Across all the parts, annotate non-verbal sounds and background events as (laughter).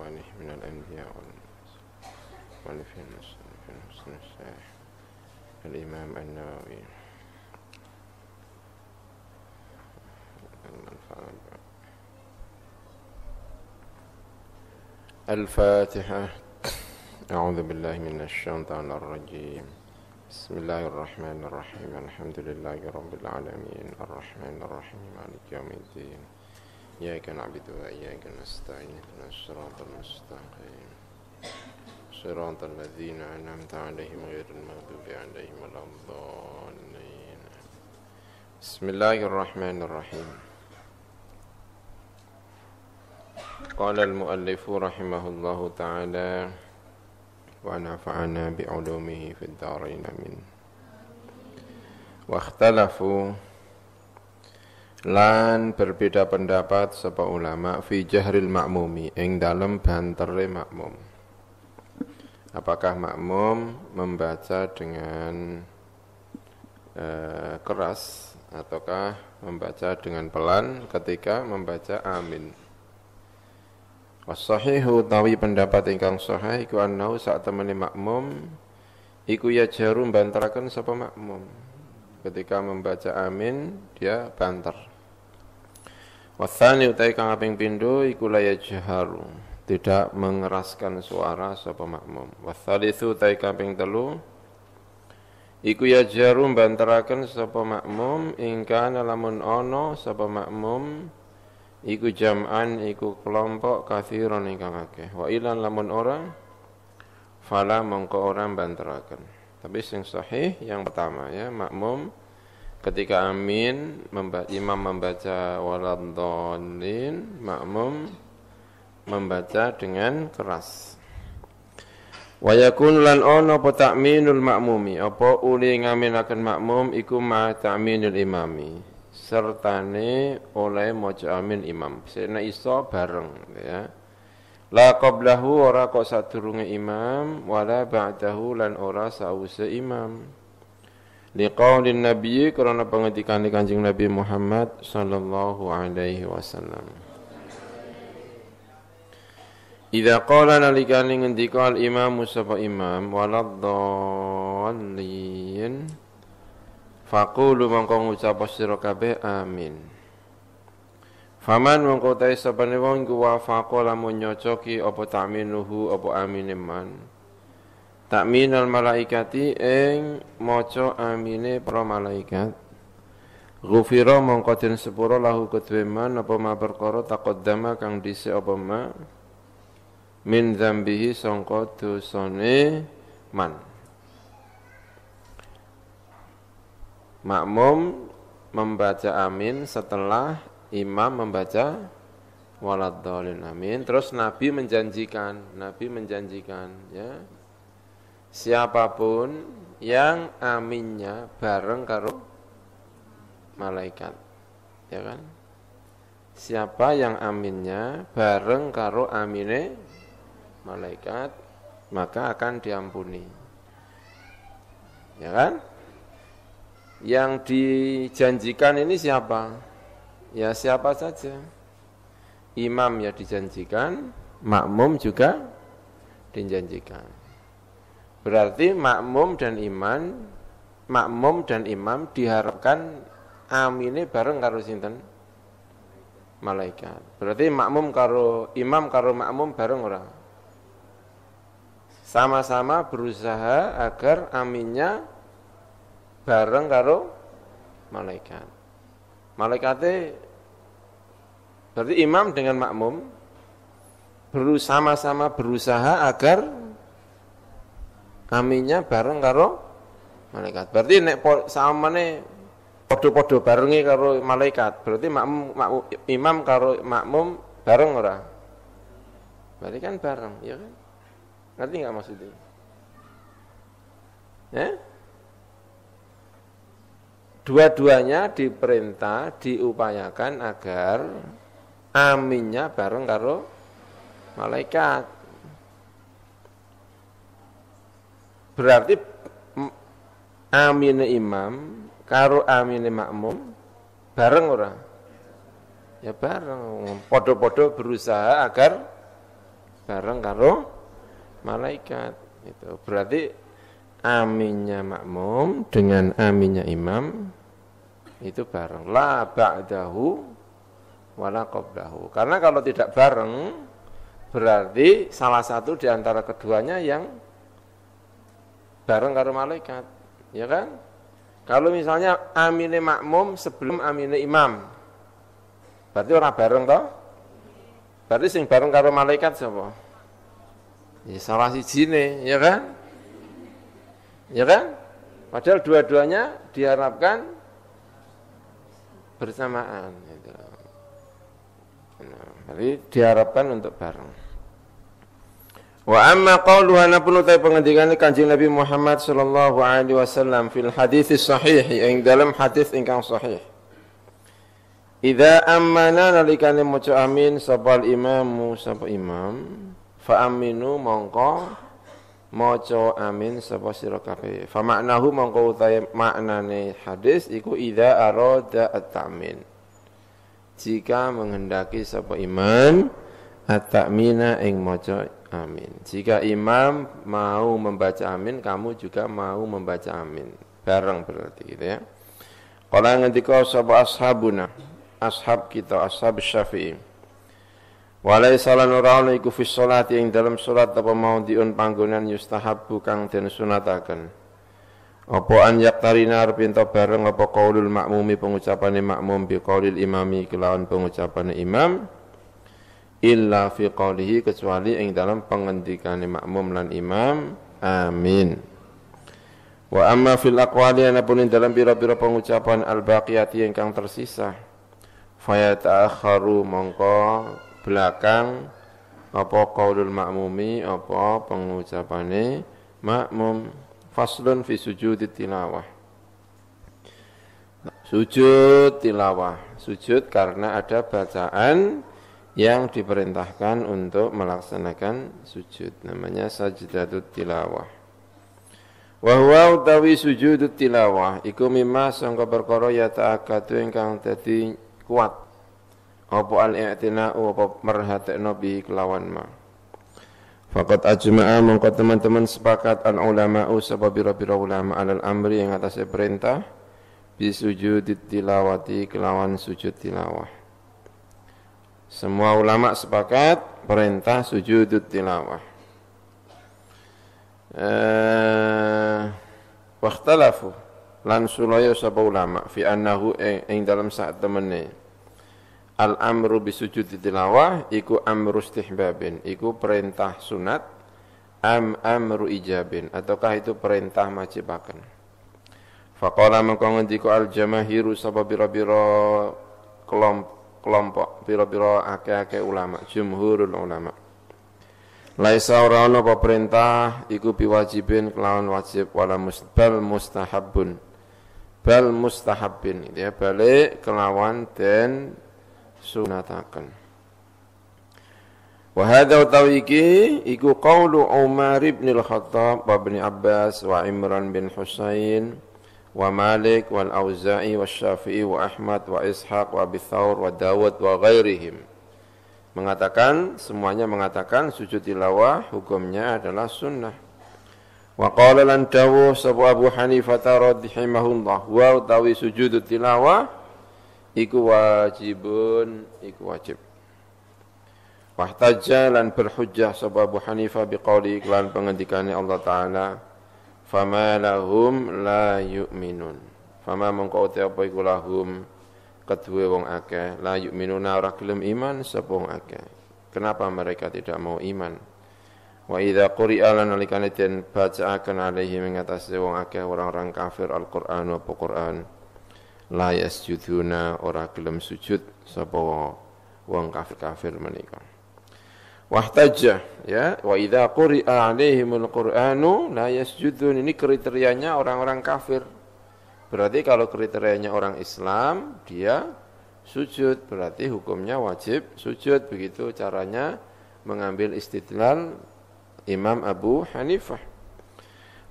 وعليه من الأنبياء والمؤلفين والمصنفين حسن الشارح الإمام النووي الفاتحة أعوذ بالله من الشيطان الرجيم بسم الله الرحمن الرحيم الحمد لله رب العالمين الرحمن الرحيم مالك يوم الدين إياك نعبد وإياك نستعين اهدنا الصراط المستقيم صراط الذين أنعمت عليهم غير المغضوب عليهم ولا الضالين بسم الله الرحمن الرحيم قال المؤلف رحمه الله تعالى ونفعنا بعلومه في الدارين من واختلفوا Lan berbeda pendapat sapa ulama fi jahril makmumi ing dalem bantere makmum. Apakah makmum membaca dengan eh, keras ataukah membaca dengan pelan ketika membaca amin. Wasahihu tawi pendapat ingkang sahih iku annau saat temani makmum iku ya jarum bantaraken sapa makmum. Ketika membaca amin dia banter Wasani utai kang aping pindo iku jaharu tidak mengeraskan suara sapa makmum. itu utai kaping telu iku jarum banteraken sapa makmum Ingka lamun ono sapa makmum iku jam'an iku kelompok kathiron ingkang akeh. Wa ilan lamun ora fala mongko orang banteraken. Tapi yang sahih yang pertama ya makmum Ketika amin membaca, imam membaca waladhonin makmum membaca dengan keras. Wa yakun lan ono apa ta'minul makmumi apa uli ngaminaken makmum iku ma ta'minul imami sertane oleh maca amin imam. Sene iso bareng ya. La qablahu ora kok sadurunge imam wala ba'dahu lan ora sause imam liqaulin nabi karena pengertian kanjeng Nabi Muhammad sallallahu alaihi wasallam Idza qala nalikani ngendika al imam sapa imam waladdallin faqulu mongko ngucap sira kabeh amin Faman mongko ta sapane wong kuwa faqala mun nyocoki apa ta'minuhu apa amine man Ta'minul malaikati eng maca amine para malaikat. Ghufira mongko den lahu kedue man apa ma perkara taqaddama kang dhisik apa ma min zambihi sangka dosane man. Makmum membaca amin setelah imam membaca waladzalin amin. Terus Nabi menjanjikan, Nabi menjanjikan ya siapapun yang aminnya bareng karo malaikat ya kan siapa yang aminnya bareng karo amine malaikat maka akan diampuni ya kan yang dijanjikan ini siapa ya siapa saja imam ya dijanjikan makmum juga dijanjikan Berarti makmum dan iman, makmum dan imam diharapkan amine bareng karo sinten? Malaikat. Berarti makmum karo imam karo makmum bareng orang. Sama-sama berusaha agar aminnya bareng karo malaikat. Malaikatnya berarti imam dengan makmum berusaha sama sama berusaha agar kaminya bareng karo malaikat. Berarti nek nih podo-podo barengi karo malaikat. Berarti makmum, makmum imam karo makmum bareng ora? Berarti kan bareng, ya kan? Ngerti nggak maksudnya? Ya? Dua-duanya diperintah, diupayakan agar aminnya bareng karo malaikat. Berarti amine imam karo amine makmum bareng ora? Ya bareng. Podo-podo berusaha agar bareng karo malaikat. Itu berarti aminnya makmum dengan aminnya imam itu bareng. La ba'dahu wala qablahu. Karena kalau tidak bareng berarti salah satu di antara keduanya yang bareng karo malaikat, ya kan? Kalau misalnya amine makmum sebelum amine imam, berarti orang bareng toh? Berarti sing bareng karo malaikat siapa? Ya salah si jine, ya kan? Ya kan? Padahal dua-duanya diharapkan bersamaan. Gitu. Nah, jadi diharapkan untuk bareng. Wa amma qawlu hanapun utai pengendikan kanjeng Nabi Muhammad sallallahu alaihi wasallam fil hadis sahih yang dalam hadis ingkang sahih. Idza amana nalikane maca amin sapal imammu sapa imam fa aminu mongko maca amin sapa sira kabeh. Fa maknahu mongko utai maknane hadis iku idza arada at-ta'min. Jika menghendaki sapa iman At-ta'mina ing maca amin. Jika imam mau membaca amin, kamu juga mau membaca amin. Bareng berarti gitu ya. Qala kau sabu ashabuna, ashab kita, ashab Syafi'i. Walai salan ora iku fi sholat yang dalam sholat apa mau diun panggungan yustahab kang dan sunatakan Apa an yak tarinar ento bareng apa qaulul makmumi pengucapan makmum bi kaulil imami kelawan pengucapan imam illa fi qawlihi kecuali ing dalam pengendikan makmum lan imam amin wa amma fil aqwali anapun ing dalam bira-bira pengucapan al baqiyati ingkang tersisa fayata'akharu mongko belakang apa qaulul ma'mumi apa pengucapane makmum faslun fi sujud tilawah sujud tilawah sujud karena ada bacaan yang diperintahkan untuk melaksanakan sujud namanya sajdatut tilawah wa huwa utawi sujudut tilawah iku mimma sangka perkara ya ta'akatu ingkang dadi kuat apa al itina apa merhatekno bi kelawan ma Fakat ajma'a mengkau teman-teman sepakat al ulama'u sebab bira-bira ulama alal amri yang atasnya perintah bisujud tilawati kelawan sujud tilawah semua ulama sepakat perintah sujud tilawah. Eh, wakhtalafu lan sulaya sapa ulama fi annahu ing dalam saat temene al amru bi sujud tilawah iku amru istihbabin iku perintah sunat am amru ijabin ataukah itu perintah majibakan faqala mengko ngendika al jamahiru sapa bira-bira kelompok kelompok biro-biro ake-ake ulama, jumhurul ulama. Laisa ora apa perintah iku biwajibin kelawan wajib wala mustbal mustahabun. Bal mustahabin dia ya, balik kelawan dan sunatakan. Wa hadza tawiki iku qaulu Umar bin Al-Khattab wa Abbas wa Imran bin Husain wa Malik wal Auza'i wa Syafi'i wa Ahmad wa Ishaq wa Abi Thawr wa Dawud wa ghairihim mengatakan semuanya mengatakan sujud tilawah hukumnya adalah sunnah wa qala lan dawu sabu Abu Hanifah radhiyallahu wa tawi sujud tilawah iku wajibun iku wajib Wahtajja lan berhujjah sabu Abu Hanifah biqauli iklan pengendikannya Allah Ta'ala fama lahum la yu'minun fama mengko te apa iku lahum kedue wong akeh la yu'minuna ora gelem iman sapa ake akeh kenapa mereka tidak mau iman wa ida quri'a lan nalikane Baca bacaaken alaihi mengatasi wong akeh orang-orang kafir al-Qur'an wa Qur'an la yasjuduna ora gelem sujud sapa wong kafir-kafir menika wahtaja ya wa idza quri'a alaihimul qur'anu la yasjudun ini kriterianya orang-orang kafir berarti kalau kriterianya orang Islam dia sujud berarti hukumnya wajib sujud begitu caranya mengambil istidlal Imam Abu Hanifah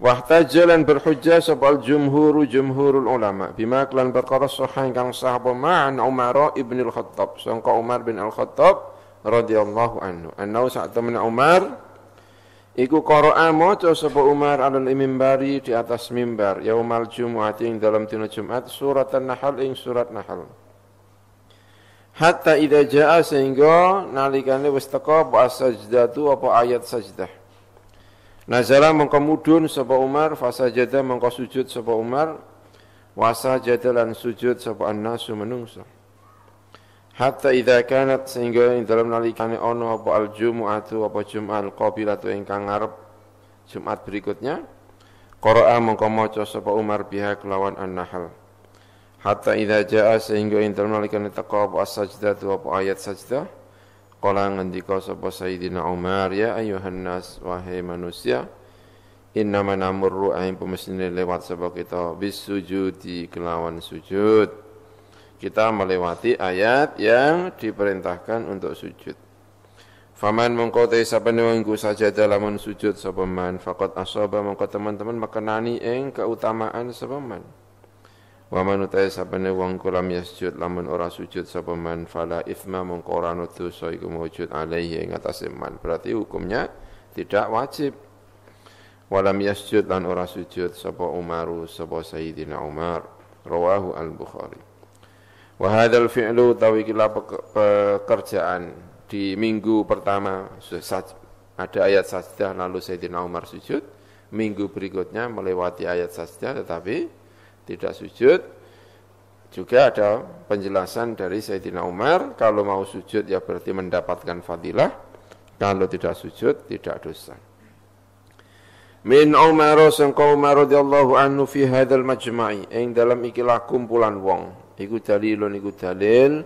Wahtajalan berhujjah sebal jumhuru jumhurul ulama bima kelan perkara sahih kang sahabat ma'an Umar ibn al-Khattab sangka Umar bin al-Khattab radhiyallahu anhu. Anau sa'at temen Umar iku qara'a maca sapa Umar alal imimbari di atas mimbar yaumal jumu'ati yang dalam dina Jumat surat An-Nahl ing surat Nahl. Hatta ida jaa sehingga nalikane wis teka apa tu apa ayat sajdah. Nazala mengkemudun mudhun Umar fasa mengko sujud sapa Umar wasa jeda lan sujud an-nasu menungsa hatta idha kanat sehingga ing dalam nalikani ono apa al jumu'atu apa jum'al qabilatu ingkang ngarep Jumat berikutnya Qura'a mongko maca sapa Umar biha kelawan an Nahal hatta idha jaa sehingga ing dalam nalikani teka apa as-sajdatu apa ayat sajdah qala ngendika sapa Sayyidina Umar ya ayuhan nas wahai manusia innama namurru aim lewat sapa kita bisujudi kelawan sujud kita melewati ayat yang diperintahkan untuk sujud. Faman mengkote saban wangku saja dalam sujud sopeman fakot asoba mengkot teman-teman makanani eng keutamaan sopeman. Waman utai sabane wong kulam yasjud lamun ora sujud sopeman fala ifma mengkoran ora soiku mewujud alaihi ing atas iman. Berarti hukumnya tidak wajib. Walam yasjud lan ora sujud sapa Umaru sapa Sayyidina Umar. Rawahu Al-Bukhari hadzal fi'lu tawikilah pekerjaan di minggu pertama ada ayat sajdah lalu Sayyidina Umar sujud, minggu berikutnya melewati ayat sajdah tetapi tidak sujud. Juga ada penjelasan dari Sayyidina Umar, kalau mau sujud ya berarti mendapatkan fadilah, kalau tidak sujud tidak dosa. Min Umar sangka Umar radhiyallahu anhu fi hadzal majma'i ing dalam ikilah kumpulan wong iku dalilun iku dalil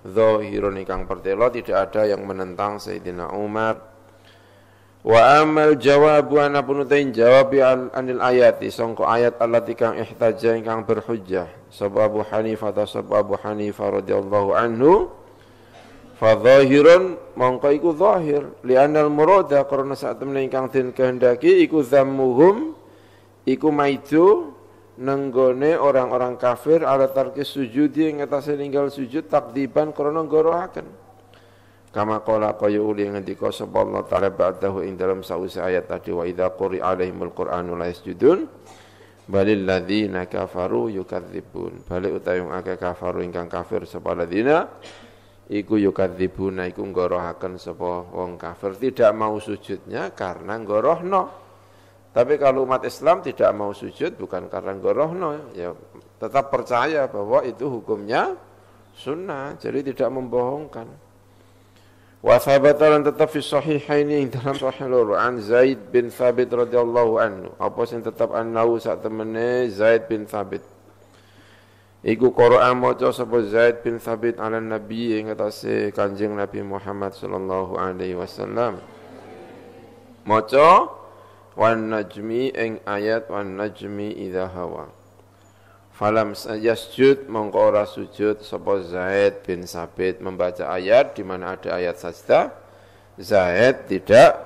Zohirun ikang pertelo tidak ada yang menentang Sayyidina Umar Wa amal jawabu ana punutain jawab anil ayati songko ayat Allah kang ihtaja ikang berhujjah sapa Abu Hanifah ta sapa Abu Hanifah radiyallahu anhu fa zahirun mongko iku zahir li anal murada karena saat temen ingkang den kehendaki iku zammuhum iku maitu nenggone orang-orang kafir ala tarki sujud yang ngatasin ninggal sujud takdiban krana gorohaken kama qala kaya uli ngendika sapa Allah taala ba'dahu ing dalam sausi ayat tadi wa idza quri alaihimul qur'anu la yasjudun balil ladzina kafaru yukadzibun balik utawi akeh kafaru ingkang kafir sapa ladzina iku yukadzibuna iku gorohaken sapa wong kafir tidak mau sujudnya karena gorohno. Tapi kalau umat Islam tidak mau sujud bukan karena gorohno, ya tetap percaya bahwa itu hukumnya sunnah, jadi tidak membohongkan. Wa thabata lan tetap fi sahihaini dalam sahih loro an Zaid bin Thabit radhiyallahu anhu. Apa yang tetap annahu saat temene Zaid bin Thabit. Iku Qur'an maca sapa Zaid bin Thabit ala Nabi yang atasnya Kanjeng Nabi Muhammad sallallahu alaihi wasallam. Maca wan najmi ing ayat wan najmi idza hawa falam yasjud mongko ora sujud sapa Zaid bin Sabit membaca ayat di mana ada ayat sajda Zaid tidak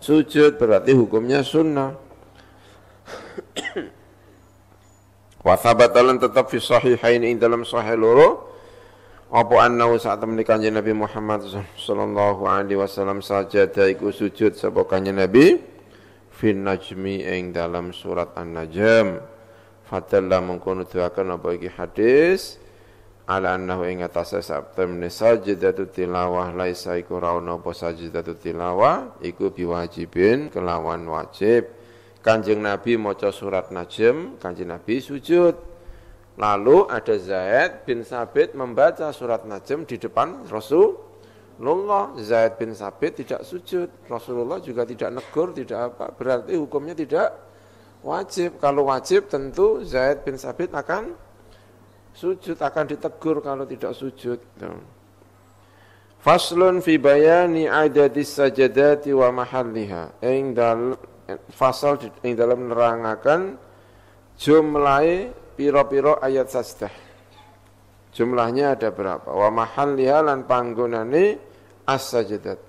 sujud berarti hukumnya sunnah wa sabatalan tetap fi sahihain ing dalam sahih loro apa annahu saat temani Nabi Muhammad sallallahu alaihi wasallam sajadah iku sujud sapa kanjeng Nabi fin najmi ing dalam surat An-Najm fadalla mengkono doakan apa iki hadis ala annahu ing atase sabda men sajdatu tilawah laisa iku raono apa sajdatu tilawah iku biwajibin kelawan wajib Kanjeng Nabi maca surat Najm Kanjeng Nabi sujud lalu ada Zaid bin Sabit membaca surat Najm di depan Rasul Lullah, Zaid bin Sabit tidak sujud, Rasulullah juga tidak negur, tidak apa, berarti hukumnya tidak wajib. Kalau wajib tentu Zaid bin Sabit akan sujud, akan ditegur kalau tidak sujud. Faslun fi bayani adadis sajadati wa mahalliha. Ing dalam fasal ing dalam nerangaken jumlahe pira-pira ayat sajdah Jumlahnya ada berapa? Wa mahalliha lan panggonane as-sajdat.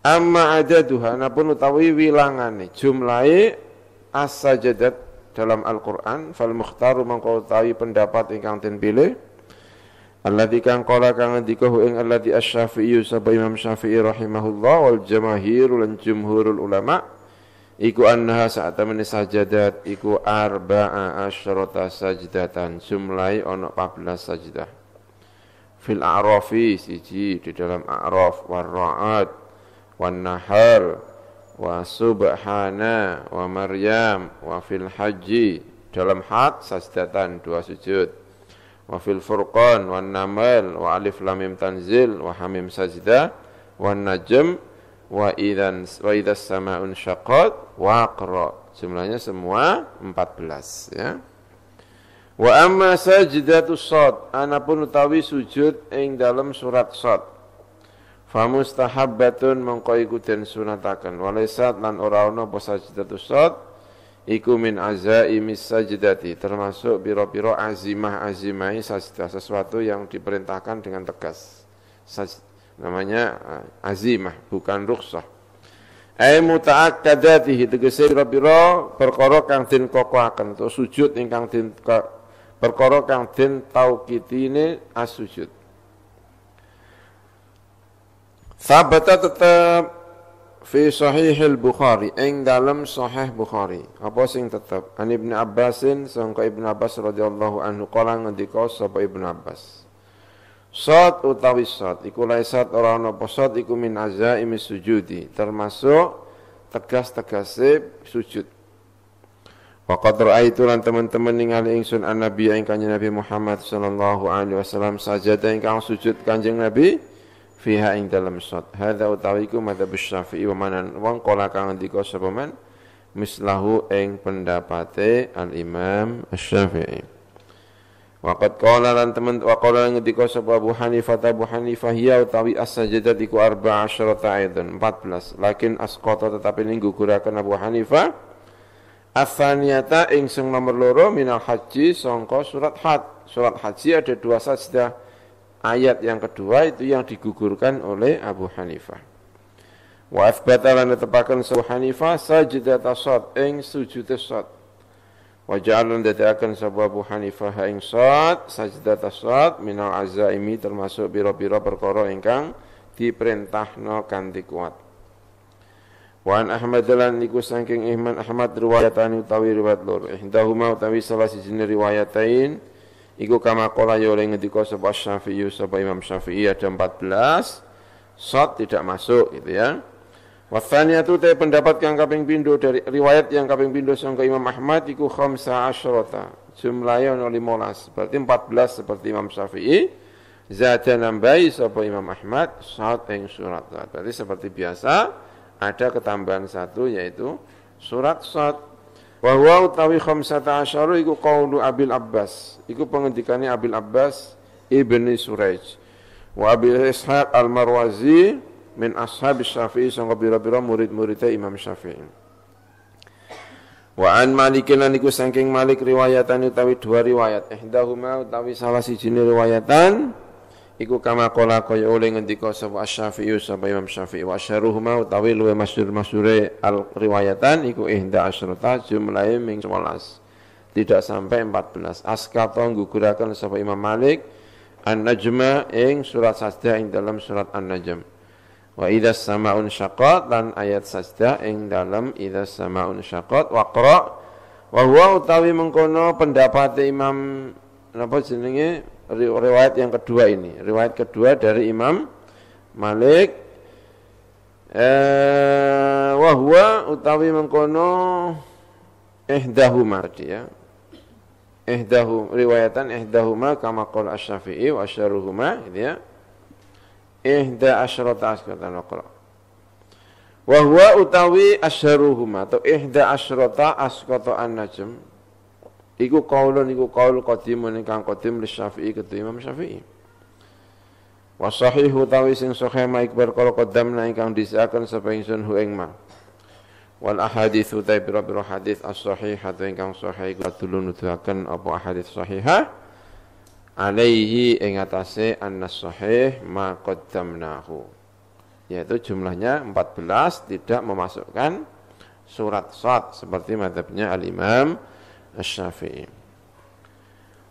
Amma adaduha napun utawi wilangane jumlahe as-sajdat dalam Al-Qur'an fal mukhtaru mangko utawi pendapat ingkang den pilih Alladzi kang qala kang ngendika ing alladzi asy-Syafi'i sapa Imam Syafi'i rahimahullah wal jamaahir jumhurul ulama' Iku anha saat temani sajadat Iku arba'a asyrota sajdatan jumlahi onok 14 sajdah Fil a'rafi siji Di dalam a'raf Warra'at Wan nahar Wa subhana Wa maryam Wa fil haji Dalam had sajdatan dua sujud Wa fil furqan Wan namal Wa alif lamim tanzil Wa hamim sajdah Wan najm Wa idan wa idas sama'un syaqat waqra. Jumlahnya semua 14 ya. Wa amma sajdatus sad, anapun utawi sujud ing dalam surat sad. Fa mustahabbatun mengko iku den sunataken. Walaisat lan ora ana apa sajdatus sad iku min azaimis sajdati, termasuk biro-biro azimah azimai sajdah sesuatu yang diperintahkan dengan tegas. Saj, namanya eh, azimah bukan rukhsah. Ai muta'akkadatihi tegese pira-pira perkara kang tin kokoaken to sujud ingkang den perkara kang den taukitine as-sujud. Sabata tetap fi sahih al-Bukhari ing dalam sahih Bukhari. Apa sing tetap? An Ibnu Abbasin sangka Ibnu Abbas radhiyallahu anhu kala ngendika sapa Ibnu Abbas. Sot utawi sot iku laisat ora ana apa sot iku min azaimi sujudi termasuk tegas-tegase sujud. Waqad ra'aitu lan teman-teman ningali ingsun annabi ing kanjeng Nabi Muhammad sallallahu alaihi wasallam sajada ingkang sujud kanjeng Nabi fiha ing dalam sot. Hadza utawi iku madzhab Syafi'i wa manan wong kala kang ndika sapa mislahu ing pendapate Al Imam Asy-Syafi'i. Waqad qala lan teman wa qala lan ngdika sapa Abu Hanifah Abu Hanifah ya utawi as-sajdah iku 14 aidan 14 lakin asqata tetapi ning guguraken Abu Hanifah ing sing nomor loro minal haji songko surat had Surat haji ada dua sajdah Ayat yang kedua itu yang digugurkan oleh Abu Hanifah Wa athbata lan tetepaken Abu Hanifah sajdata sad ing sujud sad wa ja'alun dadakan sabab Abu Hanifah ing sad sajdat asad minal azaimi termasuk biro-biro perkara ingkang diperintahno kanthi kuat wa an Ahmad lan niku saking Ihman Ahmad riwayatan utawi riwayat lur ihdahuma utawi salah siji riwayatain iku kama qala ya oleh ngendika sapa Syafi'i sapa Imam Syafi'i ada 14 sad tidak masuk gitu ya Wasanya itu teh pendapat yang kaping pindo dari riwayat yang kaping pindo sangka Imam Ahmad iku khamsa asyrata. Jumlahnya ono 15. Berarti 14 seperti Imam Syafi'i. Zada nambahi sapa Imam Ahmad saat yang surat. Berarti seperti biasa ada ketambahan satu yaitu surat saat wa huwa utawi khamsata asyaru iku qaulu Abil Abbas. Iku pengendikane Abil Abbas Ibni Suraij. Wa Abi Ishaq Al-Marwazi min ashabi Syafi'i sangka bira-bira murid-muridnya Imam Syafi'i. Wa an Malikin lan iku saking Malik riwayatan utawi dua riwayat. Ihdahuma utawi salah siji riwayatan iku kama qala kaya oleh ngendika sapa Asy-Syafi'i sapa Imam Syafi'i wa asyaruhuma utawi luwe masyhur masyure al riwayatan iku ihda asyrata jumlahe ming 11 tidak sampai 14 askata gugurakan sapa Imam Malik An-Najma ing surat sajda ing dalam surat An-Najm Wa idza samaun syaqat lan ayat sajdah ing dalam idza samaun syaqat waqra wa huwa utawi mengkono pendapat Imam napa jenenge riwayat yang kedua ini. Riwayat kedua dari Imam Malik eh wa huwa utawi mengkono ihdahuma dia. Ya. Ihdahu riwayatan ihdahuma kama qala asy-Syafi'i wa asyaruhuma gitu ya ihda asyrata asyratan ukhra wa huwa utawi asyaruhuma atau ihda asyrata asqata an-najm iku qaulun iku qaul qadim ingkang qadim li Syafi'i ketu Imam Syafi'i wa sahih utawi sing sahih ma ikbar qala qaddamna ingkang disiaken sapa ingsun hu ing ma wal ahadits utai biro-biro hadis as-sahih ingkang sahih iku tulun nutuaken apa ahadits sahihah alaihi ing atase annas sahih ma qaddamnahu yaitu jumlahnya 14 tidak memasukkan surat sad seperti madhabnya al-imam asy-syafi'i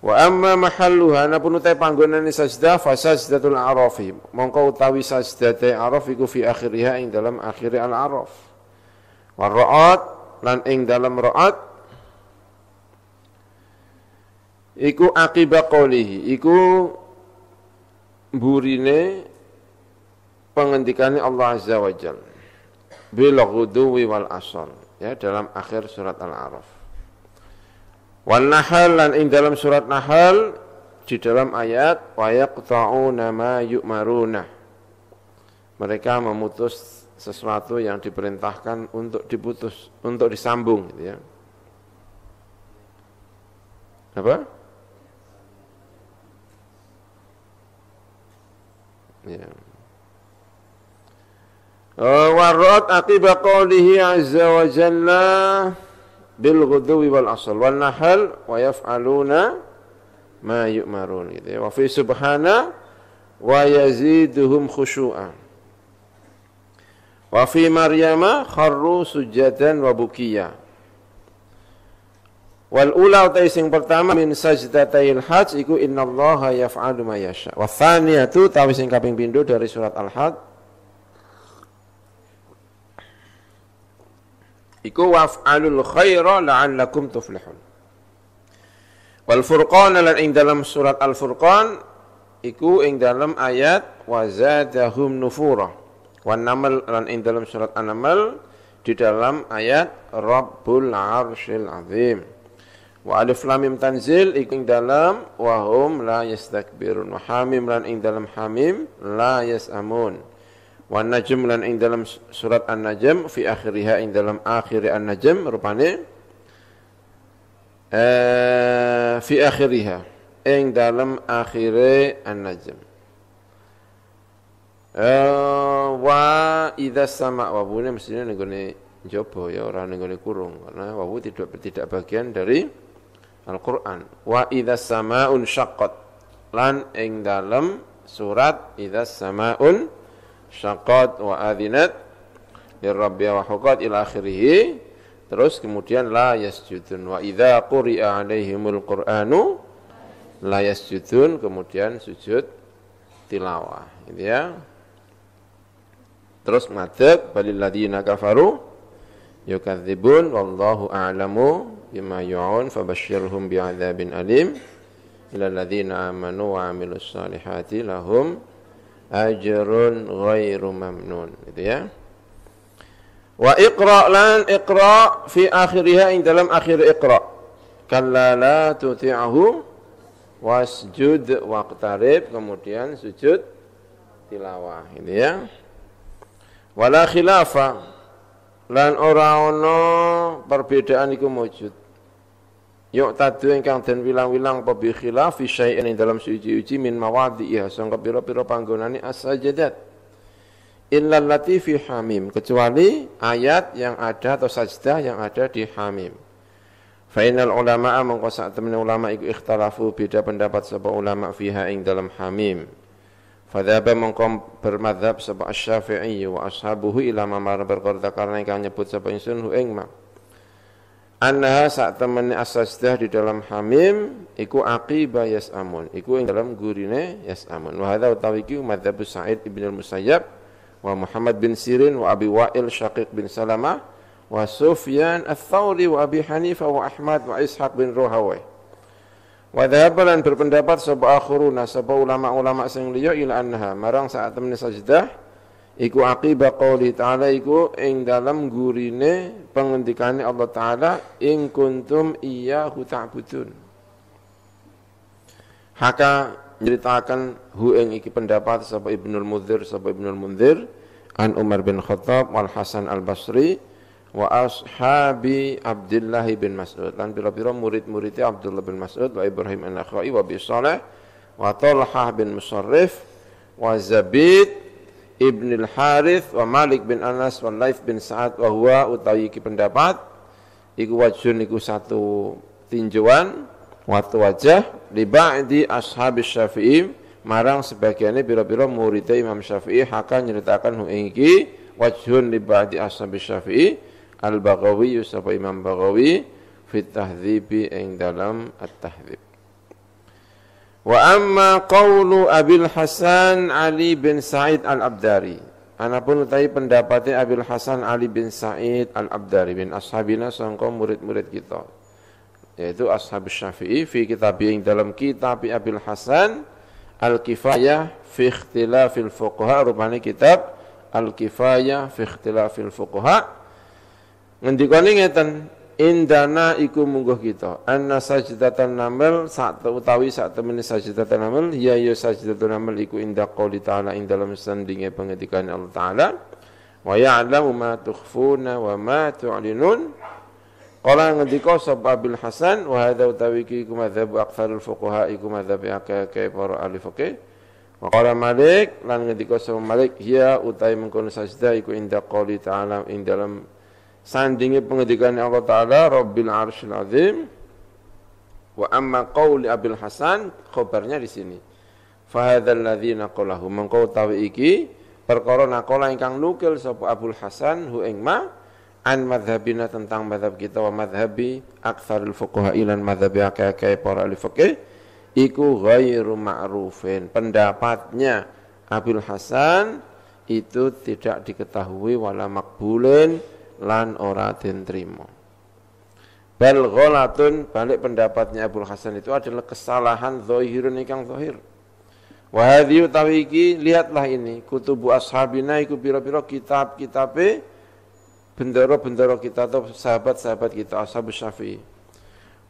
wa amma mahalluha napun utai panggonane sajdah fa sajdatul arafi mongko utawi sajdate araf iku fi akhiriha ing dalam akhir al-araf wa ra'at lan ing dalam ra'at iku akibat kolihi, iku burine pengendikannya Allah Azza wa Jal. bil ghuduwi wal asal ya dalam akhir surat Al-A'raf. Wan Nahal lan in dalam surat Nahal di dalam ayat wa yaqta'una nama yu'maruna. Mereka memutus sesuatu yang diperintahkan untuk diputus, untuk disambung gitu ya. Apa? والرد عقب قوله عز وجل بالغدو والأصل والنحل ويفعلون ما يؤمرون gitu ya. وفي سبحانه ويزيدهم خشوعا وفي مريم خروا سجدا وبكيا Wal ula utai sing pertama min sajdatail hajj iku innallaha yaf'alu ma yasha. Wa tsaniyatu tawi sing kaping pindho dari surat Al-Hajj iku waf'alul khaira la'allakum tuflihun. Wal furqan lan ing dalam surat Al-Furqan iku ing dalam ayat wa zadahum nufura. Wan namal lan ing dalam surat An-Naml di dalam ayat Rabbul Arsyil Azim wa alif lam tanzil ing dalam wa hum la yastakbirun wa hamim lan ing dalam hamim la yasamun wa najm lan ing dalam surat an-najm fi akhiriha ing dalam akhir an-najm rupane eh, fi akhiriha ing dalam Akhir an-najm eh, wa idza sama wa bunyi mestinya nenggone jopo ya orang nenggone kurung karena wawu tidak tidak bagian dari Al-Qur'an. Wa idha sama'un syaqqat. Lan ing dalam surat idha sama'un syaqqat wa adhinat Lirrabbiya wa hukat ila akhirihi Terus kemudian la yasjudun wa idha quri'a alaihimul qur'anu la yasjudun kemudian sujud tilawah gitu ya. Terus madhab balil ladina kafaru yukadzibun wallahu a'lamu bima yu'un fabashshirhum bi'adzabin alim ila ladzina amanu wa 'amilus solihati lahum ajrun ghairu mamnun gitu ya wa iqra lan iqra fi akhiriha in dalam akhir iqra kalla la tuti'ahu wasjud waqtarib kemudian sujud tilawah ini ya wala khilafa lan ora ana perbedaan iku wujud yuk tadu ingkang den wilang-wilang pebi khilaf syai'in dalam suci-uci min mawadhi'iha sangka pira-pira panggonane as-sajadat illal lati fi hamim kecuali ayat yang ada atau sajdah yang ada di hamim Fainal ulama mengkosak temen ulama iku ikhtalafu beda pendapat sapa ulama fiha ing dalam hamim Fadhaba mongko bermadhab sapa Asy-Syafi'i wa ashabuhu ila ma berkorda karena ingkang nyebut sapa insun hu ing Anha saat temene asasdah di dalam hamim iku aqiba yasamun, iku ing dalam gurine yasamun. Wa hadza utawi iki Sa'id ibn al-Musayyab wa Muhammad bin Sirin wa Abi Wa'il Syaqiq bin Salamah wa Sufyan al thawri wa Abi Hanifah wa Ahmad wa Ishaq bin Rohawai. Wa dan berpendapat sapa akhuruna sapa ulama-ulama sing liya ila annaha marang saat temene sajdah iku aqiba qauli ta'ala iku ing dalam gurine pengendikane Allah taala ing kuntum iyyahu ta'budun. Haka ceritakan hu ing iki pendapat sapa Ibnu Mudzir sapa Ibnu Muzir an Umar bin Khattab wal Hasan al Basri wa ashabi Abdullah bin Mas'ud lan biro-biro murid-muridnya Abdullah bin Mas'ud wa Ibrahim an-Nakhai wa Bisalah wa Talhah bin Musarrif wa Zabid Ibn al-Harith wa Malik bin Anas wa Laif bin Sa'ad wa huwa utawi pendapat iku wajun iku satu tinjauan waktu wajah li ba'di ashabi Syafi'i marang sebagiannya biro pira muridnya Imam Syafi'i akan nyeritakan hu wajhun li ba'di ashabi Syafi'i Al-Baghawi yusuf Imam Baghawi fit tahdhibi ing dalam at-tahdhib. Wa amma qawlu Abil Hasan Ali bin Sa'id Al-Abdari. Anapun utawi pendapatnya Abil Hasan Ali bin Sa'id Al-Abdari bin ashabina sangka murid-murid kita. Yaitu ashab Syafi'i fi kitab yang dalam kitab Abil Hasan Al-Kifayah fi ikhtilafil fuqaha rupanya kitab Al-Kifayah fi ikhtilafil fuqaha Ngendikane ngeten, indana iku mungguh kita. Anna sajdatan naml sak utawi sak temene sajdatan naml ya ya sajdatun naml iku inda qouli ta'ala ing dalam sandinge pengendikan Allah Ta'ala. Wa ya'lamu ma tukhfuna wa ma tu'linun. Qala ngendika sapa Hasan wa hadza utawi iki iku mazhab aktsarul fuqaha iku mazhab akeh para ahli fikih. Wa qala Malik lan ngendika sapa Malik ya utai mengkono sajdah iku inda qouli ta'ala ing dalam sandingi pengedikan Allah Ta'ala Rabbil Arshil Azim wa amma qawli Abil Hasan khobarnya di sini fahadhal ladhi naqolahu mengkau tahu iki perkara yang ingkang nukil sapa Abul Hasan hu ingma ma an madhabina tentang madhab kita wa madhabi aktsarul fuqaha ilan madhabi akai-akai para ahli fikih iku ghairu ma'rufin pendapatnya Abul Hasan itu tidak diketahui wala makbulin lan ora den trimo. Bal ghalatun balik pendapatnya Abdul Hasan itu adalah kesalahan zahirun ikang zahir. Wa hadhi lihatlah ini kutubu ashabina iku pira-pira kitab-kitabe bendera-bendera kita atau sahabat-sahabat kita ashabus syafi'i.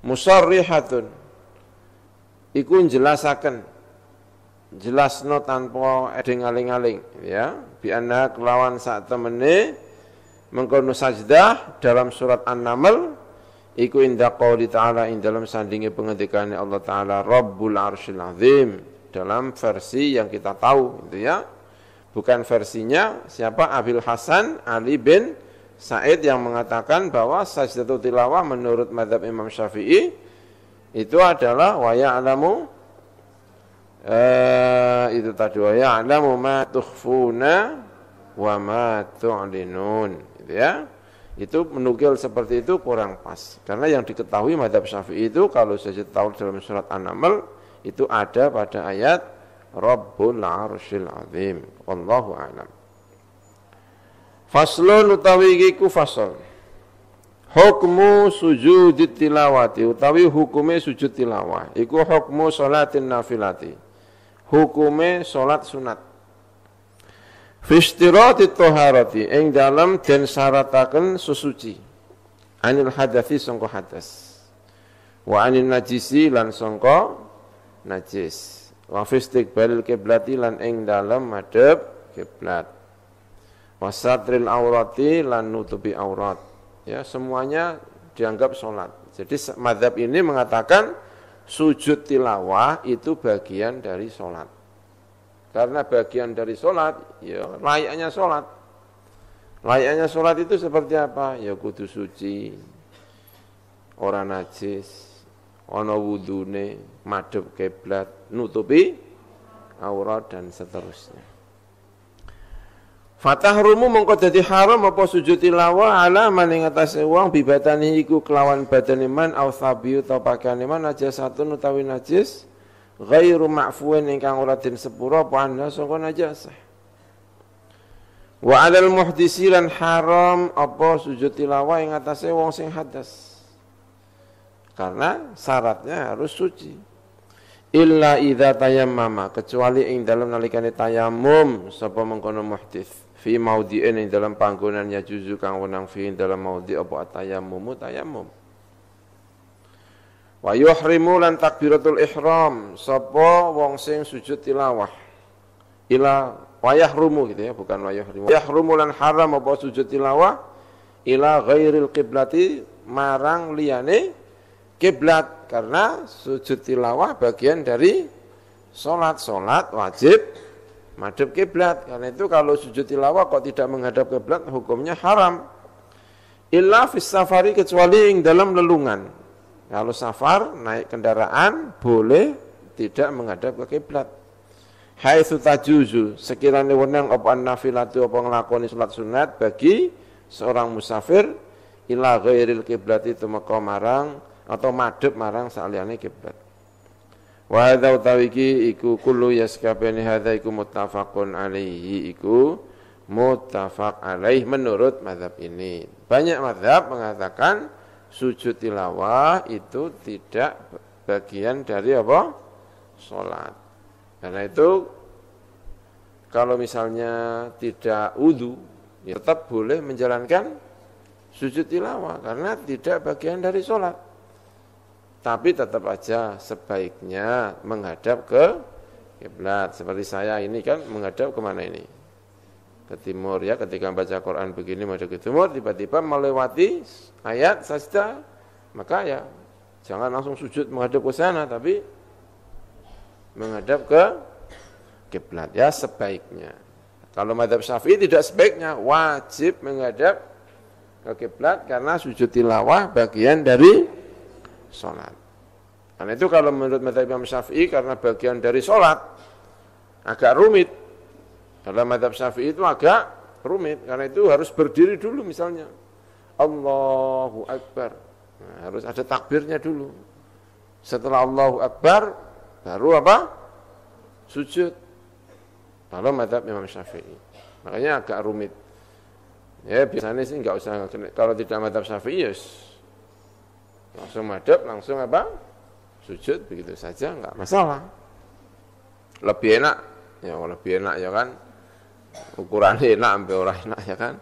Musarrihatun iku jelasaken jelasno tanpa edeng aling-aling ya bi anna kelawan sak temene mengkono sajdah dalam surat An-Naml iku inda qawli ta'ala in dalam sandingi pengetikannya Allah taala Rabbul Arshil Azim dalam versi yang kita tahu gitu ya bukan versinya siapa Abil Hasan Ali bin Said yang mengatakan bahwa sajdatu tilawah menurut madhab Imam Syafi'i itu adalah waya alamu eh, itu tadi wa alamu ma tukhfuna wa ma tu'linun gitu ya itu menukil seperti itu kurang pas karena yang diketahui madhab syafi'i itu kalau saya tahu dalam surat an-naml itu ada pada ayat Rabbul Arshil Azim Wallahu a'lam Faslun utawi iku fasl Hukmu sujud tilawati utawi hukume sujud tilawah iku hukmu salatin nafilati hukume salat sunat Fishtirati toharati ing dalam dan syaratakan susuci. Anil hadafi songko hadas. Wa anil najisi lan songko najis. Wa balil kiblati lan ing dalam madab kiblat. Wa satril aurati lan nutupi aurat. Ya, semuanya dianggap sholat. Jadi madhab ini mengatakan sujud tilawah itu bagian dari sholat. Karena bagian dari sholat, ya layaknya sholat. Layaknya sholat itu seperti apa? Ya kudu suci, orang najis, ono wudune, madep keblat, nutupi aurat dan seterusnya. Fatah rumu dadi haram apa sujud tilawah ala man ing atase wong bibatani iku kelawan badan iman au sabiu ta pakaian iman najis satu utawi najis ghairu ma'fuin ingkang ora den sepura apa anha sangka najasah wa 'alal muhdisi lan haram apa sujud tilawah ing atase wong sing hadas karena syaratnya harus suci illa idza tayammama kecuali ing dalam nalikane tayamum sapa mengkono muhdis fi maudi'in ing dalam panggonan ya juzu kang wenang fi dalam maudi apa tayamum tayammum Wa yuhrimu lan takbiratul ihram sapa wong sing sujud tilawah. Ila yahrumu gitu ya, bukan yuhrimu. Yahrumu lan haram apa sujud tilawah ila ghairil qiblati marang liyane kiblat karena sujud tilawah bagian dari salat. Salat wajib madhab kiblat. Karena itu kalau sujud tilawah kok tidak menghadap kiblat hukumnya haram. Illa fis safari kecuali ing dalam lelungan. Kalau safar naik kendaraan boleh tidak menghadap ke kiblat. Hai sutajuzu sekiranya wenang apa nafilatu apa ngelakoni sholat sunat bagi seorang musafir ila ghairil kiblat itu maka marang atau madep marang saliyane kiblat. Wa hadza tawiki iku kullu yaskabeni hadza iku muttafaqun alaihi iku muttafaq alaih menurut mazhab ini. Banyak mazhab mengatakan sujud tilawah itu tidak bagian dari apa? Sholat. Karena itu kalau misalnya tidak wudhu, ya tetap boleh menjalankan sujud tilawah karena tidak bagian dari sholat. Tapi tetap aja sebaiknya menghadap ke kiblat. Seperti saya ini kan menghadap kemana ini? ke timur ya ketika baca Quran begini menghadap ke timur tiba-tiba melewati ayat sajda maka ya jangan langsung sujud menghadap ke sana tapi menghadap ke kiblat ya sebaiknya kalau madhab syafi'i tidak sebaiknya wajib menghadap ke kiblat karena sujud tilawah bagian dari sholat karena itu kalau menurut madhab Syafi'i karena bagian dari sholat agak rumit dalam madhab syafi'i itu agak rumit, karena itu harus berdiri dulu misalnya. Allahu Akbar. Nah, harus ada takbirnya dulu. Setelah Allahu Akbar, baru apa? Sujud. Kalau madhab Imam Syafi'i. Makanya agak rumit. Ya biasanya sih nggak usah, kalau tidak madhab Syafi'i, yes. langsung madhab, langsung apa? Sujud, begitu saja, nggak masalah. Lebih enak, ya lebih enak ya kan ukurannya enak sampai orang enak ya kan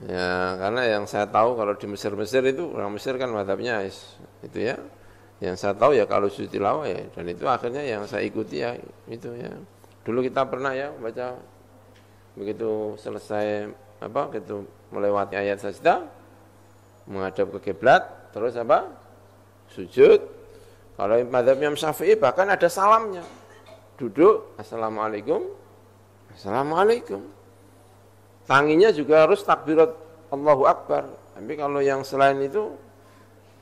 ya karena yang saya tahu kalau di Mesir-Mesir itu orang Mesir kan madhabnya itu ya yang saya tahu ya kalau suci lawa ya dan itu akhirnya yang saya ikuti ya itu ya dulu kita pernah ya baca begitu selesai apa gitu melewati ayat sajda menghadap ke kiblat terus apa sujud kalau madhabnya Syafi'i bahkan ada salamnya duduk assalamualaikum Assalamualaikum. Tanginya juga harus takbirat Allahu Akbar. Tapi kalau yang selain itu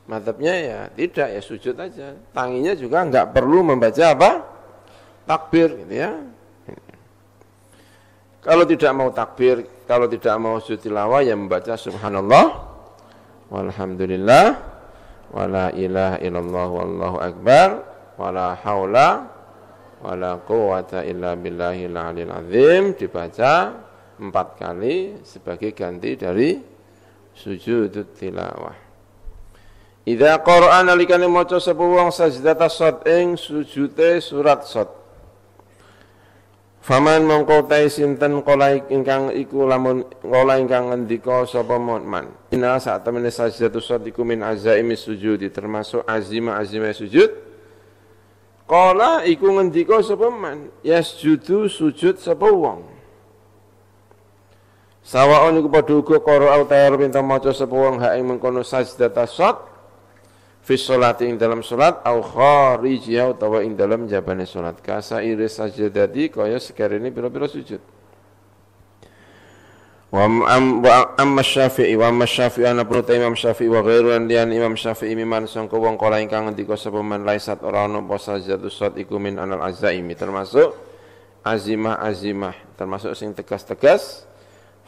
madhabnya ya tidak ya sujud aja. Tanginya juga enggak perlu membaca apa? Takbir gitu ya. Kalau tidak mau takbir, kalau tidak mau sujud tilawah ya membaca subhanallah walhamdulillah wala ilaha illallah wallahu akbar wala haula wala quwata illa billahil alil azim dibaca empat kali sebagai ganti dari sujud tilawah. Idza qara'a nalikane maca sapa wong sajdata sad ing sujute surat sad. Faman mongko sinten kala ingkang iku lamun kala ingkang ngendika sapa man. Inna saat temene sajdatus sad iku min azaimi sujudi termasuk azima azima sujud. Kala iku ngendika sapa man judu sujud sapa wong. Sawaon iku padha uga qara altair pinta maca sapa wong ha ing mengkono sajdat tasat fi sholati ing dalam salat au khariji utawa ing dalam jabane salat kasa iris sajdati kaya sekarene pira-pira sujud. Wa amma Syafi'i wa amma Syafi'i ana punuta Imam Syafi'i wa ghairu lan liyan Imam Syafi'i miman sangka wong kala ingkang ngendika sapa man laisat ora ana posa sajatu sat iku min anal azaimi termasuk azimah azimah termasuk sing tegas-tegas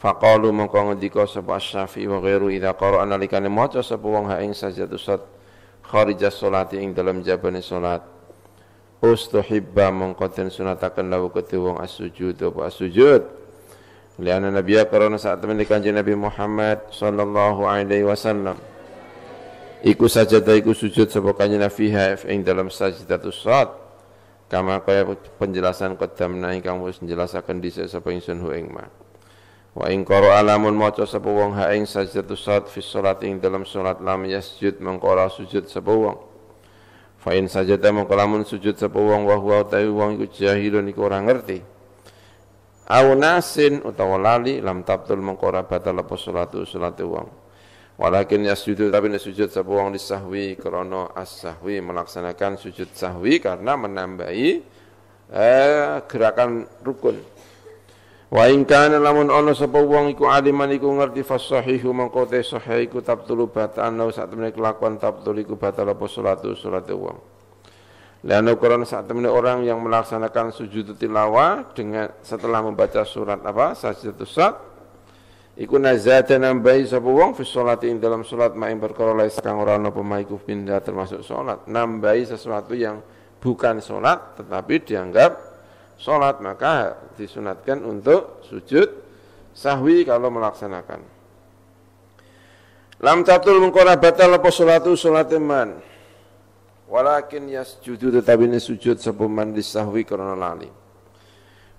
faqalu mongko ngendika sapa Syafi'i wa ghairu idza qara'a nalikane maca sapa wong ha ing sajatu sat kharija salati ing dalam jabane salat ustuhibba mongko den sunataken lawu kedhe wong asujud apa asujud Liana Nabiya karena saat teman kanji Nabi Muhammad sallallahu alaihi wasallam. Iku sajadah iku sujud sebokanya nafiha ing dalam sajdatus saat. Kama kaya penjelasan qadamna kamu menjelaskan di dhisik sapa ingsun hu ing ma. Wa ing qara alamun maca sapa wong ha ing sajdatus salat fi salat ing dalam solat lam sujud mengkora sujud sapa wong. Fa in sajada mengkolamun sujud sapa wong wa huwa ta'i wong iku jahilun iku orang ngerti au nasin utawa lali lam tabtul mengkora batal apa salatu salatu wong walakin yasjudu tapi sujud sapa wong disahwi krana as-sahwi melaksanakan sujud sahwi karena menambahi eh, gerakan rukun Wa in kana lamun ono sapa wong iku aliman iku ngerti fasahihu mangko te sahih iku tabtulu batal nau sak kelakuan tabtul iku batal apa salatu salatu wong. Lihat ukuran saat temani orang yang melaksanakan sujud tilawah dengan setelah membaca surat apa sajdatus sad iku nazatan nambahi sapa wong fi sholati ing dalam sholat main perkara lae kang ora ana pemaiku pindah termasuk sholat nambahi sesuatu yang bukan sholat tetapi dianggap sholat maka disunatkan untuk sujud sahwi kalau melaksanakan lam tatul mengkora batal apa sholatu sholat iman walakin yasjudu tetapi ini sujud sapa disahwi karena lali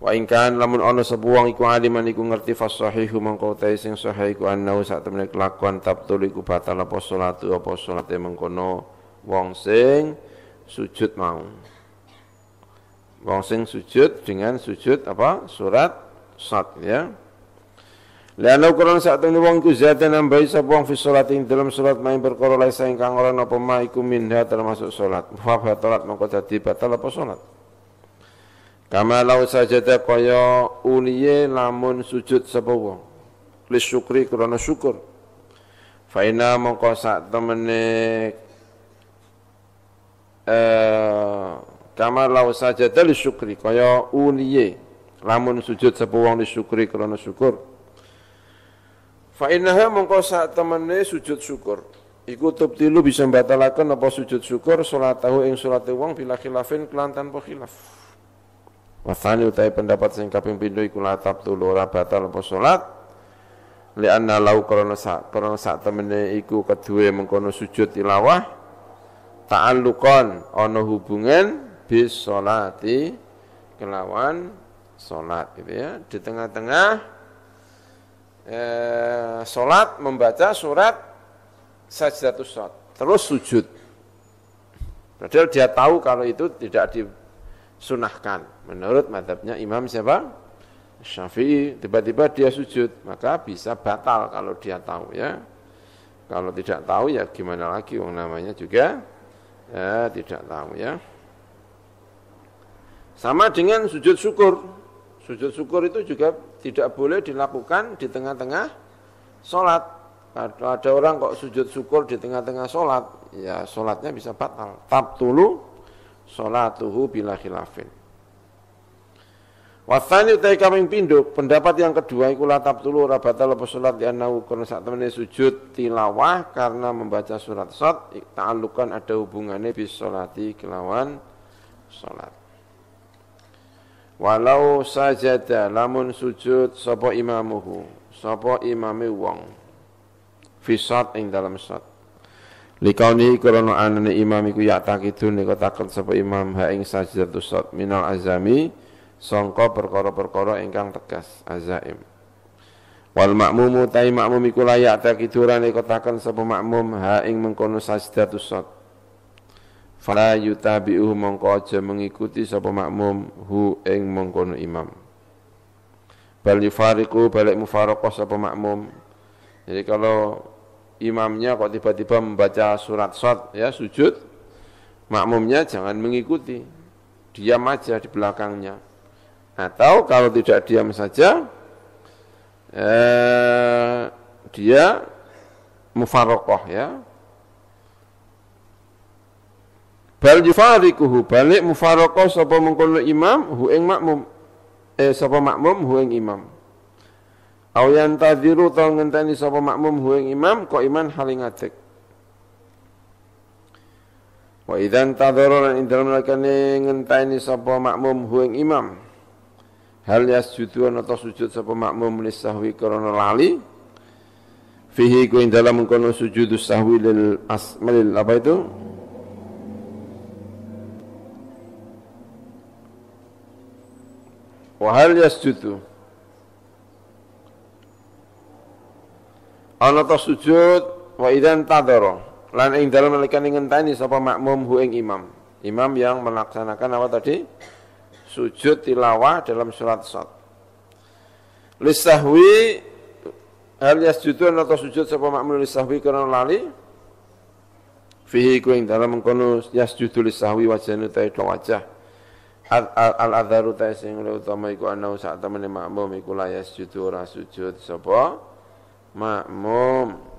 wa in kan lamun ana sapa iku aliman iku ngerti fas sahihu mangko ta sing sahih iku anau sak temene kelakuan tabtul iku batal apa salatu apa salate mengkono wong sing sujud mau wong sing sujud dengan sujud apa surat sat ya Lan kurang sak temen wong iku zate nambahi sapa wong fi salat ing dalam salat main perkara sing kang ora napa ma iku minha termasuk salat. Fa batalat mongko dadi batal apa salat. Kama lau sajada kaya uliye lamun sujud sapa wong. Li syukri karena syukur. Faina mongko sak temene eh kama lau sajada li syukri kaya uliye lamun sujud sapa wong li syukri karena syukur. Fa innaha mengko sak temene sujud syukur. Iku tubtilu bisa mbatalaken apa sujud syukur salat tahu ing salat wong bila khilafin kelantan po khilaf. Wasani utai pendapat sing kaping pindho iku la tabtulu ora batal apa salat lianna lau krana sak krana sak temene iku kedue mengkono sujud tilawah ta'alluqan ana hubungan bis salati kelawan salat gitu ya di tengah-tengah eh, sholat membaca surat sajdatus sholat terus sujud padahal dia tahu kalau itu tidak disunahkan menurut madhabnya imam siapa Syafi'i tiba-tiba dia sujud maka bisa batal kalau dia tahu ya kalau tidak tahu ya gimana lagi wong namanya juga ya, tidak tahu ya sama dengan sujud syukur Sujud syukur itu juga tidak boleh dilakukan di tengah-tengah sholat. Ada orang kok sujud syukur di tengah-tengah sholat, ya sholatnya bisa batal. Tabtulu sholatuhu bila khilafin. Wasani utai kaming pinduk, pendapat yang kedua ikulah la tabtulu ora batal apa di anna karena saat sujud tilawah karena membaca surat sholat, ta'alukan ada hubungannya bis sholati kelawan sholat. Walau sajada lamun sujud sapa imamuhu, sapa imame wong. Fisat ing dalam sat. Likauni karena anane imam iku ya takidu nika takon sapa imam ha ing sajdatus sat minal azami sangka perkara-perkara ingkang tegas azaim. Wal makmumu tai makmum iku layak takiduran nika takon sapa makmum ha ing mengkono tu sat fala yutabi'u mongko aja mengikuti sapa makmum hu ing mengkono imam bal yufariqu balik mufaraqah sapa makmum jadi kalau imamnya kok tiba-tiba membaca surat shot ya sujud makmumnya jangan mengikuti diam aja di belakangnya atau kalau tidak diam saja eh, dia mufaraqah ya bal yufarikuhu balik mufaraqah sapa mengkono imam hu ing makmum eh sapa makmum hu ing imam au yantadhiru ta ngenteni sapa makmum hu ing imam kok iman haling atek wa idzan tadhara lan indram lakane ngenteni sapa makmum hu ing imam hal yasjudu atau sujud sapa makmum lisahwi karena lali fihi ku ing dalam kono sujudus sahwi lil asmalil apa itu Wahal yasjudu. Ana ta sujud wa idzan tadara. Lan ing dalem nalika ngenteni sapa makmum hu ing imam. Imam yang melaksanakan apa tadi? Sujud tilawah dalam surat shad. Lisahwi hal yasjudu ta sujud sapa makmum lisahwi karena lali fihi ku ing dalem mengkono yasjudu lisahwi wajhanu ta wajah Al-adharu ta sing luwih utama iku ana sak temene makmum iku layas judu ora sujud sapa makmum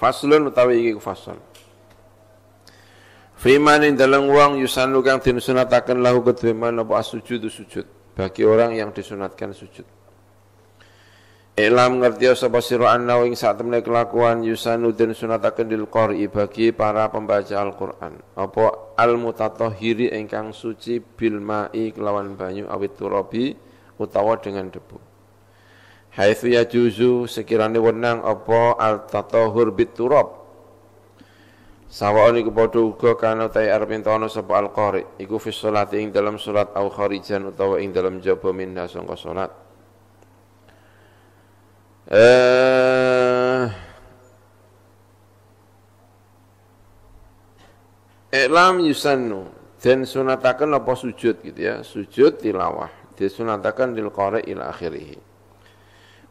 Faslun utawi iki fasal. Fiman ing dalem wong yusan kang disunataken lahu kedue man apa sujud sujud bagi orang yang disunatkan sujud. Ilam ngertia ya sapa sira anna ing sak temene kelakuan yusanu den sunataken lil qari bagi para pembaca Al-Qur'an. Apa al mutatahhiri ingkang suci bil ma'i kelawan banyu awit turabi utawa dengan debu. Haitsu yajuzu sekirane wenang apa al tatahhur bit turab. Sawaon iku padha uga kana ta arep entono sapa al qari iku fi sholati ing dalam salat au kharijan utawa ing dalam jaba minha sangka salat eh, Iklam yusannu dan sunatakan apa sujud gitu ya sujud tilawah disunatakan lil qari ila akhirih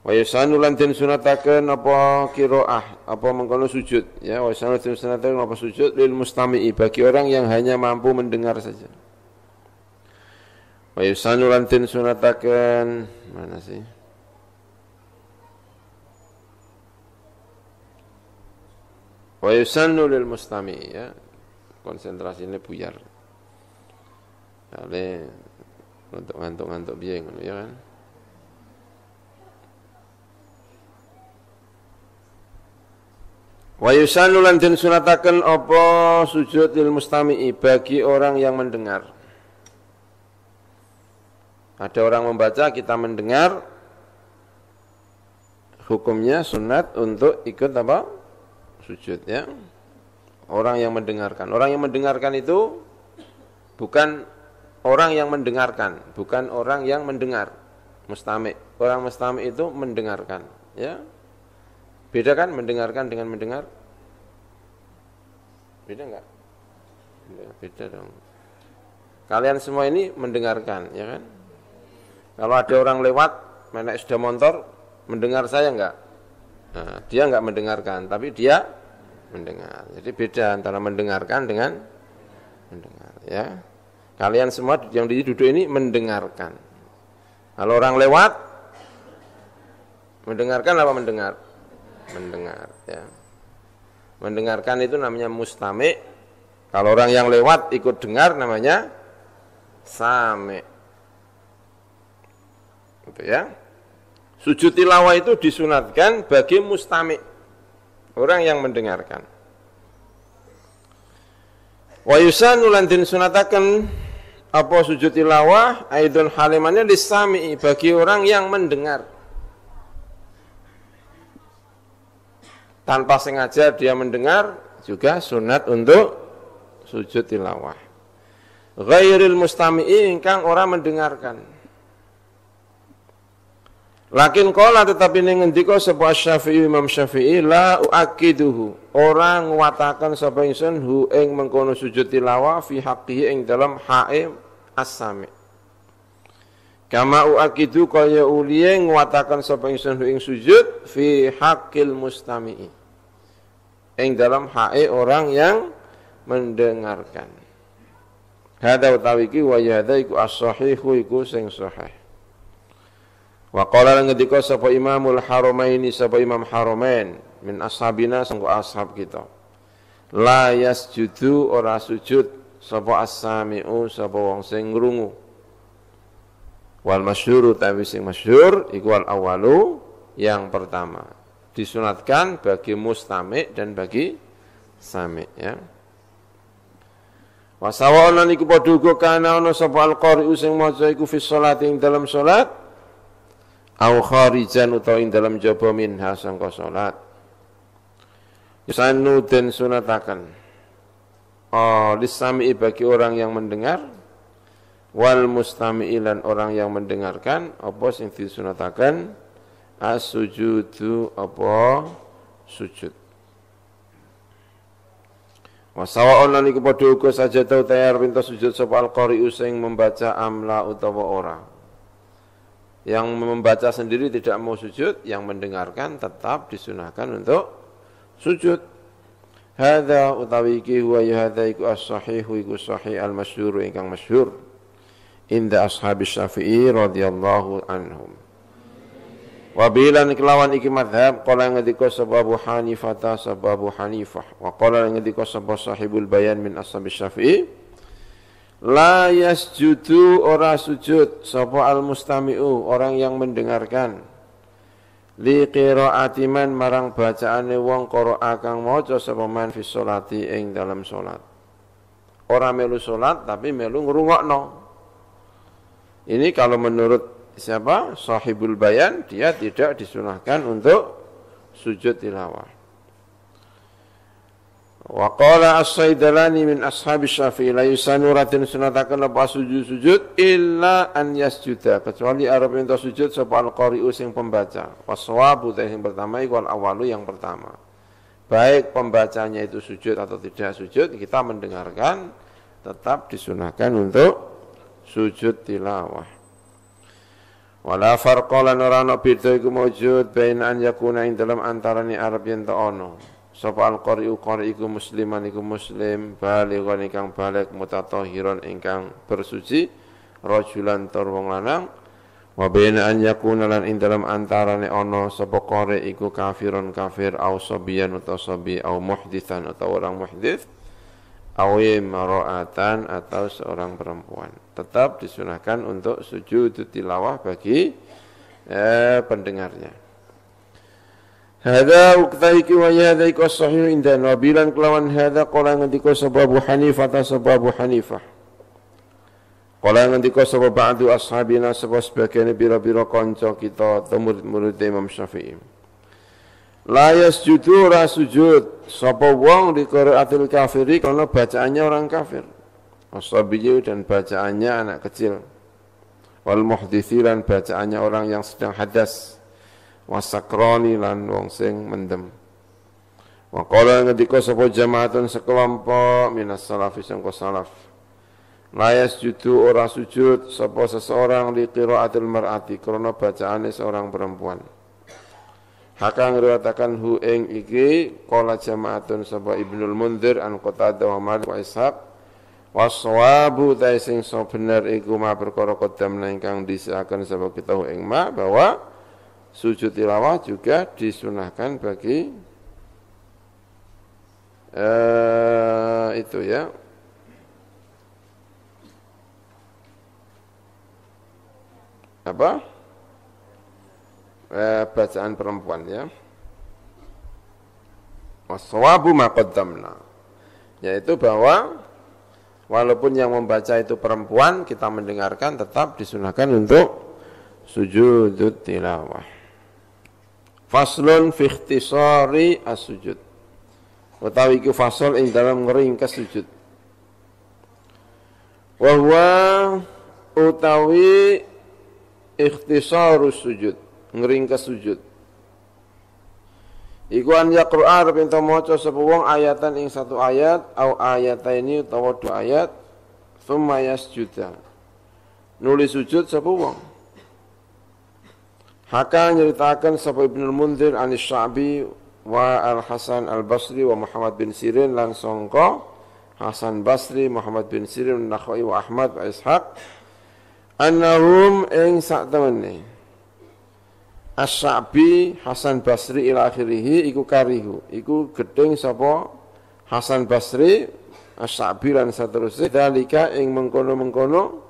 wa yusannu lan den sunataken apa qiraah apa mengkono sujud ya wa yusannu den sunataken apa sujud lil mustami'i bagi orang yang hanya mampu mendengar saja wa yusannu lan den mana sih Wa yusannu lil mustami ya. Konsentrasi ini buyar. kali untuk ngantuk-ngantuk biye ngono ya kan. Wa yusannu lan den sunataken apa sujud lil mustami bagi orang yang mendengar. Ada orang membaca, kita mendengar. Hukumnya sunat untuk ikut apa? sujud ya. Orang yang mendengarkan. Orang yang mendengarkan itu bukan orang yang mendengarkan, bukan orang yang mendengar. Mustami. Orang mustami itu mendengarkan, ya. Beda kan mendengarkan dengan mendengar? Beda enggak? Ya, beda dong. Kalian semua ini mendengarkan, ya kan? Kalau ada orang lewat, menaik sudah motor, mendengar saya enggak? Nah, dia enggak mendengarkan, tapi dia mendengar. Jadi beda antara mendengarkan dengan mendengar ya. Kalian semua yang di duduk ini mendengarkan. Kalau orang lewat mendengarkan apa mendengar? Mendengar ya. Mendengarkan itu namanya mustame. Kalau orang yang lewat ikut dengar namanya same. Gitu ya. Sujud tilawah itu disunatkan bagi mustami' orang yang mendengarkan wa yusanu lan den sunataken apa sujud tilawah aidun halimannya disami bagi orang yang mendengar tanpa sengaja dia mendengar juga sunat untuk sujud tilawah ghairil mustami'i ingkang orang mendengarkan Lakin kola tetapi ini ngendiko sebuah syafi'i imam syafi'i la uakiduhu Orang watakan sapa insan hu ing mengkono sujud tilawah fi haqihi ing dalam hae as-sami Kama uakidu kaya uliye ngwatakan sapa insan hu ing sujud fi hakil mustami'i Ing dalam hae orang yang mendengarkan Hada utawiki ki wa yadha iku as-sahihu iku sing sahih Wa qala lan ngendika sapa Imamul Haramain sapa Imam Haramain min ashabina sangko ashab kita. La yasjudu ora sujud sapa as-sami'u sapa wong sing ngrungu. Wal masyhur tapi sing masyhur iku al awalu yang pertama. Disunatkan bagi mustami' dan bagi sami' ya. Wa sawalan iku padha uga kana ana sapa al-qari'u sing maca iku fi sholati ing dalam sholat au kharijan utawa ing dalam jaba Hasan sangka salat yusanu dan sunatakan oh ah, lisami bagi orang yang mendengar wal mustami'ilan orang yang mendengarkan apa sing disunatakan as-sujudu apa sujud Wasawa onan iku padha uga saja tau tayar pintas sujud sapa al-qari'u sing membaca amla utawa orang. Yang membaca sendiri tidak mau sujud, yang mendengarkan tetap disunahkan untuk sujud. Hadza utawi iki huwa ya hadza iku as-sahih iku sahih al-masyhur ingkang masyhur inda ashabi Syafi'i radhiyallahu anhum. Wabilan kelawan iki madhab Qala ngedika sebab Abu Hanifah Sebab Abu Hanifah Wa qala ngedika sebab sahibul bayan Min ashabi syafi'i La yasjudu ora sujud Sopo al mustami'u orang yang mendengarkan li qiraati atiman marang bacaane wong koro akang mojo Sopo man fi sholati ing dalam sholat Orang melu sholat tapi melu ngerungokno. Ini kalau menurut siapa? Sahibul Bayan dia tidak disunahkan untuk sujud tilawah. Wa qala as saydalani min ashabi syafi'i la yusanuratin sunatakan apa sujud-sujud illa an yasjuda. Kecuali Arab minta sujud sapa al qari sing pembaca. Waswabu yang pertama iku awalu yang pertama. Baik pembacanya itu sujud atau tidak sujud, kita mendengarkan tetap disunahkan untuk sujud tilawah. Wala farqa lan ora ana beda iku bain an yakuna ing dalam antaraning Arab yen ono sapa al-qari'u qari'iku musliman iku muslim balighan ingkang balik mutatahiran ingkang bersuci rajulan tur wong lanang wa baina an yakuna lan ing dalam antarane ana sapa qari iku kafirun kafir au sabiyan utawa sabi au muhditsan utawa orang muhdits au mar'atan atau seorang perempuan tetap disunahkan untuk sujud tilawah bagi eh, pendengarnya Hada uktaiki wa yahda iku sahih indan wa bilan kelawan hada qala ngendika sapa Abu Hanifah ta sapa Abu Hanifah. Qala ngendika sapa ba'du ashabina sapa sebagian pira-pira kanca kita temur murid Imam Syafi'i. La yasjudu ra sujud sapa wong di qiraatil kafiri karena bacaannya orang kafir. Ashabiyu dan bacaannya anak kecil. Wal muhditsi bacaannya orang yang sedang hadas wasakroni lan wong sing mendem wa qala ngendika sapa jamaatun sekelompok minas salafis sangko salaf layas judu ora sujud sapa seseorang li qiraatil mar'ati krana bacaane seorang perempuan Hakang ngeriwatakan hu ing iki qala jamaatun sapa Ibnul Munzir an Qatadah wa Malik wa Ishaq Waswabu taising so bener iku ma perkara kodam ingkang disiakan sapa kita ing ma bahwa sujud tilawah juga disunahkan bagi eh, itu ya apa eh, bacaan perempuan ya waswabu maqaddamna yaitu bahwa walaupun yang membaca itu perempuan kita mendengarkan tetap disunahkan untuk sujud tilawah Faslun fi ikhtisari as-sujud. Utawi iku fasal ing dalam ngeringkas sujud. Wa huwa utawi ikhtisarus sujud, ngeringkas sujud. Iku an yaqra'a pinta maca sapa wong ayatan ing satu ayat au ini utawa dua ayat, thumma yasjuda. Nulis sujud sapa wong. Haka nyeritakan sapa Ibnu Munzir an Syabi wa Al Hasan Al Basri wa Muhammad bin Sirin lan sangka Hasan Basri Muhammad bin Sirin Nakhai wa Ahmad wa Ishaq annahum ing sak temene as Shabi, Hasan Basri ila akhirih iku karihu iku gedeng sapa Hasan Basri As-Sa'bi lan saterusé dalika ing mengkono-mengkono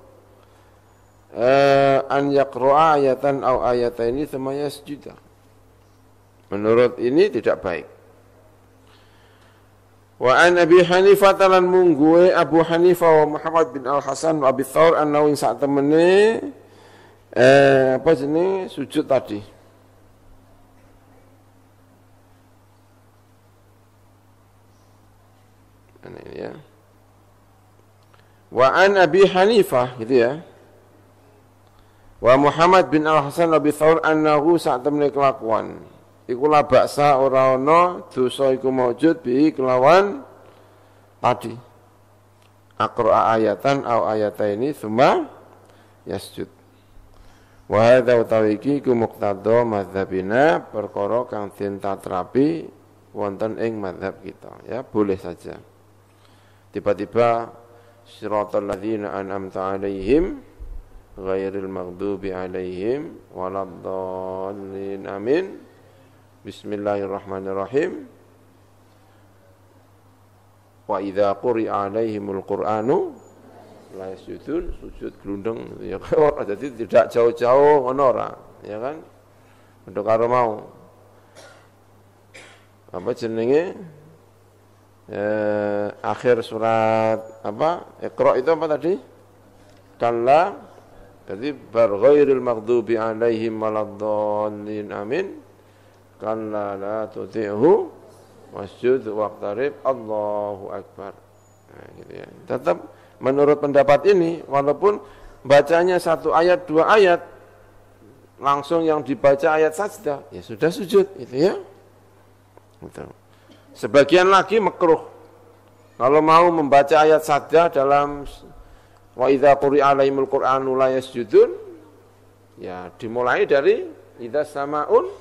uh, an yaqra'a ayatan au ayataini semuanya sejuta. Menurut ini tidak baik. Wa an Abi Hanifah talan mungguwe Abu Hanifah wa Muhammad bin Al-Hasan wa Abi Thawr an nawin sak temene eh, apa jenis sujud tadi. Ini ya. Wa an Abi Hanifah gitu ya. Wa Muhammad bin Al-Hasan Abi Thawr annahu saat temne kelakuan. Iku la baksa ora ana dosa iku maujud bi kelawan tadi. Aqra ayatan au ini summa yasjud. Wa hadza utawi iki iku muqtada mazhabina perkara kang den terapi wonten ing mazhab kita ya boleh saja. Tiba-tiba siratal ladzina an'amta alaihim ghairil maghdubi alaihim waladdallin amin bismillahirrahmanirrahim wa idza quri'a alaihimul qur'anu la yasjudun sujud gelundeng ya kan (laughs) jadi tidak jauh-jauh ngono ora ya kan untuk karo mau apa jenenge eh, akhir surat apa Iqra itu apa tadi kalla jadi bar ghairil maghdubi alaihim waladdallin amin. Kalla la tuti'hu masjid waqtarib Allahu akbar. Nah, gitu ya. Tetap menurut pendapat ini walaupun bacanya satu ayat dua ayat langsung yang dibaca ayat sajdah ya sudah sujud itu ya. Gitu. Sebagian lagi mekruh. Kalau mau membaca ayat sajdah dalam Wa idza quri'a alaihimul Qur'anu la yasjudun. Ya, dimulai dari idza samaun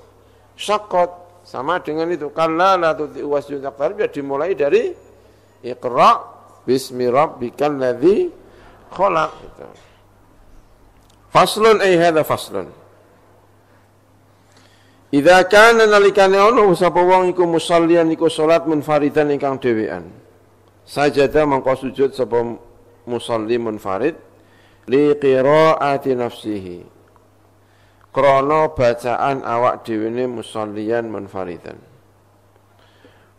syaqqat. Sama dengan itu kalla la tuti wasjud akbar ya dimulai dari Iqra bismi rabbikal ladzi khalaq. Gitu. Faslun ay eh, hadza faslun. Idza kana nalikane ono sapa wong iku musallian iku salat munfaridan ingkang dhewean. Sajada mangko sujud sapa musalli munfarid li qiraati nafsihi krono bacaan awak dewene musallian munfaridan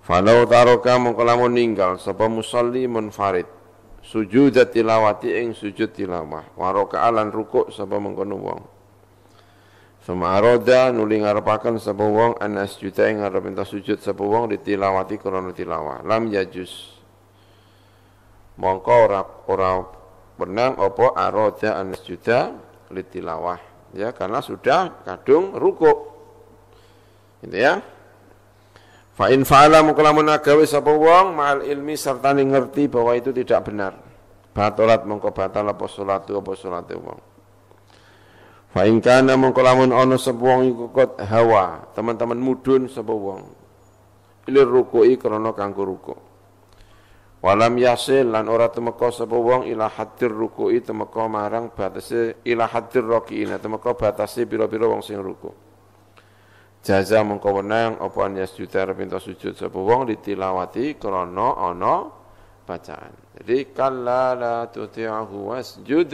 falau taroka mengkolamu ninggal sapa musalli munfarid sujud tilawati ing sujud tilawah waroka alan rukuk sapa mengkono wong Suma nuli ngarepaken sapa wong anas juta ing ngarep sujud sapa wong ditilawati krono tilawah lam yajus mongko ora ora benang apa aroja juta litilawah ya karena sudah kadung ruko, gitu ya fa in fa'ala mukalamun agawe sapa wong ma'al ilmi serta ngerti bahwa itu tidak benar batalat mongko batal apa salatu apa salate wong Fa in kana mongko lamun ana sapa wong iku hawa, teman-teman mudun sapa wong. Ilir i krono kanggo ruko. Walam yasil lan ora temeka sapa wong ila hadir ruku'i temeka marang batase ila hadir raki'ina temeka batase pira-pira wong sing ruku. Jaza mengko wenang apa an yasjuda pinta sujud sapa wong ditilawati krana ana bacaan. Jadi kalla la tuti'ahu wasjud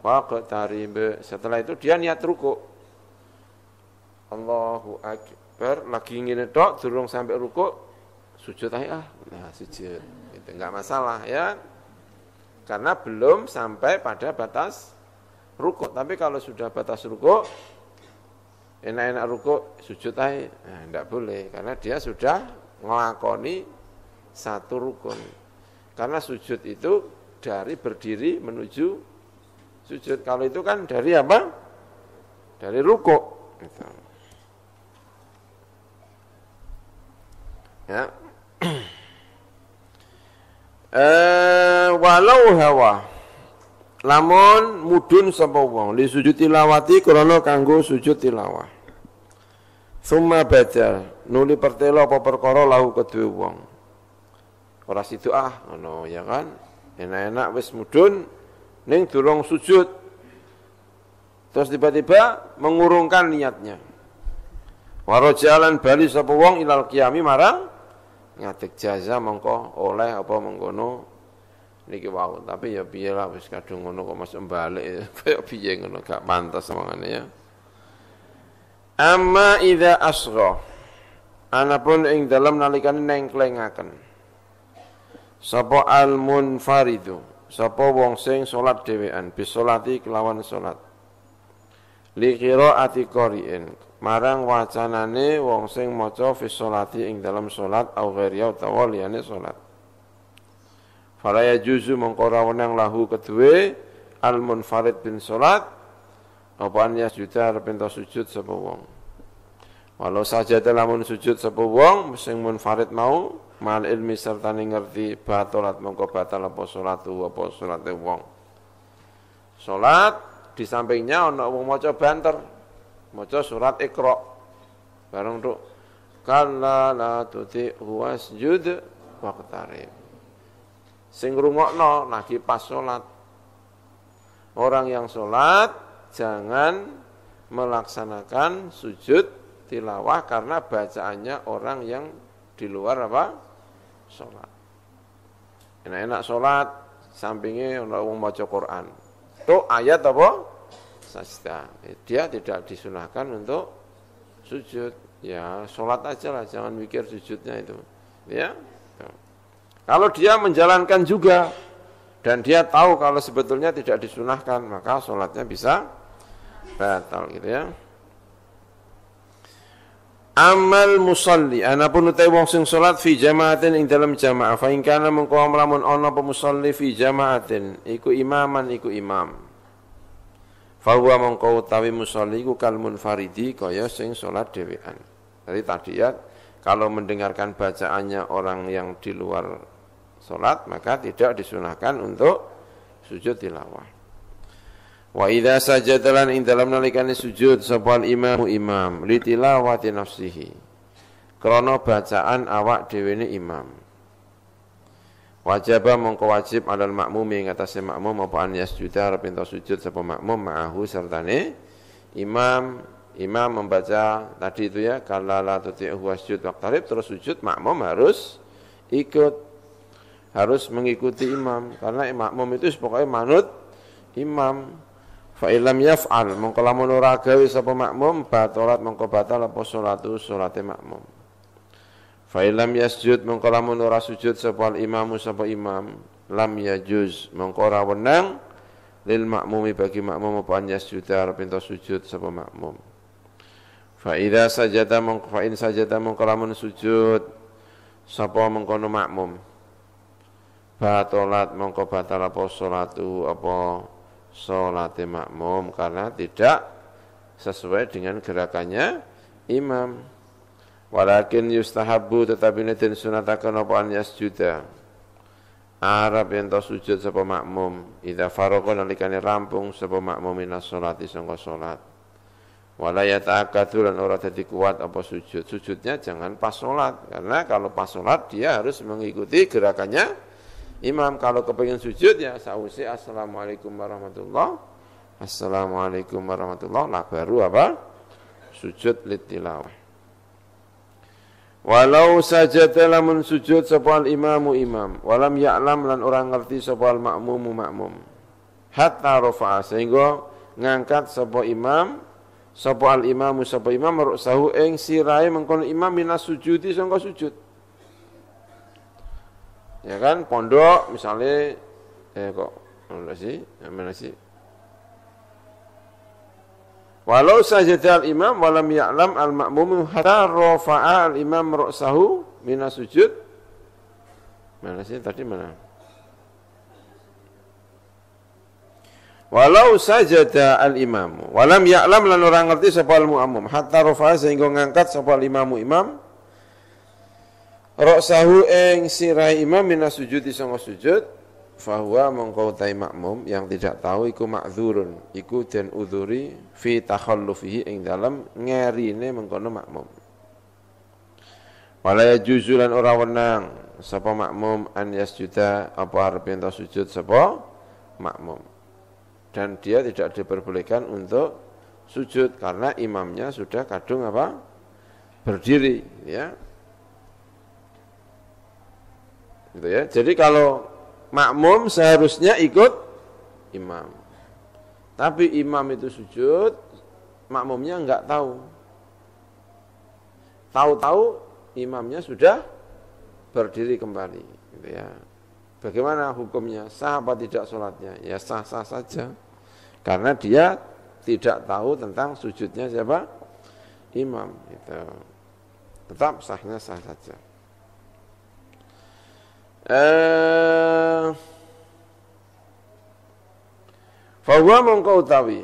waqtarib. Setelah itu dia niat ruku. Allahu akbar lagi ngene tok durung sampai ruku sujud ae ah. Nah, sujud. Itu enggak masalah ya. Karena belum sampai pada batas ruko. Tapi kalau sudah batas ruko, enak-enak ruko sujud aja. Nah, enggak boleh karena dia sudah ngelakoni satu ruko Karena sujud itu dari berdiri menuju sujud. Kalau itu kan dari apa? Dari ruko. Gitu. Ya. (clears throat) eh, walau hawa lamun mudun sapa wong li sujud tilawati krana kanggo sujud tilawah summa badal nuli pertelo apa perkara lahu kedue wong ora situ ah ngono ya kan enak-enak wis mudun ning durung sujud terus tiba-tiba mengurungkan niatnya waro jalan bali sapa wong ilal kiami marang ngadeg jaza mongko oleh apa mengkono niki wau tapi ya piye lah wis kadung ngono kok mas balik (laughs) kaya piye ngono gak pantas mangane ya amma idza asgha anapun ing dalam nalikane nengklengaken sapa al munfaridu sapa wong sing salat dhewean bisolati kelawan salat li qiraati qari'in marang wacanane wong sing maca fi sholati ing dalam sholat au ghairiya utawa liyane salat Faraya juzu mengko yang lahu kedue al munfarid bin salat apaan juta repinto sujud sapa wong walau saja telamun sujud sapa wong sing munfarid mau mal ilmi serta ngerti batalat mongko batal apa sholat apa salate wong sholat di sampingnya ono wong maca banter maca surat Iqra bareng tuh kala la tuti wasjud waqtarib sing rungokno lagi pas salat orang yang salat jangan melaksanakan sujud tilawah karena bacaannya orang yang di luar apa salat enak-enak salat sampingnya orang mau baca Quran tuh ayat apa sajda. Eh, dia tidak disunahkan untuk sujud. Ya, sholat aja lah, jangan mikir sujudnya itu. Ya. Kalau dia menjalankan juga dan dia tahu kalau sebetulnya tidak disunahkan, maka sholatnya bisa batal gitu ya. Amal musalli anapun utai wong sing salat fi jamaatin ing dalam jamaah fa ing kana mengko lamun pemusalli fi jamaatin iku imaman iku imam Fahuwa mongkau tawi musalliku kalmun kal munfaridi kaya sing sholat dewean. Jadi ya kalau mendengarkan bacaannya orang yang di luar sholat maka tidak disunahkan untuk sujud tilawah. Wa idha sajadalan ing dalam sujud sapa imam imam li tilawati nafsihi. krono bacaan awak dhewe imam. Wajibah mongko wajib alal yang atasnya makmum apa an yasjuda arep sujud sapa makmum ma'ahu sertane imam imam membaca tadi itu ya kala la tuti'hu wasjud waktarib terus sujud makmum harus ikut harus mengikuti imam karena makmum itu pokoknya manut imam fa ilam yaf'al mongko lamun ora gawe sapa makmum batalat mongko batal apa salatu salate makmum Fa'ilam yasjud mengkolamun ora sujud sepal imamu sapa imam lam yajuz mengkora wenang lil makmumi bagi makmum apa an yasjuda pinta sujud sapa makmum. Fa'idha sajata meng, fa'in sajata mengkolamun sujud sapa mengkono makmum. Batolat mengko batal apa salatu apa salate makmum karena tidak sesuai dengan gerakannya imam. Walakin yustahabu tetapi dan sunatakan apa an yasjuda. Arab yang tak sujud sebuah makmum, Ida faraqa nalikani rampung sebuah makmum minas salati sangka sholat Wala yata'akadu dan orang jadi kuat apa sujud. Sujudnya jangan pas sholat karena kalau pas sholat dia harus mengikuti gerakannya imam. Kalau kepingin sujud ya sausi assalamualaikum warahmatullah, Assalamualaikum warahmatullah Nah baru apa? Sujud litilawah Walau saja telah sujud sopal imamu imam Walam ya'lam lan orang ngerti sopal makmumu makmum Hatta rofa'a Sehingga ngangkat sopo imam Sopo imamu sopo imam Meruksahu ing sirai mengkon imam minas sujudi sehingga sujud Ya kan pondok misalnya Eh kok ya, Mana sih? Mana sih? Walau sajada al-imam walam ya'lam al-ma'mum hatta rafa'a al-imam ru'sahu mina sujud. Mana sih tadi mana? Walau sajada al-imam walam ya'lam lan orang ngerti sapa al-mu'ammum hatta rafa'a sehingga ngangkat sapa al-imamu imam ru'sahu eng sirai imam mina sujud sanga sujud fahuwa mengkautai makmum yang tidak tahu iku makzurun iku dan uduri fi takhallufihi ing dalam ngerine mengkono makmum walaya juzulan ora wenang sapa makmum an yasjuda apa arep ento sujud sapa makmum dan dia tidak diperbolehkan untuk sujud karena imamnya sudah kadung apa berdiri ya gitu ya jadi kalau makmum seharusnya ikut imam. Tapi imam itu sujud, makmumnya enggak tahu. Tahu-tahu imamnya sudah berdiri kembali, gitu ya. Bagaimana hukumnya? Sah apa tidak sholatnya? Ya sah-sah saja. Karena dia tidak tahu tentang sujudnya siapa? Imam. Gitu. Tetap sahnya sah saja eh Fahuwa mongkau utawi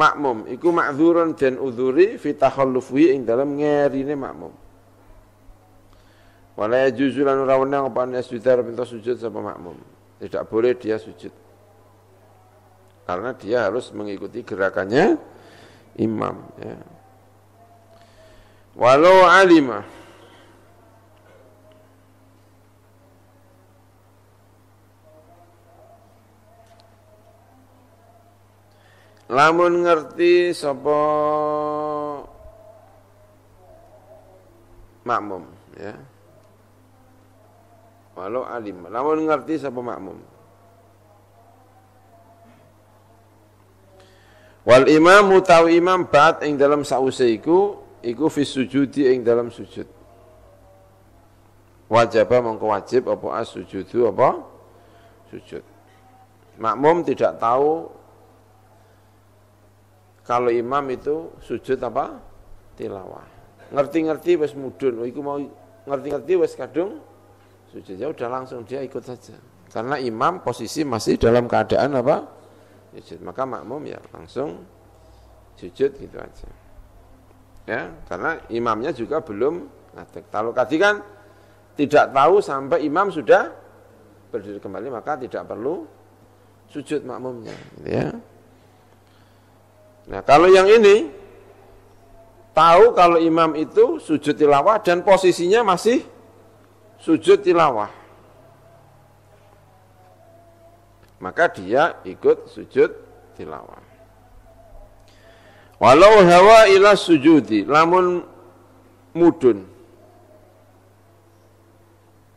makmum iku ma'zuran dan uduri fi takhallufi ing dalam ngerine makmum. Wala yajuzu lan ora wenang apa sujud sujud sapa makmum. Tidak boleh dia sujud. Karena dia harus mengikuti gerakannya imam ya. Walau alimah Lamun ngerti sapa makmum ya. Walau alim, lamun ngerti sapa makmum. Wal imam utawi imam bat, ing dalam sause iku iku fi sujudi ing dalam sujud. Wajibah mongko wajib apa as sujudu apa sujud. Makmum tidak tahu kalau imam itu sujud apa? Tilawah. Ngerti-ngerti wes mudun, iku mau ngerti-ngerti wes kadung sujudnya udah langsung dia ikut saja. Karena imam posisi masih dalam keadaan apa? Sujud. Maka makmum ya langsung sujud gitu aja. Ya, karena imamnya juga belum ngadeg. Kalau tadi kan tidak tahu sampai imam sudah berdiri kembali maka tidak perlu sujud makmumnya gitu ya. Nah kalau yang ini tahu kalau imam itu sujud tilawah dan posisinya masih sujud tilawah. Maka dia ikut sujud tilawah. Walau hawa ila sujudi, lamun mudun.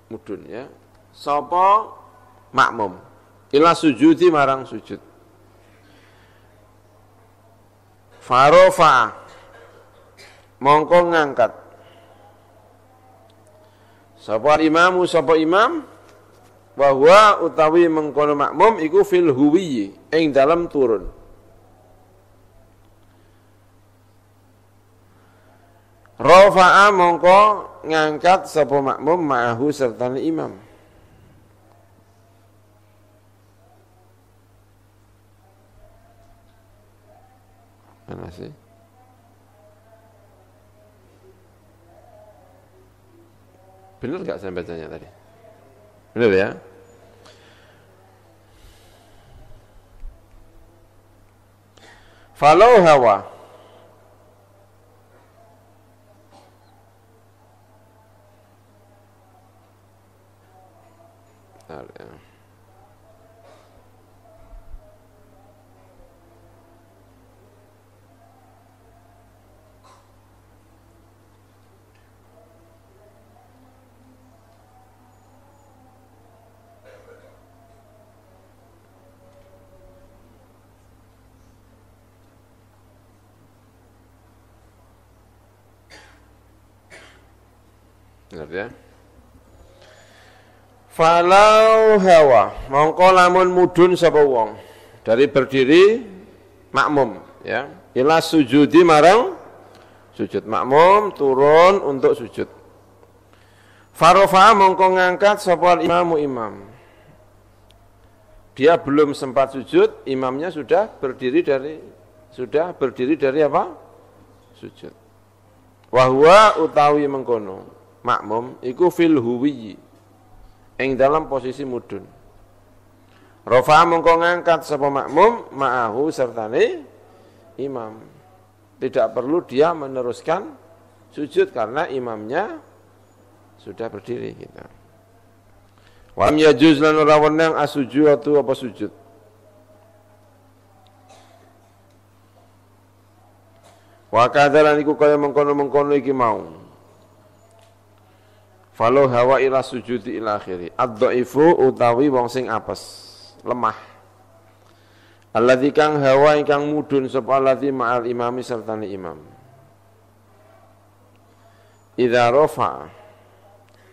Mudun ya. Sopo makmum. Ila sujudi marang sujud. Farofa mongko ngangkat. Sapa imamu sapa imam bahwa utawi mengkono makmum iku fil huwi ing dalam turun. Rafa'a mongko ngangkat sapa makmum ma'ahu serta imam. Mana sih? Benar nggak saya bacanya tadi? Benar ya? Falau hawa Bentar ya. Ingat ya. Falau hawa, mongko lamun mudun sapa wong dari berdiri makmum ya. Ila sujudi marang sujud makmum turun untuk sujud. Farofa mongko ngangkat sapa imamu imam. Dia belum sempat sujud, imamnya sudah berdiri dari sudah berdiri dari apa? Sujud. Wahwa utawi mengkono makmum iku fil huwi ing dalam posisi mudun rafa mongko ngangkat sapa makmum ma'ahu sertane imam tidak perlu dia meneruskan sujud karena imamnya sudah berdiri kita gitu. Wa Wam yajuz lan ora wenang asuju atau apa sujud. Wakadalan kadhalan iku kaya mengkono-mengkono iki mau. Falo hawa ila sujudi ila akhiri. ad utawi wong sing apes, lemah. Alladhi kang hawa ikang mudun sapa alladzi ma'al imami sertane imam. Idza rofa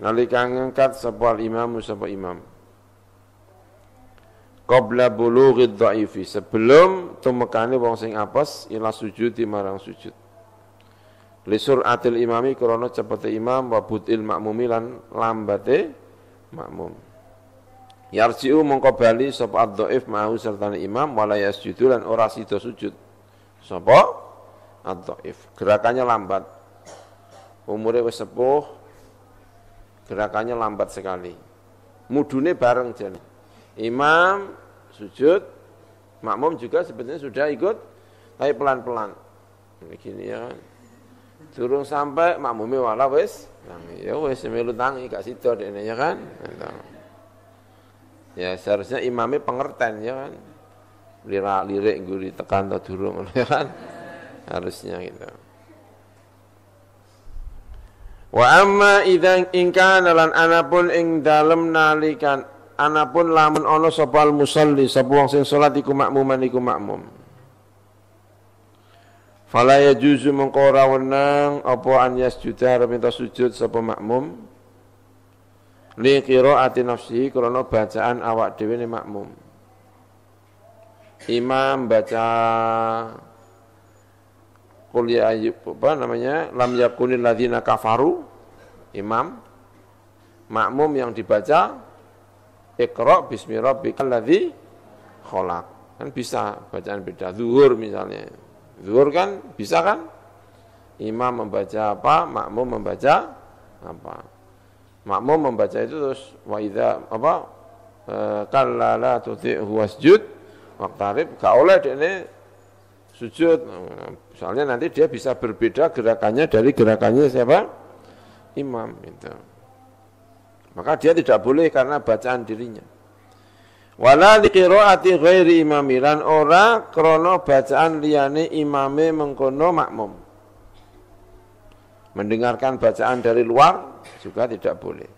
nalika ngangkat sapa imam sapa imam. Qabla bulughid dhaifi sebelum tumekane wong sing apes ila sujudi marang sujud lisur atil imami krono cepete imam wa butil makmumi lan lambate makmum yarji'u mongko bali sapa ad-dhaif ma'ahu imam wala yasjudu lan ora sida sujud sapa ad-dhaif gerakannya lambat umure wis sepuh gerakannya lambat sekali mudune bareng jan imam sujud makmum juga sebenarnya sudah ikut tapi pelan-pelan begini ya kan. Durung sampai makmumi wala wis tangi. Ya wis melu tangi gak sida dene ya kan. Gitu. Ya seharusnya imami pengerten ya kan. Lira lirik guri tekan ta durung (laughs) ya kan. Harusnya gitu. Wa amma idza in kana lan anapun ing dalem nalikan anapun lamun ana sapa al musalli sapa wong sing salat iku makmuman iku makmum. Fala yajuzu mengkora ora wenang apa an yasjuda minta sujud sapa makmum li qiraati nafsi krana bacaan awak dhewe ne makmum. Imam baca qul ya apa namanya lam yakunil ladzina kafaru imam makmum yang dibaca Iqra bismi rabbikal ladzi khalaq. Kan bisa bacaan beda zuhur misalnya. Zuhur kan bisa kan? Imam membaca apa, makmum membaca apa. Makmum membaca itu terus wa idza apa? E, kalla la tuti'hu wasjud waqtarib gak oleh ini sujud. Soalnya nanti dia bisa berbeda gerakannya dari gerakannya siapa? Imam itu. Maka dia tidak boleh karena bacaan dirinya. Wala liqiraati ghairi imami lan ora krono bacaan liyane imame mengkono makmum. Mendengarkan bacaan dari luar juga tidak boleh.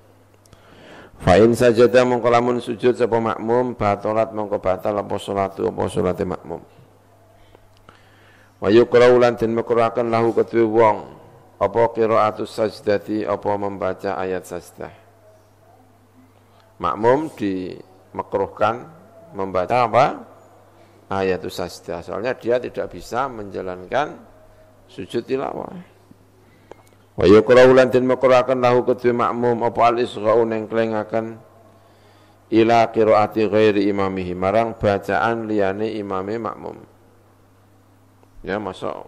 Fa'in sajadah mengkolamun sujud sapa makmum batolat mongko batal apa salatu apa makmum. Wa yuqra'u lan mekurakan lahu ketwi wong apa qiraatus sajdati apa membaca ayat sajdah. Makmum di makruhkan membaca apa? Ayat sajdah. Soalnya dia tidak bisa menjalankan sujud tilawah. Wa yukrau lan den lahu kutu makmum apa al isra'u neng ila qiraati ghairi imamihi marang bacaan liyane imami makmum. Ya masuk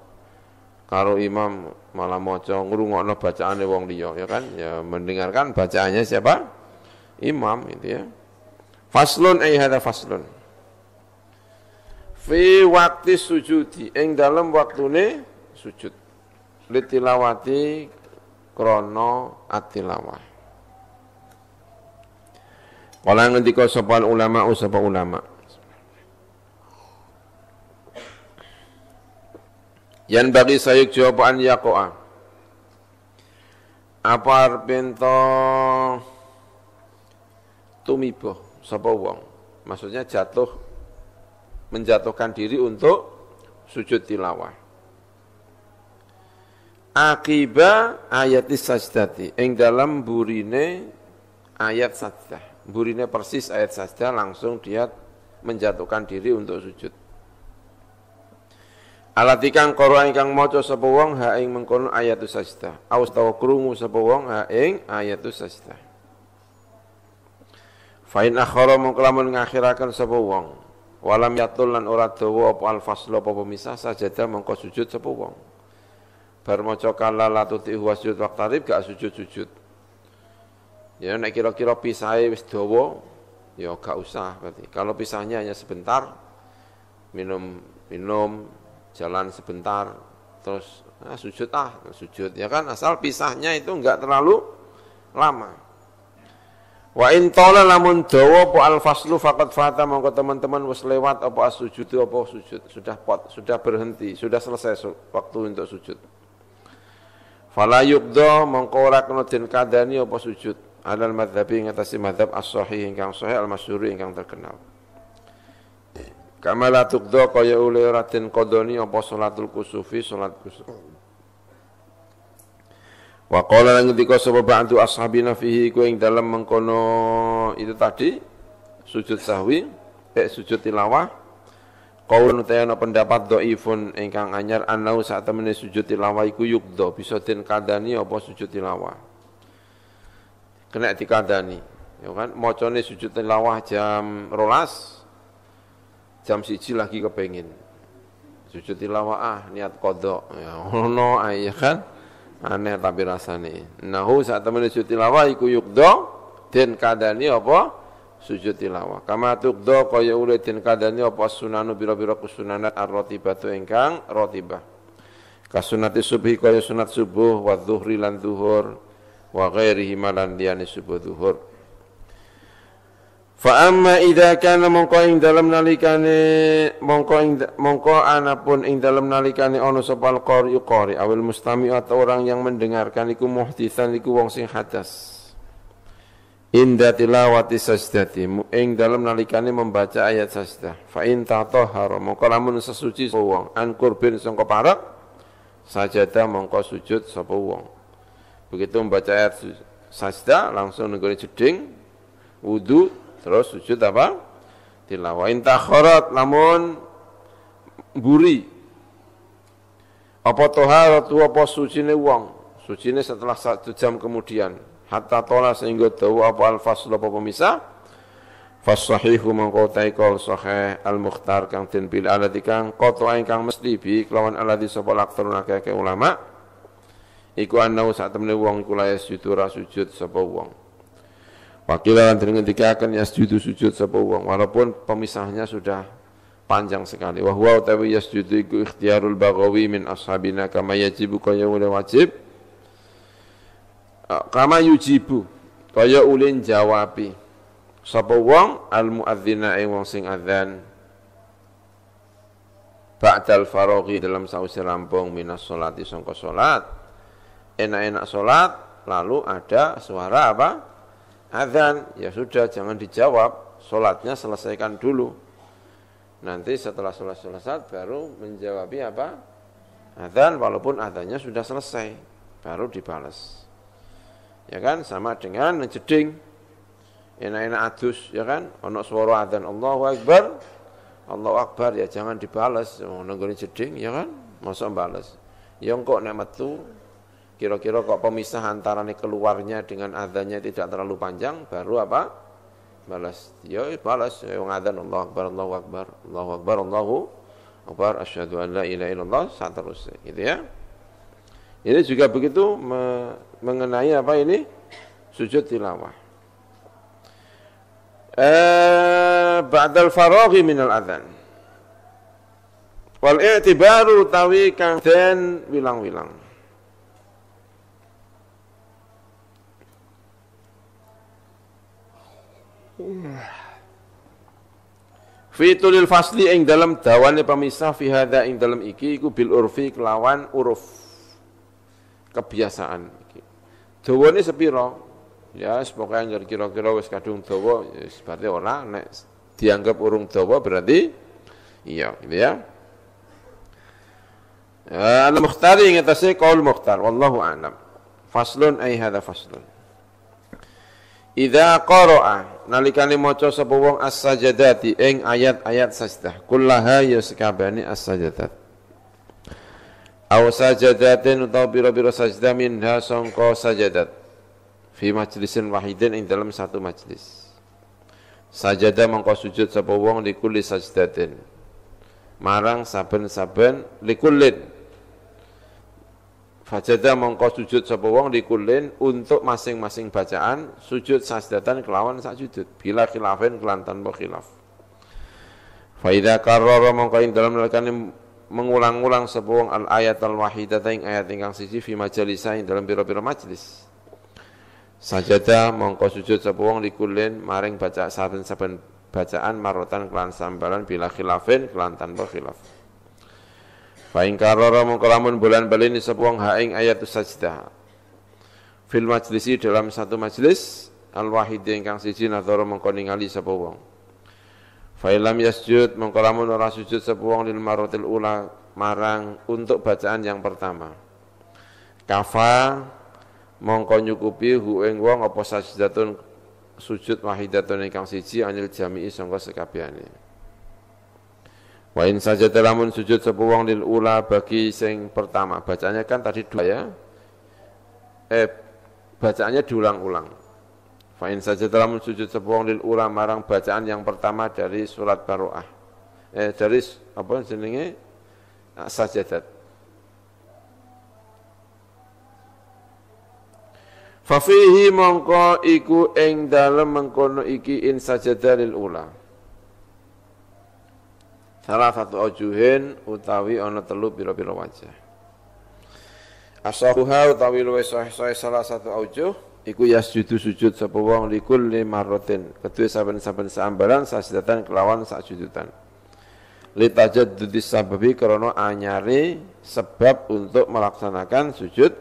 karo imam malah maca ngrungokno bacaane wong liya ya kan ya mendengarkan bacaannya siapa? Imam itu ya. Faslun ay eh, hadha faslun. Fi waktu sujudi ing dalem waktune sujud. Litilawati krono atilawah. Kala ngendika sapa ulama oh, sapa ulama. Yan bagi saya jawaban yakoa. Apa pinto tumibo? sapa wong. Maksudnya jatuh menjatuhkan diri untuk sujud tilawah. Akiba ayat sajdati ing dalam burine ayat sajdah. Burine persis ayat sajdah langsung dia menjatuhkan diri untuk sujud. ikang koro ingkang maca sapa wong ha ing mengkono ayat sajdah. Aus tawa krungu sapa wong ha ing ayatu sajdah. Fain akhara mengkelamun ngakhirakan sapa wong. Walam yatul lan ora dawa apa al-fasl apa pemisah sajadah mengko sujud sapa wong. Bar maca kala latuti wa sujud waqtarib gak sujud-sujud. Ya nek kira-kira pisahe wis dawa ya gak usah berarti. Kalau pisahnya hanya sebentar minum minum jalan sebentar terus nah, sujud ah sujud ya kan asal pisahnya itu enggak terlalu lama Wa in tola lamun dawa apa al faslu faqad fata mongko teman-teman wis lewat apa sujud apa sujud sudah pot sudah berhenti sudah selesai waktu untuk sujud. Fala yuqda mongko ora kena den kadani apa sujud alal madhabi ngatasi madhab as-sahih ingkang sahih al-masyhuri ingkang terkenal. Kamala tuqda kaya ule ora den kodoni apa salatul kusufi salat kusuf. Wa qala lan ngendika sapa ba'du ashabina fihi ku ing dalem mengkono itu tadi sujud sahwi eh sujud tilawah qaulun tayana pendapat dhaifun ingkang anyar annau saat temene sujud tilawah iku yukdo bisa den kandhani apa sujud tilawah kena dikandhani ya kan macane sujud tilawah jam rolas jam siji lagi kepengin sujud tilawah ah niat kodok ya ono ya kan aneh tapi rasane nahu saat temen sujud tilawah iku yukdo den kadani apa sujud tilawah kama tukdo kaya ule den kadani apa sunanu biro-biro kusunanat ar-rotibatu ingkang rotibah kasunati subuh kaya sunat subuh wa dhuhri lan dhuhur wa ghairihi himalan liyani subuh dhuhur Fa amma idza kana mongko ing dalem nalikane mongko ing mongko anapun ing dalem nalikane ana sapa qari qari awil mustami atau orang yang mendengarkan iku muhditsan iku wong sing hadas. Inda tilawati sajdati ing dalem nalikane membaca ayat sajdah. Fa in tatahhar mongko lamun sesuci sapa wong an kurbin sangka parak sajadah mongko sujud sapa wong. Begitu membaca ayat sajdah langsung nenggone jeding wudu Terus sujud apa? Tilawah. Inta khorat namun buri. Apa toharatu apa uang? Suci Sucine setelah satu jam kemudian. Hatta tola sehingga tahu apa al-fasl apa pemisah? Fasahihu mengkotai kol sahih al-mukhtar kang tin bil alati kang qatwa kang mesti bi kelawan alati sapa laktarun ulama. Iku anau saat temani uang ikulaya sujud rasujud sapa wong. Wakilan dengan tiga akan ya sujud sebuah uang walaupun pemisahnya sudah panjang sekali. Wa huwa ya sujud itu ikhtiarul bagawi min ashabina kama yajibu kaya ulen wajib. Eh, kama yujibu kaya ulin jawabi. Sapa wong al muadzina ing eh, wong sing adzan. Ba'dal faroghi dalam sausir rampung minas sholati sangka sholat. Enak-enak solat lalu ada suara apa? Adzan ya sudah jangan dijawab, sholatnya selesaikan dulu. Nanti setelah sholat selesai baru menjawabi apa? Adzan, walaupun adzannya sudah selesai, baru dibalas. Ya kan, sama dengan ngejeding. Enak-enak adus, ya kan? Ono suara azan Allahu Akbar, Allahu Akbar ya jangan dibalas, mau oh, nungguin jeding, ya kan? Masa balas. Yang kok nemat tuh? Kira-kira kok pemisah antara keluarnya dengan adanya tidak terlalu panjang, baru apa? Balas. Ya balas. Ya adzan Allah Akbar, Allahu Akbar, Allahu Akbar, Allahu Akbar, asyhadu an la ilaha illallah, saat terus. Gitu ya. Ini juga begitu me mengenai apa ini? Sujud tilawah. Eh, ba'dal faraghi minal adzan. Wal i'tibaru tawi kang den wilang-wilang. Fitulil fasli ing dalam dawane pemisah fi hadza ing dalam iki iku bil urfi kelawan uruf kebiasaan iki. Dawane sepiro? Ya yes, pokoknya kira-kira wis kadung dawa yes, ya berarti ora nek dianggap urung dawa berarti iya gitu ya. Eh, Al Mukhtari ing atase qaul Mukhtar wallahu a'lam. Faslun ay hadza faslun. Idza qara'a nalikane maca sapa wong as-sajadati ing ayat-ayat sajdah kullaha ya sekabehane as-sajadat aw sajadatin utawa pira-pira sajdah minha sangka sajadat fi majlisin wahidin ing dalam satu majlis sajadah mongko sujud sapa wong likuli sajdatin marang saben-saben likulin Fajadah mengkau sujud sapa wong dikulin untuk masing-masing bacaan sujud sasdatan kelawan sujud bila khilafin kelan tanpa khilaf. Faida karoro mongko ing dalam lekane mengulang-ulang sapa wong al ayat al wahidah ing ayat ingkang siji fi majalisa ing dalam pira-pira majlis. Sajadah mongko sujud sapa wong dikulin maring baca saben-saben bacaan marotan kelan sambalan bila khilafin kelan tanpa khilaf. Fa karoro karara mengkelamun bulan ni sepuang haing ayatu sajdah. Fil majlisi dalam satu majlis al wahid kang siji nadhara mengko ningali sapa wong. Fa ilam yasjud mengko lamun ora sujud sapa wong lil maratil ula marang untuk bacaan yang pertama. Kafa mongko nyukupi hu ing wong apa sajdatun sujud wahidatun ingkang siji anil jami'i sangka sekabehane. Wa in sajada sujud sepuang lil ula bagi sing pertama. bacanya kan tadi dua ya. Eh bacaannya diulang-ulang. Fa in sajada sujud sepuang lil ula marang bacaan yang pertama dari surat baru'ah. Eh dari apa jenenge? Ah, Sajadat. Fafihi mongko iku ing dalem mengkono iki in sajadah lil ula. Salah satu ojuhin utawi ono telu biru pira wajah. Asahuha utawi luwih sahih salah satu ojuh iku yasjudu sujud sapa wong likul limarratin. Kedue saben-saben saambaran sasidatan kelawan sakjudutan. Litajaddudis sababi karena anyari sebab untuk melaksanakan sujud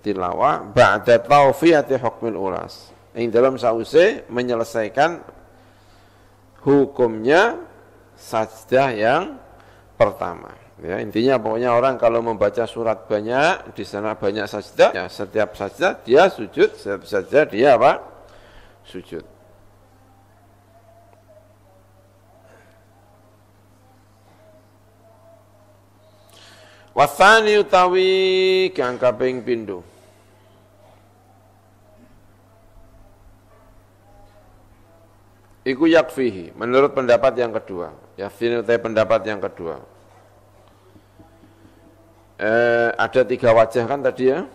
tilawah ba'da tawfiyati hukmil uras. Yang dalam sause menyelesaikan hukumnya sajdah yang pertama. Ya, intinya pokoknya orang kalau membaca surat banyak, di sana banyak sajdah, ya, setiap sajdah dia sujud, setiap sajdah dia apa? Sujud. Wasani utawi kang kaping pindho. Iku yakfihi, menurut pendapat yang kedua. Yakfihi utai pendapat yang kedua. Eh, ada tiga wajah kan tadi ya.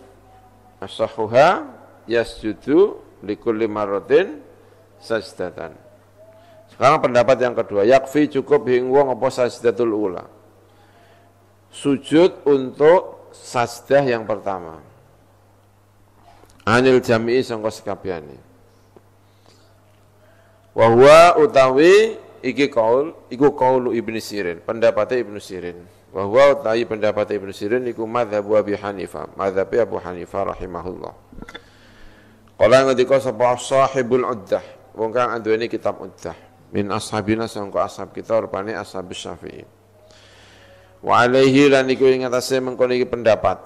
Asahuha yasjudu lima rotin, sajdatan. Sekarang pendapat yang kedua, yakfi cukup hingwong apa sajdatul ula. Sujud untuk sajdah yang pertama. Anil jami'i sangka sekabiani. Wa huwa utawi iki kaul iku kaulu Ibnu Sirin, pendapatnya Ibnu Sirin. Wa huwa utawi pendapat Ibnu Sirin iku mazhab Abi Hanifah, mazhab Abu Hanifah rahimahullah. Qala ngendika sapa sahibul uddah, wong kang anduweni kitab uddah. Min ashabina sangko ashab kita rupane ashab Syafi'i. Wa alaihi lan iku ing atase mengkono iki pendapat.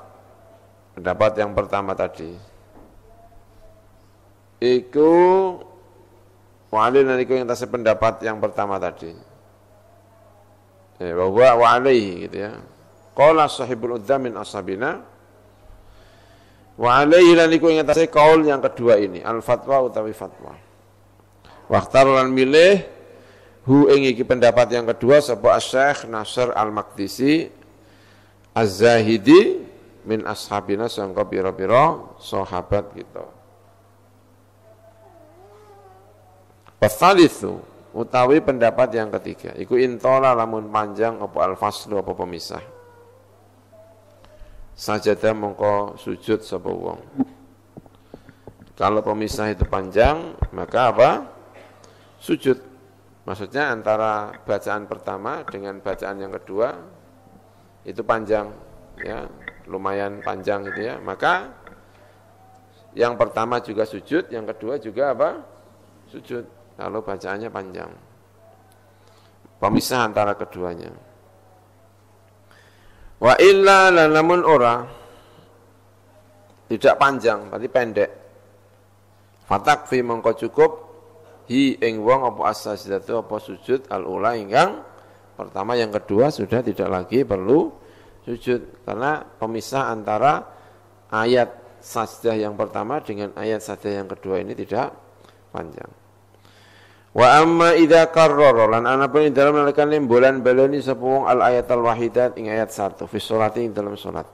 Pendapat yang pertama tadi. Iku Wa'alaihi naniku yang tasih pendapat yang pertama tadi. Eh, bahwa wa'alaihi gitu ya. Qala sahibul udda min ashabina. Wa'alaihi naniku yang tasih kaul yang kedua ini. Al-fatwa utawi fatwa. Waktar lan milih hu ing pendapat yang kedua sapa Syekh Nasr Al-Maqdisi azahidi zahidi min ashabina sangka biro biro sahabat kita. Gitu. Pasalisu utawi pendapat yang ketiga iku intola lamun panjang apa al apa pemisah. Sajadah mengko sujud sapa wong. Kalau pemisah itu panjang, maka apa? Sujud. Maksudnya antara bacaan pertama dengan bacaan yang kedua itu panjang ya, lumayan panjang itu ya. Maka yang pertama juga sujud, yang kedua juga apa? Sujud kalau bacaannya panjang. Pemisah antara keduanya. Wa illa lalamun ora tidak panjang, berarti pendek. fi mengko cukup hi ing wong apa as-sajdatu apa sujud al-ula ingkang pertama yang kedua sudah tidak lagi perlu sujud karena pemisah antara ayat sajdah yang pertama dengan ayat sajdah yang kedua ini tidak panjang. Wa amma idza qarrara lan anapun ing dalam nalikan limbolan beloni sepung al ayat al wahidat ing ayat satu fi sholati ing dalam salat.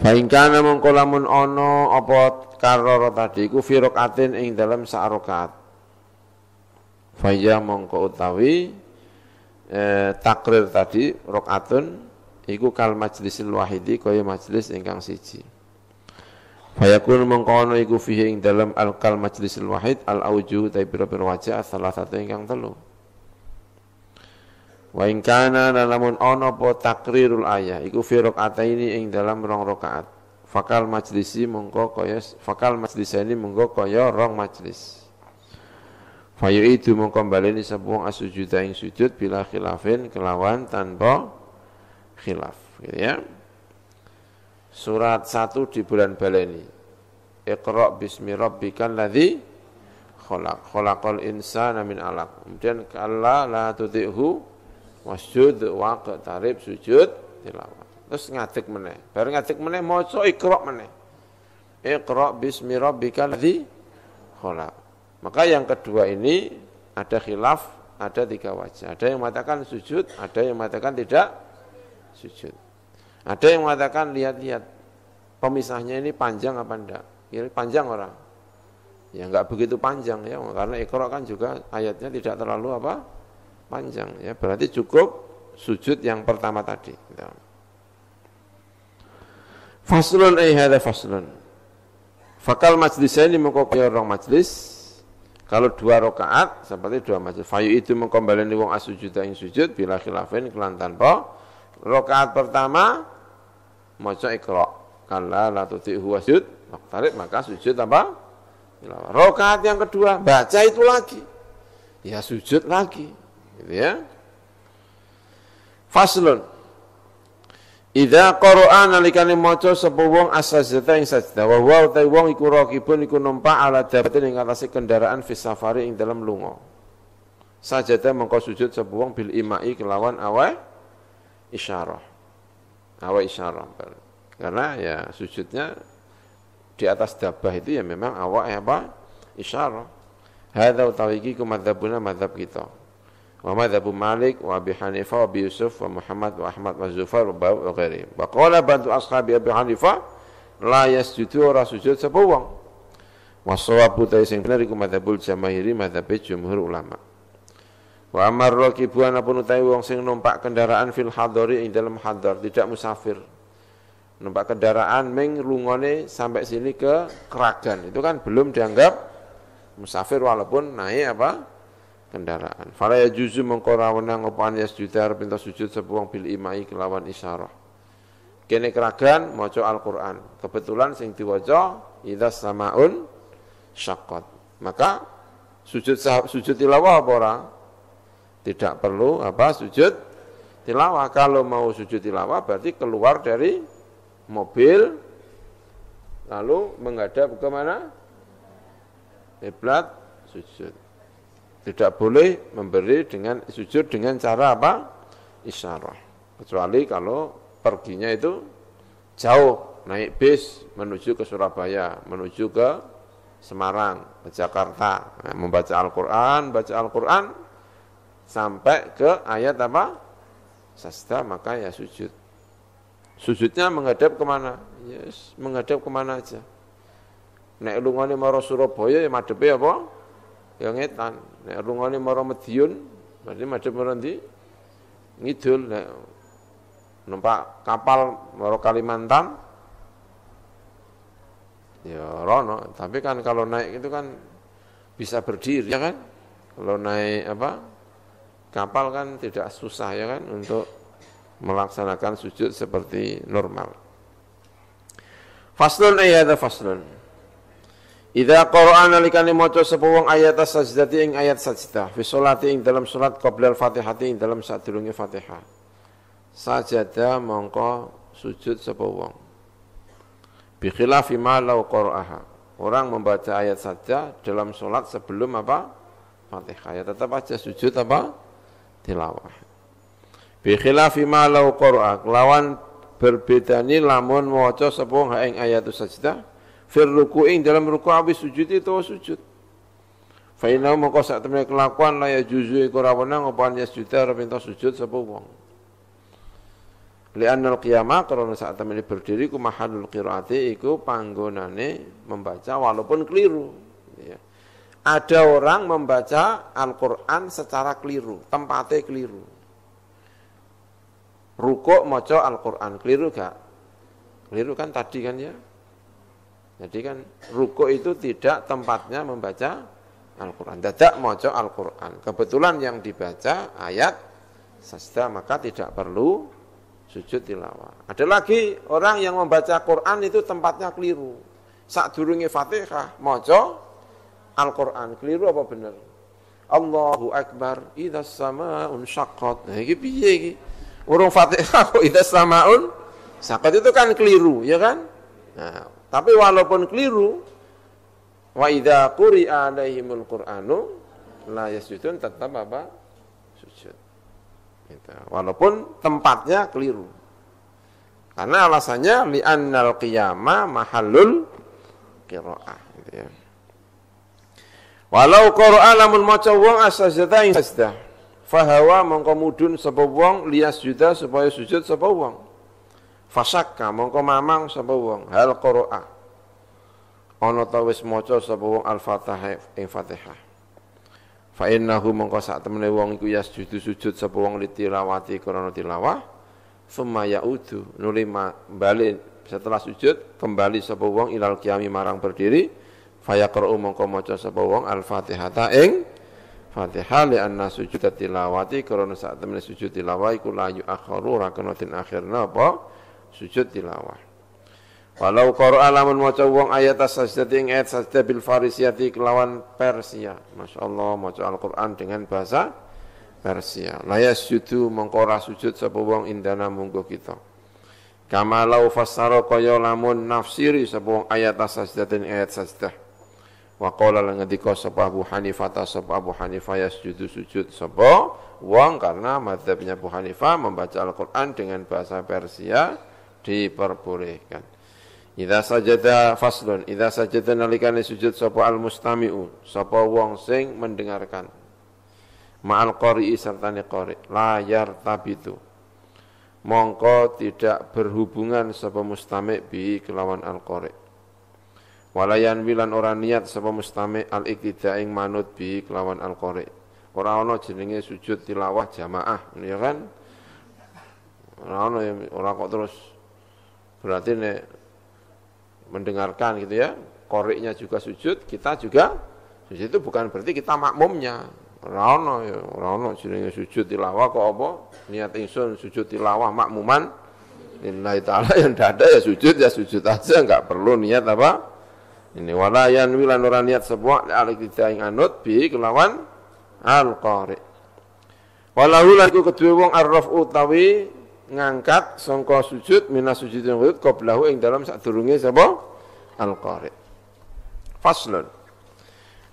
Fa in kana mongko ana apa karrara tadi iku fi rakaatin ing dalam sak rakaat. Fa ya mongko utawi eh, takrir tadi rakaatun iku kal majlisil wahidi kaya majlis ingkang siji. Fayakun mengkono iku fihi ing dalam alkal majlisil wahid al auju ta wajah salah satu kang telu. Wa in kana lamun ono po takrirul ayah iku fi ini ing dalam rong rokaat Fakal majlisi mengko kaya fakal ini mengko kaya rong majlis. Fayu itu mongko ni sepuang asujuda ing sujud bila khilafin kelawan tanpa khilaf gitu ya. Surat 1 di bulan Baleni. Iqra' bismi rabbikal ladzi khalaq. Khalaqal insana min alaq. Kemudian kala la tuti'hu wasjud waqtarib sujud tilawah. Terus ngadeg meneh. Baru ngadeg meneh maca Iqra' meneh. Iqra' bismi rabbikal ladzi khalaq. Maka yang kedua ini ada khilaf, ada tiga wajah. Ada yang mengatakan sujud, ada yang mengatakan tidak sujud. Ada yang mengatakan lihat-lihat pemisahnya ini panjang apa enggak? Kira ya, panjang orang. Ya enggak begitu panjang ya karena Iqra kan juga ayatnya tidak terlalu apa? panjang ya. Berarti cukup sujud yang pertama tadi. Gitu. Faslun ai eh, hadza faslun. Fakal majlis ini mengkokai orang majlis kalau dua rakaat seperti dua majlis. Fayu itu mengkembali wong asujud ing sujud bila khilafin kelantan po. Rakaat pertama maca ikra kala la tuti'hu wasjud waqtarib maka sujud apa? Rakaat yang kedua baca itu lagi. Ya sujud lagi. Gitu ya. Faslun. Idza Quran nalikane maca sapa wong as-sajdata ing sajdah wa huwa ta wong iku raqibun iku numpak ala dabatin ing atase kendaraan fi safari ing dalam lunga. Sajdah mengko sujud sapa wong bil imai kelawan awal isyarah awal isyarah karena ya sujudnya di atas dabah itu ya memang awak ya apa isyarah hadza utawiki ku madzhabuna madzhab kita wa madzhabu Malik wa Abi Hanifah wa Abi Yusuf wa Muhammad wa Ahmad wa Zufar wa Ba'u wa ghairi wa qala bantu ashabi Abi Hanifah la yasjudu ora sujud sapa wong wa sawabu ta sing bener iku madzhabul jamahiri madzhab jumhur ulama Wa amar rakibu anapun utai wong sing numpak kendaraan fil hadhari ing dalam hadar, tidak musafir. Numpak kendaraan ming lungone sampai sini ke keragan. Itu kan belum dianggap musafir walaupun naik apa? kendaraan. Fala ya juzu mengko wenang apa ya sujudar pinta sujud sepuang bil imai kelawan isyarah. Kene keragan maca Al-Qur'an. Kebetulan sing diwaca idza samaun syaqqat. Maka sujud sujud tilawah apa ora? Tidak perlu apa sujud tilawah. Kalau mau sujud tilawah berarti keluar dari mobil lalu menghadap ke mana? Iblat sujud. Tidak boleh memberi dengan sujud dengan cara apa? Isyarah. Kecuali kalau perginya itu jauh naik bis menuju ke Surabaya, menuju ke Semarang, ke Jakarta, nah, membaca Al-Quran, baca Al-Quran, sampai ke ayat apa? Sasta maka ya sujud. Sujudnya menghadap kemana? Yes, menghadap kemana aja. Nek lungani maro Surabaya ya madepi apa? Ya ngetan. Nek lungani maro Madiun berarti madep maro Ngidul. Nek numpak kapal maro Kalimantan ya rono, tapi kan kalau naik itu kan bisa berdiri ya kan? Kalau naik apa? kapal kan tidak susah ya kan untuk melaksanakan sujud seperti normal. Faslun ayat faslun. Ida Qur'an alikani maca sapa wong ayat sajdati ing ayat sajdah fi salati ing dalam salat qabla al-Fatihati ing dalam sadurunge Fatihah. Sajadah mongko sujud sapa wong. Bi khilafi ma law qara'aha. Orang membaca ayat saja dalam salat sebelum apa? Fatihah. Ya tetap aja sujud apa? tilawah. Bi khilafi ma law berbeda lawan berbedani lamun waca sepung haing ayatus sajdah fir ruku'in dalam ruku' abis sujud itu sujud. Fainau inna moko sak kelakuan la ya juzu iku ra apa ya sujud ra sujud sepung. wong. Lianna al-qiyamah karena saat temene berdiri ku mahalul qiraati iku panggonane membaca walaupun keliru. Ya. Ada orang membaca Al-Quran secara keliru, tempatnya keliru. Ruko moco Al-Quran, keliru gak? Keliru kan tadi kan ya? Jadi kan ruko itu tidak tempatnya membaca Al-Quran. Tidak moco Al-Quran. Kebetulan yang dibaca ayat sasda maka tidak perlu sujud tilawah. Ada lagi orang yang membaca Quran itu tempatnya keliru. Saat durungi Fatihah moco Al-Quran. Keliru apa benar? Allahu Akbar, idha sama'un syakot Nah, ini piye ini? Urung Fatihah (laughs) kok idha sama'un syakot itu kan keliru, ya kan? Nah, tapi walaupun keliru, wa idha quri'a alaihimul Qur'anu, la yasjudun tetap apa? Sujud. Gitu. Walaupun tempatnya keliru. Karena alasannya li'annal qiyama mahalul qira'ah. Walau Quran namun maca wong asajdatain sajdah. Fahawa mongko mudun sapa wong juta supaya sujud sapa wong. Fasakka mongko mamang sapa wong hal Quran Ana ta wis maca sapa wong Al-Fatihah ing Fatihah. Fa innahu mongko sak temene wong iku judu sujud sapa wong litilawati krana tilawah. Summa ya'udu nuli bali setelah sujud kembali sapa wong ilal kiami marang berdiri fayaqra'u mongko maca sapa wong al-Fatihata ing Fatihah li anna sujud tilawati karena saat temen sujud tilawah iku la yu'akhiru ra kena den akhirna apa sujud tilawah Walau qara'a lamun maca wong ayat sajdati ing ayat sajdah bil farisiyati kelawan Persia. Masyaallah maca Al-Qur'an dengan bahasa Persia. La sujudu mongko sujud sapa wong indana munggo kita. Kama lau kaya lamun nafsiri sapa wong ayat sajdatin ayat sajdah. Wa qala lan ngendika sapa Abu Hanifah ta sapa Abu Hanifah yasjudu sujud sapa wong karena mazhabnya Abu Hanifah membaca Al-Qur'an dengan bahasa Persia diperbolehkan. Idza sajada faslun idza sajada nalikane sujud sapa al-mustami'u sapa wong sing mendengarkan. Ma'al qari'i serta qari layar tabitu. Mongko tidak berhubungan sapa mustami' bi kelawan al-qari'. Walayan bilan orang niat sapa mustami al iktida ing manut bi kelawan al qori. orang no jenenge sujud tilawah jamaah, ya kan? no yang orang kok terus berarti nek mendengarkan gitu ya, Koreknya juga sujud, kita juga sujud itu bukan berarti kita makmumnya. Orang ana ya, ora jenenge sujud tilawah kok apa? Niat ingsun sujud tilawah makmuman lillahi taala yang tidak ada ya sujud ya sujud aja enggak perlu niat apa? Ini walayan wilan orang niat sebuah alik ditaing anut bi kelawan al-qari. Walau ku kedua wong arraf utawi ngangkat songko sujud minas sujud yang wujud qoblahu ing dalam sadurunge sapa al-qari. Faslun.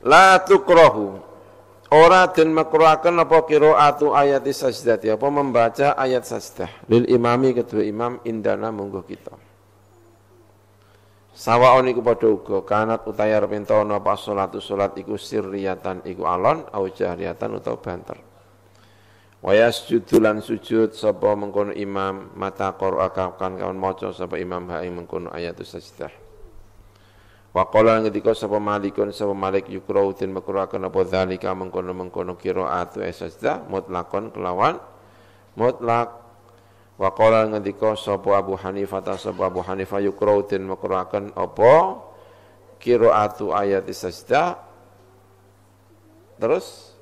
La tukrahu Ora dan makruhaken apa qiraatu ayat sajdati apa membaca ayat sajdah lil imami ketua imam indana munggu kita. Sawaon iku padha uga kanat utaya repinta ana apa salatu salat iku sirriyatan iku alon au jahriyatan utawa banter. Wa yasjudu lan sujud sapa mengkono imam mata qara kan kawan maca sapa imam ha ing mengkono ayat sajdah. Wa qala ngendika sapa malikun sapa malik yukrau den makruhaken apa zalika mengkono-mengkono qiraatu e sajdah mutlakon kelawan mutlak Wa qala ngendika sapa Abu Hanifah ta sapa Abu Hanifah yukrautin makruakan apa qiraatu ayat sajdah terus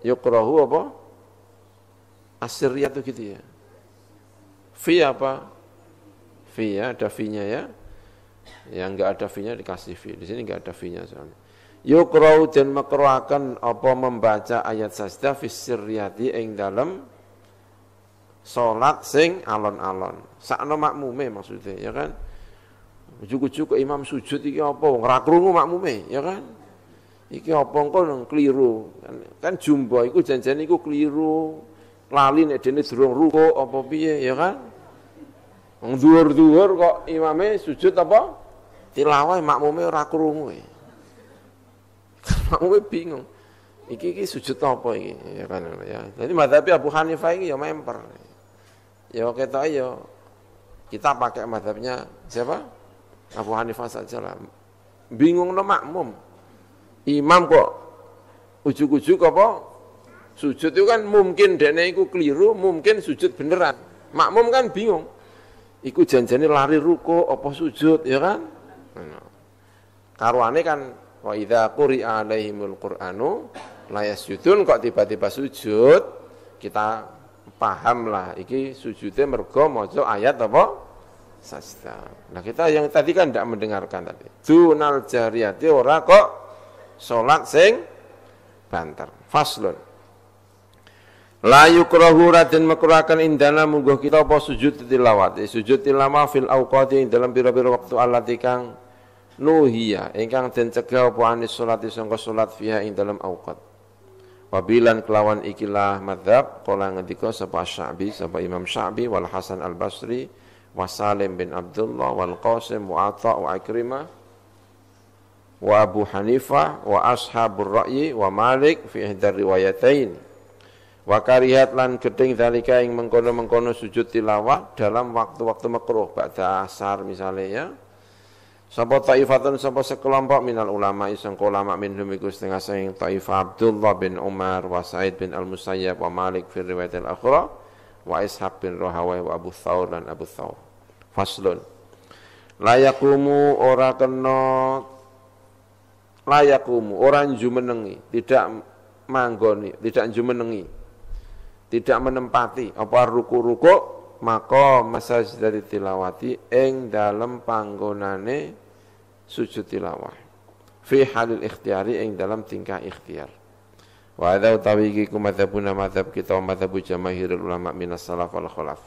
yukrahu apa asriyatu gitu ya fi apa fi ya ada fi-nya ya yang enggak ada fi-nya dikasih fi di sini enggak ada fi-nya soalnya yukrautin makruakan apa membaca ayat sajdah fi sirriyati ing dalam Sholat sing alon-alon. Sakno makmume maksudnya, ya kan? Ujuk-ujuk imam sujud iki apa wong ora makmume, ya kan? Iki apa engko nang keliru. Kan, kan jumbo iku janjane iku keliru. Lali nek dene durung ruko apa piye, ya kan? Wong dhuwur kok imame sujud apa? Tilawah makmume ora krungu. E. (laughs) makmume bingung. Iki iki sujud apa iki? Ya kan ya. Jadi madzhab Abu Hanifah iki ya memper ya kita ayo iya. kita pakai madhabnya siapa Abu Hanifah saja lah bingung lo makmum imam kok ujuk-ujuk apa sujud itu kan mungkin dene iku keliru mungkin sujud beneran makmum kan bingung iku janjane lari ruko apa sujud ya kan nah, karwane kan wa idza quri'a alaihimul qur'anu la yasjudun kok tiba-tiba sujud kita paham lah iki sujudnya mergo mojo ayat apa sajda. Nah kita yang tadi kan tidak mendengarkan tadi. Dunal jariyati ora kok solat sing banter. Faslun. La yukrahu radin makruhakan indana mungguh kita apa sujud tilawat. Sujud tilawat fil awqati dalam pira-pira waktu Allah kang Nuhia, ingkang den cegah apa anis salati sangka salat fiha ing dalam awqat. Wabilan kelawan ikilah madhab Kola ngedika sapa syabi Sapa imam syabi wal hasan al basri Wasalim bin Abdullah wal qasim Wa atta wa akrimah Wa abu hanifah Wa ashabur ra'yi wa malik Fi ihdar riwayatain Wa karihat lan geding dalika Yang mengkono-mengkono sujud tilawat Dalam waktu-waktu makruh Ba'da asar misalnya ya Sapa taifatun sapa sekelompok minal ulama isang ulama minhum iku setengah saing taifah Abdullah bin Umar wa Said bin Al-Musayyab wa Malik fi riwayat al-akhra wa Ishaq bin Rahawai wa Abu Thawr dan Abu Thawr. Faslun. Layakumu ora kena layakumu orang jumenengi, tidak manggoni, tidak jumenengi. Tidak menempati apa ruku-ruku maka masaj dari tilawati eng dalam panggonane sujud tilawah fi halil ikhtiari eng dalam tingkah ikhtiar wa hadza utawi ku madzhabuna madzhab kita madzhab jamaahirul ulama minas salaf wal khulaf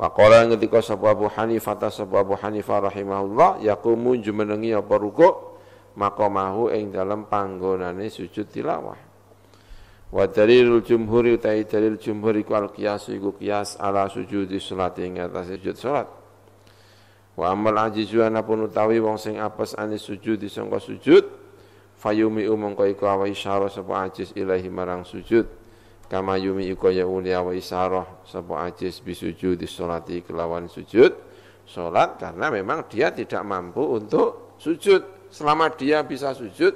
wa qala ngendika sapa Abu Hanifah ta sapa Abu Hanifah rahimahullah yaqumu jumenengi apa rukuk maqamahu ing dalam panggonane sujud tilawah Wa dalilul jumhuri utai dalil jumhuri kual kiasu iku kias ala sujudi sholat yang atas sujud sholat. Wa amal ajizuan apun utawi wong sing apes anis sujudi sangka sujud fayumi kau iku awa isyara sapa ajiz ilahi marang sujud. Kama yumi iku ya uli awa isyarah sapa ajiz bisujudi salati kelawan sujud solat karena memang dia tidak mampu untuk sujud. Selama dia bisa sujud,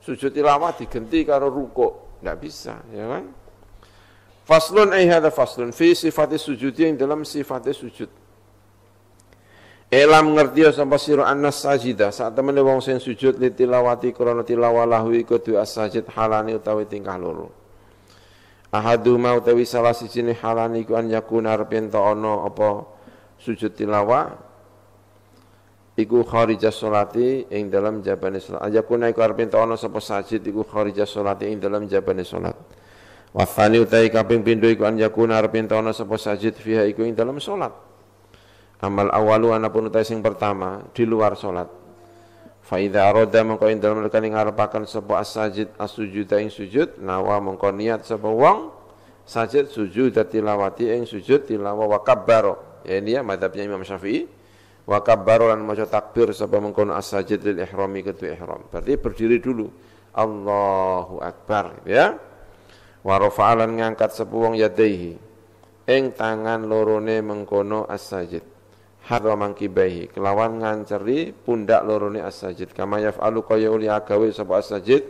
sujud tilawah digenti karo rukuk tidak bisa, ya kan? Faslun ay hadha faslun fi sifati sujudi yang dalam sifatnya sujud. Elam ngerti ya sapa sira annas sajida saat temene wong sing sujud li tilawati krana tilawa lahwi kudu as halani utawi tingkah loro. Ahadu ma utawi salah siji halani ku an yakuna arep ana apa sujud tilawah iku kharijah sholati ing dalam sholat aja kuna iku arpi ento ana sajid iku kharijah sholati ing dalam jabani sholat wa utai kaping pindu iku anja kuna arep ento ana sajid fiha iku ing dalam solat. amal awalu anapun utai sing pertama di luar solat. fa idha aroda mengko ing dalam rekening ngarepakan sapa as-sajid as-sujud ing sujud nawa mengko niat sapa wong sajid sujud tilawati ing sujud tilawa wakabbaro. ya ini ya madhabnya Imam Syafi'i wa kabbaru lan maca takbir sapa mengkono as-sajid lil ihrami ketu ihram. Berarti berdiri dulu. Allahu akbar ya. Wa rafa'a ngangkat sepuang yadaihi ing tangan lorone mengkono as-sajid hadra mangkibahi kelawan nganceri pundak lorone as-sajid kama yaf'alu kaya uli agawe sapa as-sajid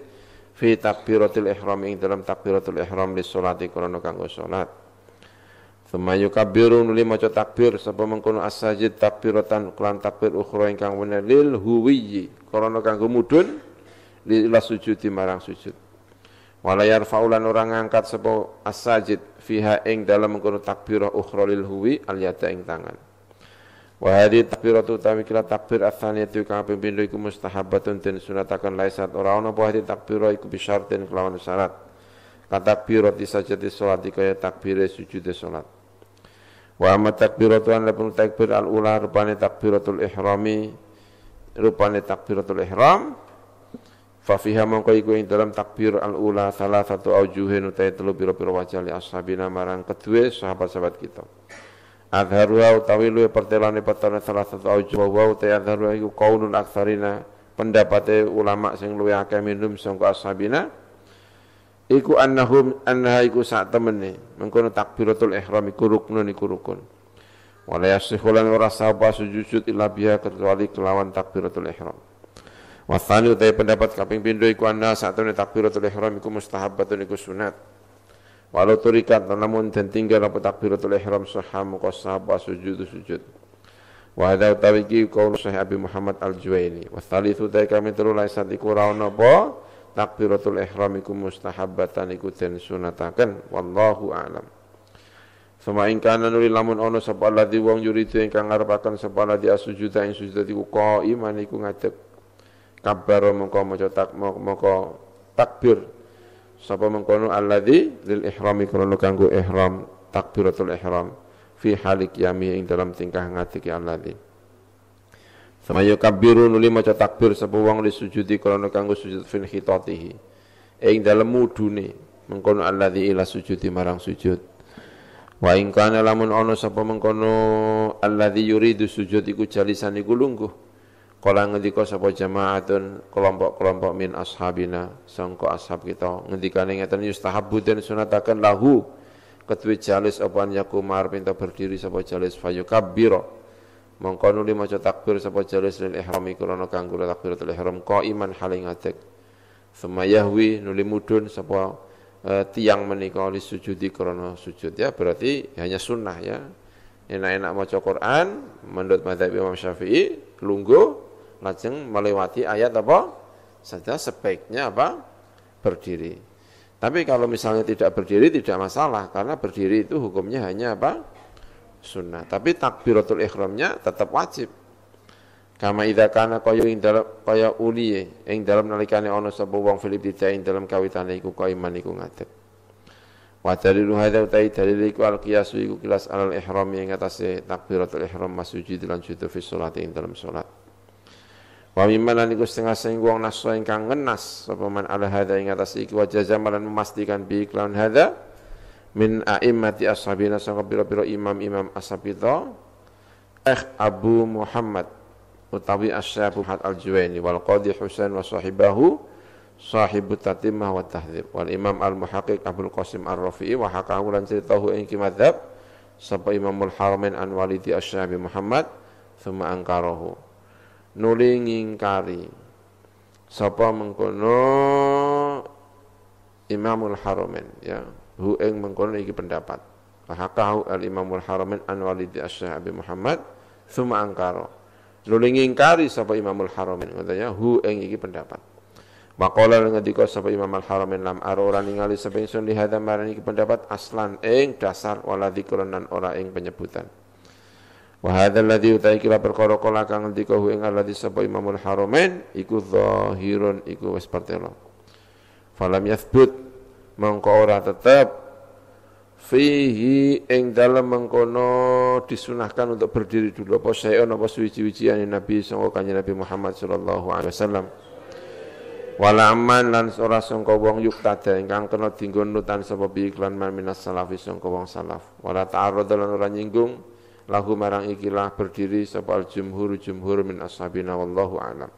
fi takbiratul ihram ing dalam takbiratul ihram li sholati kanggo salat Semayu kabirun nuli maca takbir sapa mengkono asajid takbiratan kelan takbir ukhra ingkang wene lil huwiyyi karena kanggo mudhun lila sujudi marang sujud. Wala yarfaulan orang angkat sapa asajid fiha ing dalam mengkono takbir ukhra lil huwi al yata ing tangan. Wa hadhihi takbiratu utawi kila takbir atsaniyatu kang pimpinan iku mustahabatun den sunatakan laisat ora ono apa hadhihi takbir iku bisyartin kelawan syarat. Kata di sajati salat kaya takbire sujude salat. Wa amma takbiratu an takbir al ula rupane takbiratul ihrami rupane takbiratul ihram fa fiha mongko iku ing dalam takbir al ula salah satu aujuhin utai telu pira-pira wajah li ashabina marang kedua sahabat-sahabat kita. Adharuha utawi luwe pertelane petane salah satu aujuh wa utai adharuha iku qaulun aksarina pendapatnya ulama sing luwe akeh minum sangka ashabina iku annahum annaha iku sak temene mengkono takbiratul ihram iku ruknun iku rukun wala yasihu ora sapa sujud illa biha kecuali kelawan takbiratul ihram Wasani utai pendapat kaping bindo iku anna saat temene takbiratul ihram iku mustahabatun iku sunat walau turikat namun dan tinggal apa takbiratul ihram muka sujud sujud wa utawi sahih Abi Muhammad Al-Juwaini wasali utai kami terulai saat iku raono apa takbiratul ihram iku mustahabbatan iku den sunataken wallahu a'lam Suma ing kana nuli lamun ono sapa ladzi wong yuridu ingkang ngarepaken sapa ladzi asujuda ing sujud iku qaiman iku ngadeg kabar mengko maca tak takbir sapa mengkono alladzi lil ihrami krono kanggo ihram takbiratul ihram fi halik yami ing dalam tingkah ngadeg alladzi sama kabiru nuli maca takbir sapa wong li sujudi krana kanggo sujud fil khitatihi. Ing dalem mudune mengkono alladzi ila sujudi marang sujud. Wa in kana lamun ana sapa mengkono alladzi yuridu sujud iku jalisan iku lungguh. Kala ngendika sapa jama'atun kelompok-kelompok min ashabina sangko ashab kita ngendikane ngeten yustahabbu den sunatakan lahu ketui jalis apaan yakumar pinta berdiri sapa jalis fayukabbira mongko nuli maca takbir sapa jalis lil iku ana kanggo takbiratul ihram qaiman haling ngadeg sumayahwi nuli mudun sapa uh, tiang menika li sujudi krana sujud ya berarti hanya sunnah ya enak-enak maca Quran menurut mazhab Imam Syafi'i lungguh lajeng melewati ayat apa saja sebaiknya apa berdiri tapi kalau misalnya tidak berdiri tidak masalah karena berdiri itu hukumnya hanya apa sunnah. Tapi takbiratul ihramnya tetap wajib. Kama idza kana kaya ing dalem kaya uli ing dalem nalikane ana sapa wong Filip dite ing dalem kawitane iku kaiman iku ngadeg. Wa dalilu hadza utai dalil iku al qiyasu iku kilas al ihram ing atase takbiratul ihram masujud lan jutu fi salat ing dalem salat. Wa mimman lan iku setengah sing wong naso ingkang ngenas sapa man ala hadza ing atase iku wa jazamalan memastikan bi iklan hadza min a'immati ashabina sangka pira-pira imam-imam ashab kita eh Abu Muhammad utawi Asyabu Muhammad Al-Juwaini wal Qadhi Husain wa sahibahu sahibu tatimah wa tahdzib wal Imam Al-Muhaqqiq Abdul Qasim Ar-Rafi'i wa hakahu lan ceritahu ing kimadzab sapa Imamul Haramain an walidi Asyabi Muhammad thumma angkarahu nuli ngingkari sapa mengkono Imamul Haramain ya hu ing mengkono iki pendapat fahakahu al imamul haramin an walid asy Muhammad summa angkara lalu ngingkari sapa imamul haramin katanya hu ing iki pendapat Makola ngendika sapa Imam Al Haramin lam arora ningali sapa ingsun li hadza marani pendapat aslan ing dasar wala dzikran ora ing penyebutan. Wa hadzal ladzi utaikila perkara kala kang ngendika hu ing alladzi sapa Imamul Haramin iku zahirun iku wis pertelo. Falam yathbut Mengkau ora tetep fihi ing dalam mengkono disunahkan untuk berdiri dulu apa syai'un apa suwiji-wijian Nabi sangka kanjeng Nabi Muhammad sallallahu alaihi wasallam wala aman lan ora sangka wong yuktada ingkang kena dinggo nutan sapa bi iklan man minas salafi sangka wong salaf wala ta'arud lan ora nyinggung lahu marang ikilah berdiri sapa al jumhur jumhur min ashabina wallahu alam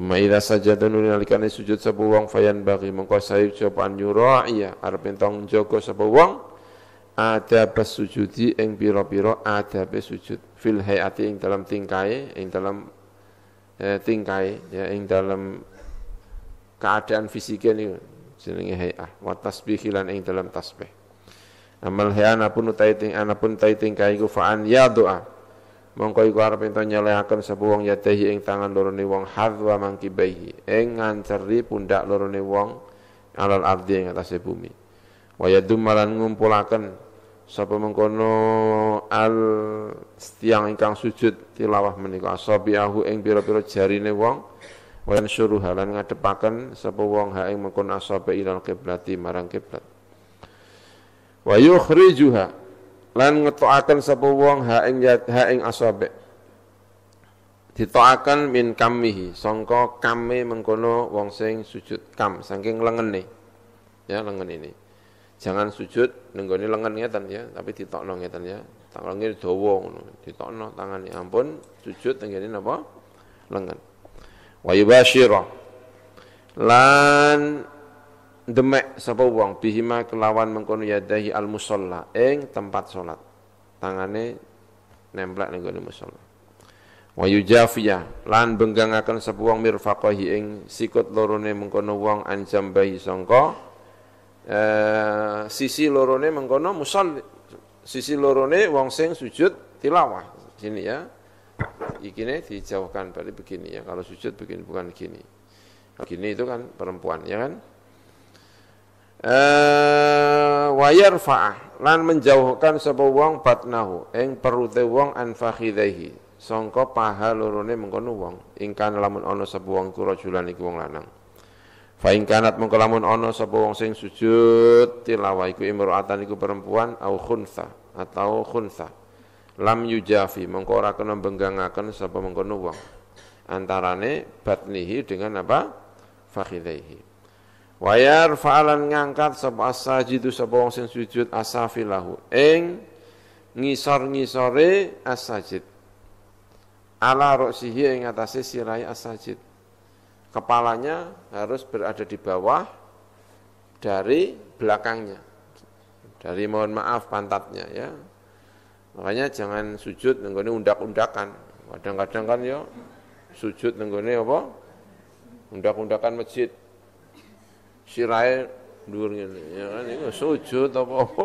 saja idza sajadun nalikane sujud sapa wong fayan bagi mengko sayub sapa iya iya arep entong njogo sapa wong ada sujudi ing pira-pira ada sujud fil hayati ing dalam tingkai ing dalam eh, tingkai ya ing dalam keadaan fisiknya niku jenenge hayah wa tasbih hilan ing dalam tasbih amal hayana pun utai ana pun utai tingkai ku fa'an ya doa mongko iku arep ento nyelehaken sapa wong yadahi ing tangan lorone wong hadwa mangkibaihi ing nganceri pundak lorone wong alal ardi ing atase bumi wa yadumaran ngumpulaken sapa mengkono al tiang ingkang sujud tilawah menika asabiahu ing pira-pira jarine wong wa suruh halan ngadepaken sapa wong ha ing mengkono asabi ilal kiblati marang kiblat wa yukhrijuha lan ngetoakan sapa wong ha ing ya- ha ing asabe ditoaken min kamihi sangka kame mengkono wong sing sujud kam saking lengene ya lengen ini jangan sujud nenggone lengan ngeten ya tapi ditokno ngeten ya tangannya dawa ngono ditokno tangane ya ampun sujud tenggene napa lengan wa yubashira lan demek sapa wong bihima kelawan mengkono yadahi al musalla ing tempat salat. Tangane nempel ning gone musalla. Wa yujafiya lan benggangaken sapa wong mirfaqahi ing sikut lorone mengkono wong anjam bahi sangka eh, sisi lorone mengkono musol sisi lorone wong sing sujud tilawah sini ya ikine dijauhkan berarti begini ya kalau sujud begini bukan begini begini itu kan perempuan ya kan Eh, wayar faah lan menjauhkan sapa wong batnahu eng perute wong an fakhidaihi sangka paha lorone mengkono wong ingkan lamun ana sapa wong kura iku wong lanang fa ingkanat mengko lamun ana sapa wong sing sujud tilawah iku imra'atan iku perempuan au khunsa atau khunsa lam yujafi mengko ora kena benggangaken sapa mengkono wong antarane batnihi dengan apa fakhidaihi Wayar fa'alan ngangkat sapa asajidu sapa wong sing sujud asafilahu ing ngisor-ngisore asajid. Ala roksihi ing atase sirai asajid. Kepalanya harus berada di bawah dari belakangnya. Dari mohon maaf pantatnya ya. Makanya jangan sujud nenggone undak-undakan. Kadang-kadang kan ya sujud nenggone apa? Undak-undakan masjid Sirai dur ngene ya kan itu sujud apa-apa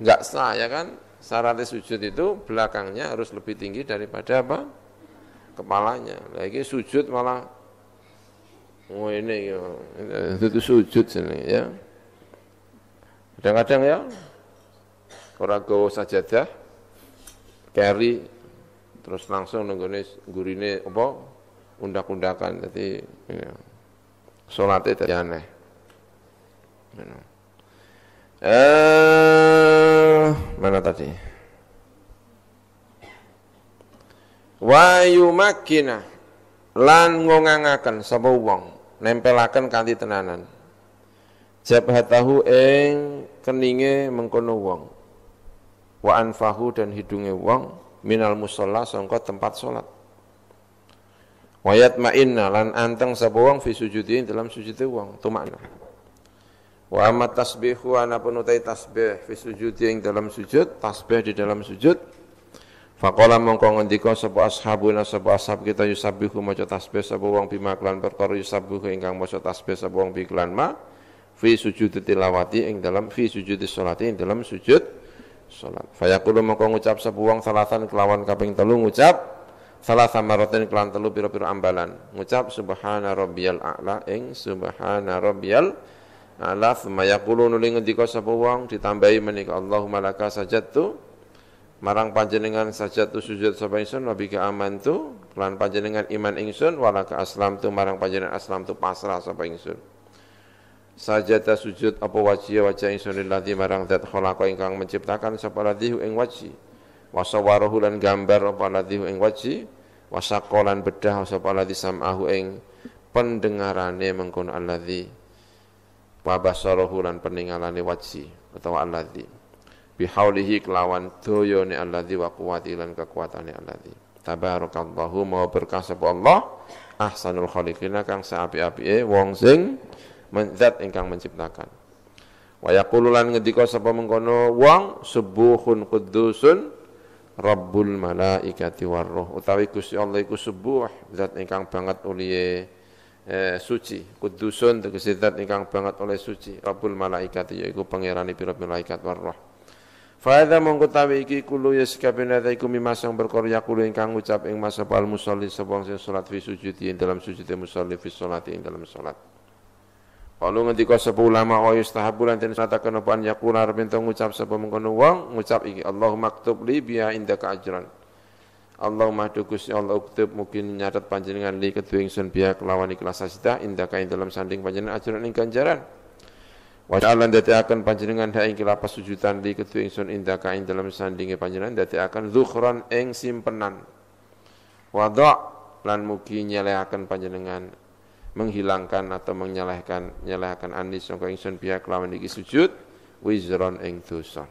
enggak (laughs) sah ya kan syarat sujud itu belakangnya harus lebih tinggi daripada apa kepalanya lagi sujud malah oh ini ya itu, itu sujud sini ya kadang-kadang ya orang saja, sajadah carry terus langsung nenggone gurine apa undak-undakan jadi ya. Solatnya tadi aneh. Eh, mana tadi? Wayu makina lan ngongangaken sapa wong nempelaken kanthi tenanan. Jabhatahu ing keninge mengkono wong. Wa anfahu dan hidunge wong minal musalla sangka tempat salat. Wayat ma'inna lan anteng sapa wong fi sujudi dalam sujudi wong tumakna. Wa amma tasbihu ana penutai tasbih fi sujudi ing dalam sujud, tasbih di dalam sujud. Faqala mongko ngendika sapa ashabuna sapa ashab kita yusabbihu maca tasbih sapa wong bi klan perkara yusabbihu ingkang maca tasbih sapa wong bi klan ma fi sujud tilawati ing dalam fi sujud salati ing dalam sujud salat. Fayaqulu mongko ngucap sapa wong salasan kelawan kaping telu ngucap salah sama rotin kelan telu piro-piro ambalan ngucap subhana rabbiyal a'la ing subhana rabbiyal a'la thumma nuling nuli ngendika sapa wong ditambahi menika Allahumma laka marang panjenengan sajadtu sujud sapa ingsun wa bika amantu kelan panjenengan iman ingsun aslam tu marang panjenengan tu pasrah sapa ingsun sajata sujud apa wajib wajah ingsun lillahi marang zat kholako ingkang menciptakan sapa dihu ing wajib wasawarahu lan gambar apa ladhi ing waji wasakolan bedah sapa ladhi sam'ahu ing pendengarane mengkono alladhi wa basarahu lan peningalane waji utawa alladhi bihaulihi kelawan doyone alladhi wa kuwati lan kekuatane alladhi tabarakallahu mau berkah sapa Allah ahsanul khaliqina kang saapi-apike wong sing zat ingkang menciptakan Wa yaqulu lan ngendika sapa mengkono wong subuhun qudusun Rabbul malaikati warruh utawi Gusti Allah iku subuh zat ingkang banget uliye eh, suci kudusun tegese zat ingkang banget oleh suci Rabbul malaikati yaiku pangerane pira malaikat warruh Fa hadza mongko tawe iki kulo ya sakabene ta iku mimasang perkara kulo ingkang ngucap ing masa pal musolli sapa sing salat fi sujudi dalam sujudi musolli fi salati ing dalam salat kalau kau sapa ulama wa oh, yustahabu lan den sunataken apa an yaqula arep ngucap sapa mengkono wong ngucap iki Allahumma ktub li biya indaka ajran. Allahumma du ya Allah uktub mungkin nyatet panjenengan li kedue sun biya kelawan ikhlas sasidah indah kain dalam sanding panjenengan ajaran ing ganjaran. Wajalan dati akan panjenengan ha ing kilapas sujudan li kedue sun indaka ka'in dalam sandinge panjenengan akan zukhran ing simpenan. Wadok lan mugi nyeleaken panjenengan menghilangkan atau menyalahkan nyalahkan anis sangka ingsun biya kelawan iki sujud wizron ing dosa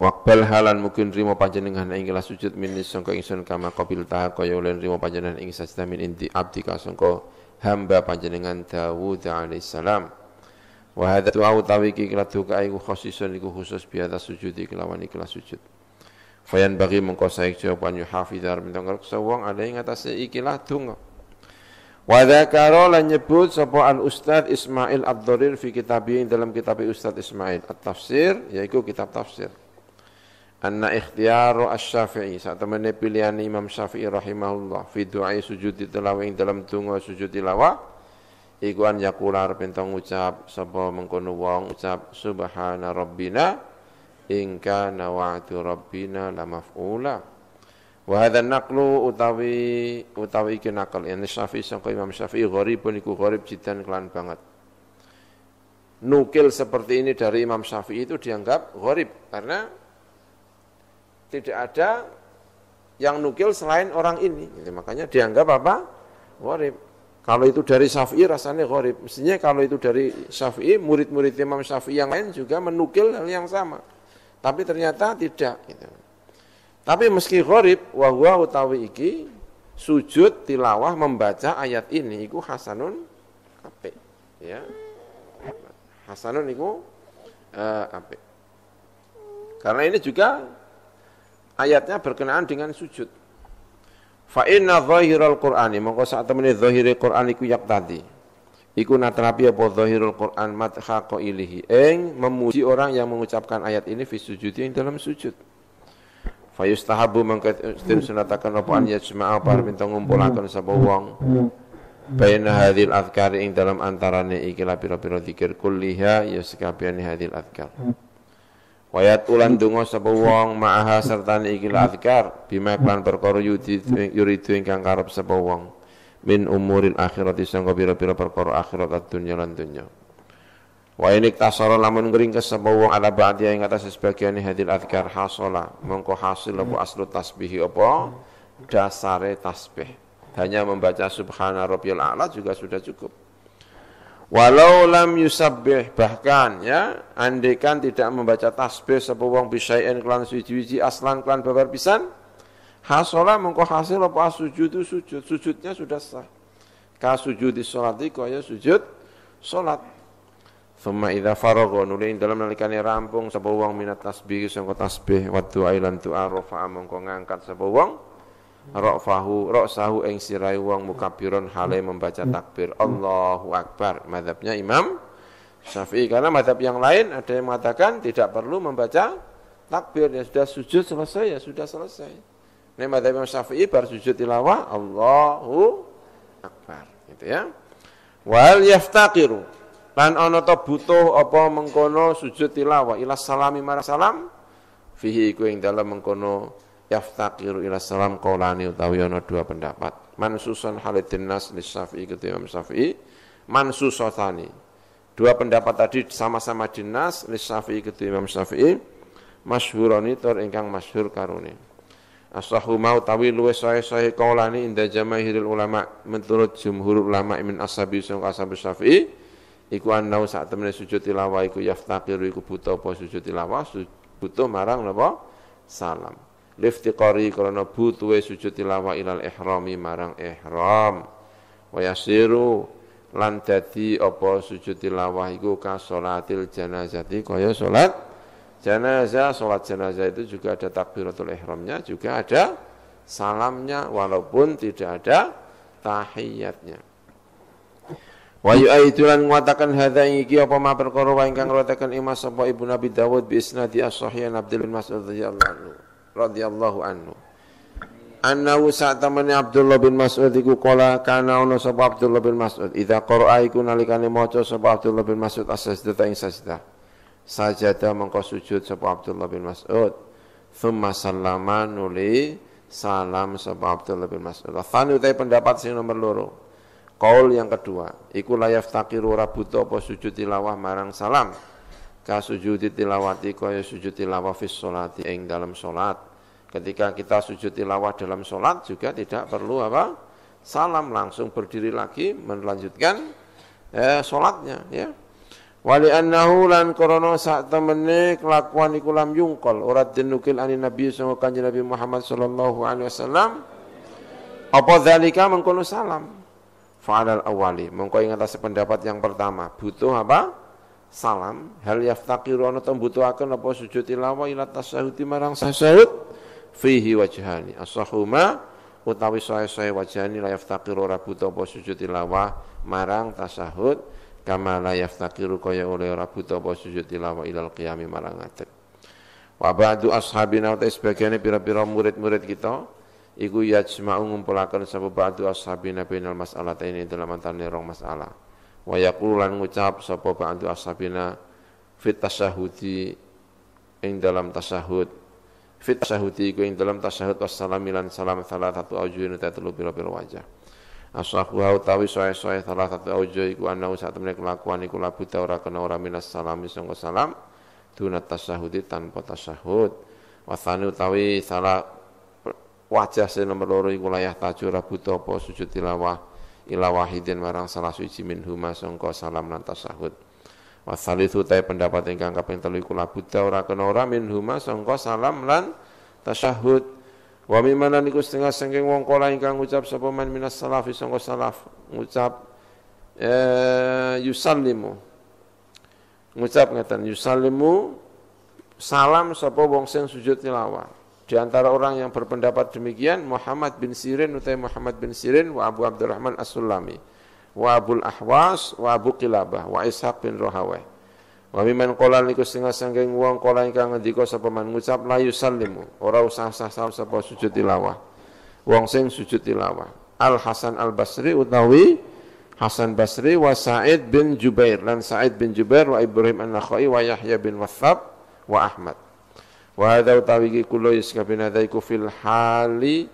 Wakbal halan mungkin rimo panjenengan ing kelas sujud minis sangka ingsun kama qabil ta kaya ulen rimo panjenengan ing sajda min inti abdi sangka hamba panjenengan Dawud alaihissalam wa hadza tu au tawiki kala duka iku khusus iku khusus biasa sujud kelawan sucut sujud Fayan bagi saik jawaban yuhafidhar mintangkar sawang ada yang atasnya ikilah dunga Wa dzakara lan nyebut sapa al Ustaz Ismail Ad-Dharir fi kitabih dalam kitab Ustaz Ismail At-Tafsir yaitu kitab tafsir. Anna ikhtiyaru asy-Syafi'i saat temene pilihan Imam Syafi'i rahimahullah fi du'a sujud tilawah dalam tunggu sujud tilawah iku an yaqula pinta ngucap sapa mengkono wong ucap subhana rabbina in kana wa'du rabbina la maf'ula. Wa hadzal naqlu utawi utawi iki nakal yani Syafi'i sangka Imam Syafi'i gharibun iku gharib jidan kelan banget. Nukil seperti ini dari Imam Syafi'i itu dianggap gharib karena tidak ada yang nukil selain orang ini. Jadi makanya dianggap apa? Gharib. Kalau itu dari Syafi'i rasanya gharib. Mestinya kalau itu dari Syafi'i, murid-murid Imam Syafi'i yang lain juga menukil hal yang sama. Tapi ternyata tidak gitu. Tapi meski gharib huwa utawi iki sujud tilawah membaca ayat ini iku hasanun apik ya. Hasanun iku uh, apik. Karena ini juga ayatnya berkenaan dengan sujud. Fa inna dhahiral Qur'ani mongko sak temene dhahire Qur'an iku yak tadi. Iku natrapi apa dhahirul Qur'an madha qailihi eng memuji orang yang mengucapkan ayat ini fi sujudi yang dalam sujud. Fa yustahabu mangkat istin sunatakan apa an yajma'a apa minta ngumpulakan sapa wong baina hadhil azkar ing dalam antarane iki la pira-pira zikir kulliha ya sekapian hadhil azkar. Wayat ulan dungo sapa wong ma'aha sertane iki la azkar bima kan perkara yuridu ingkang karep sapa wong min umuril akhirati sangka pira-pira perkara akhirat dunya lan dunya. Wa inik tasara lamun ngering kesebab wong ala ba'di ing atas sebagian hadil azkar hasola mengko hasil apa aslu tasbih apa dasare tasbih. Hanya membaca subhana rabbiyal a'la juga sudah cukup. Walau lam yusabbih bahkan ya andekan tidak membaca tasbih sapa wong bisaen kelan suci-suci aslan kelan babar pisan hasola mengko hasil apa sujud sujud sujudnya sudah sah. Ka ya sujud di salati kaya sujud salat Suma idza faragha nulain dalam nalikane rampung sebuah wang minat tasbih sangka tasbih wa du'a lan du'a rafa'a mongko ngangkat sapa wong ra'fahu ra'sahu eng sirai wong mukabiron hale membaca takbir Allahu akbar madzabnya Imam Syafi'i karena madzab yang lain ada yang mengatakan tidak perlu membaca takbir ya sudah sujud selesai ya sudah selesai ini mazhab Imam Syafi'i baru sujud tilawah Allahu akbar gitu ya wal yaftaqiru Lan ana ta butuh apa mengkono sujud tilawah ila salami marah salam fihi ku ing dalem mengkono yaftaqir ila salam qolani utawi ana dua pendapat. Mansusan Halidin Nas li Syafi'i ketua Imam Syafi'i mansusatani. Dua pendapat tadi sama-sama dinas li Syafi'i ketua Imam Syafi'i masyhurani tur ingkang masyhur karune. Asahu mau tawi luwes sae sae kaulani inda jamaahirul ulama menurut jumhur ulama min ashabi sing ashabi Syafi'i iku anau saat temene sujud tilawah iku yaftaqiru iku buta apa sujud tilawah butuh marang napa salam liftiqari karena butuhe sujud tilawah ilal ihrami marang ihram wa yasiru lan dadi apa sujud tilawah iku ka salatil janazati kaya salat jenazah salat jenazah itu juga ada takbiratul ihramnya juga ada salamnya walaupun tidak ada tahiyatnya Wa yu'aidulan nguatakan hadha iki apa ma perkara wa ingkang ngatakan imas sapa Ibnu Nabi Dawud bi isnadi as-sahih Abdul bin Mas'ud radhiyallahu anhu. Radhiyallahu anhu. Annahu tamani Abdullah bin Mas'ud iku kala kana ono sapa Abdullah bin Mas'ud idza qara'a iku nalikane maca sapa Abdullah bin Mas'ud as-sajdah ing sajdah. Sajadah mengko sujud sapa Abdullah bin Mas'ud. Thumma salaman nuli salam sapa Abdullah bin Mas'ud. Tsani utai pendapat sing nomor loro. Kaul yang kedua, iku layaf takiru rabuto apa sujud tilawah marang salam. Ka sujud tilawati kaya sujud tilawah fis sholati ing dalam sholat. Ketika kita sujud tilawah dalam sholat juga tidak perlu apa? Salam langsung berdiri lagi melanjutkan eh, sholatnya ya. Wali annahu lan korono saat temene kelakuan iku lam yungkol urat dinukil ani Nabi kanji Nabi Muhammad sallallahu alaihi wasallam apa dhalika mengkono salam fa'alal awali. Mengko ing atas pendapat yang pertama, butuh apa? Salam. Hal yaftaqiru ana to mbutuhaken apa sujud tilawah ila tasyahud marang tasyahud fihi wajhani. asahuma utawi sae-sae wajhani la yaftaqiru ora butuh apa sujud tilawah marang tasyahud kama la yaftaqiru kaya oleh ora butuh apa sujud tilawah ilal qiyami marang ngadeg. Wa ba'du ashabina wa sebagiannya pira-pira murid-murid kita iku yajma'u ngumpulaken sapa ba'du ashabi masalah mas'alataini dalam antane rong masalah wa yaqulu lan ngucap sapa ba'du ashabina fit tasahudi ing dalam tasahud. fit tasahudi iku ing dalam tasahud wassalamu salam salah satu aujuhin ta telu pira-pira wajah Ashabu hau tawi soai soai salah satu aujo iku anau saat temen kelakuan iku labu ta ora kena ora minas salami sangka salam dunat tasahudi tanpa tasahud. wasani utawi salah wajah sing nomor loro iku layah taju rabuta apa sujud tilawah ila wahidin marang salah suci min huma sangka salam lan tasahud wa salithu ta pendapat ingkang kaping telu iku labuta ora kena ora min huma sangka salam lan tasahud wa mimanan iku setengah sengking wong kala ingkang ngucap sapa man minas salafi sangka salaf ngucap eh, yusallimu ngucap ngaten yusallimu salam sapa wong sing sujud tilawah di antara orang yang berpendapat demikian Muhammad bin Sirin utai Muhammad bin Sirin wa Abu Abdurrahman As-Sulami wa al Ahwas wa Abu Qilabah wa Ishaq bin Rohawai. Wa miman qala niku sing sanggeng wong qala ingkang ngendika sapa man ngucap la yusallimu ora usah sah sah sapa sujud tilawah. Wong sing sujud tilawah. Al Hasan Al Basri utawi Hasan Basri wa Sa'id bin Jubair lan Sa'id bin Jubair wa Ibrahim An-Nakhai wa Yahya bin Wathab wa Ahmad. Wa hadza utawi iki kula ya yus iku fil hali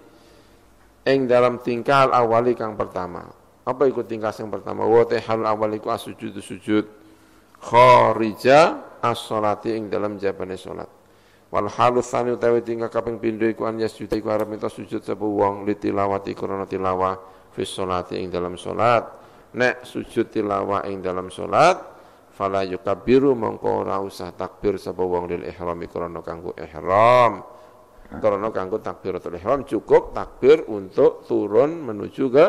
ing dalam tingkal awali kang pertama. Apa iku tingkah yang pertama? Wa tahal awali iku asujud sujud kharija as-salati ing dalam jabane salat. Wal halu tsani utawi tingkah kaping pindho iku an yasjud iku arep minta sujud sapa wong li tilawati krana tilawah fi sholati ing dalam salat. Nek sujud tilawah ing dalam salat fala yukabiru mongko ora usah takbir sapa wong lil ihram krana kanggo ihram krana kanggo takbiratul ihram cukup takbir untuk turun menuju ke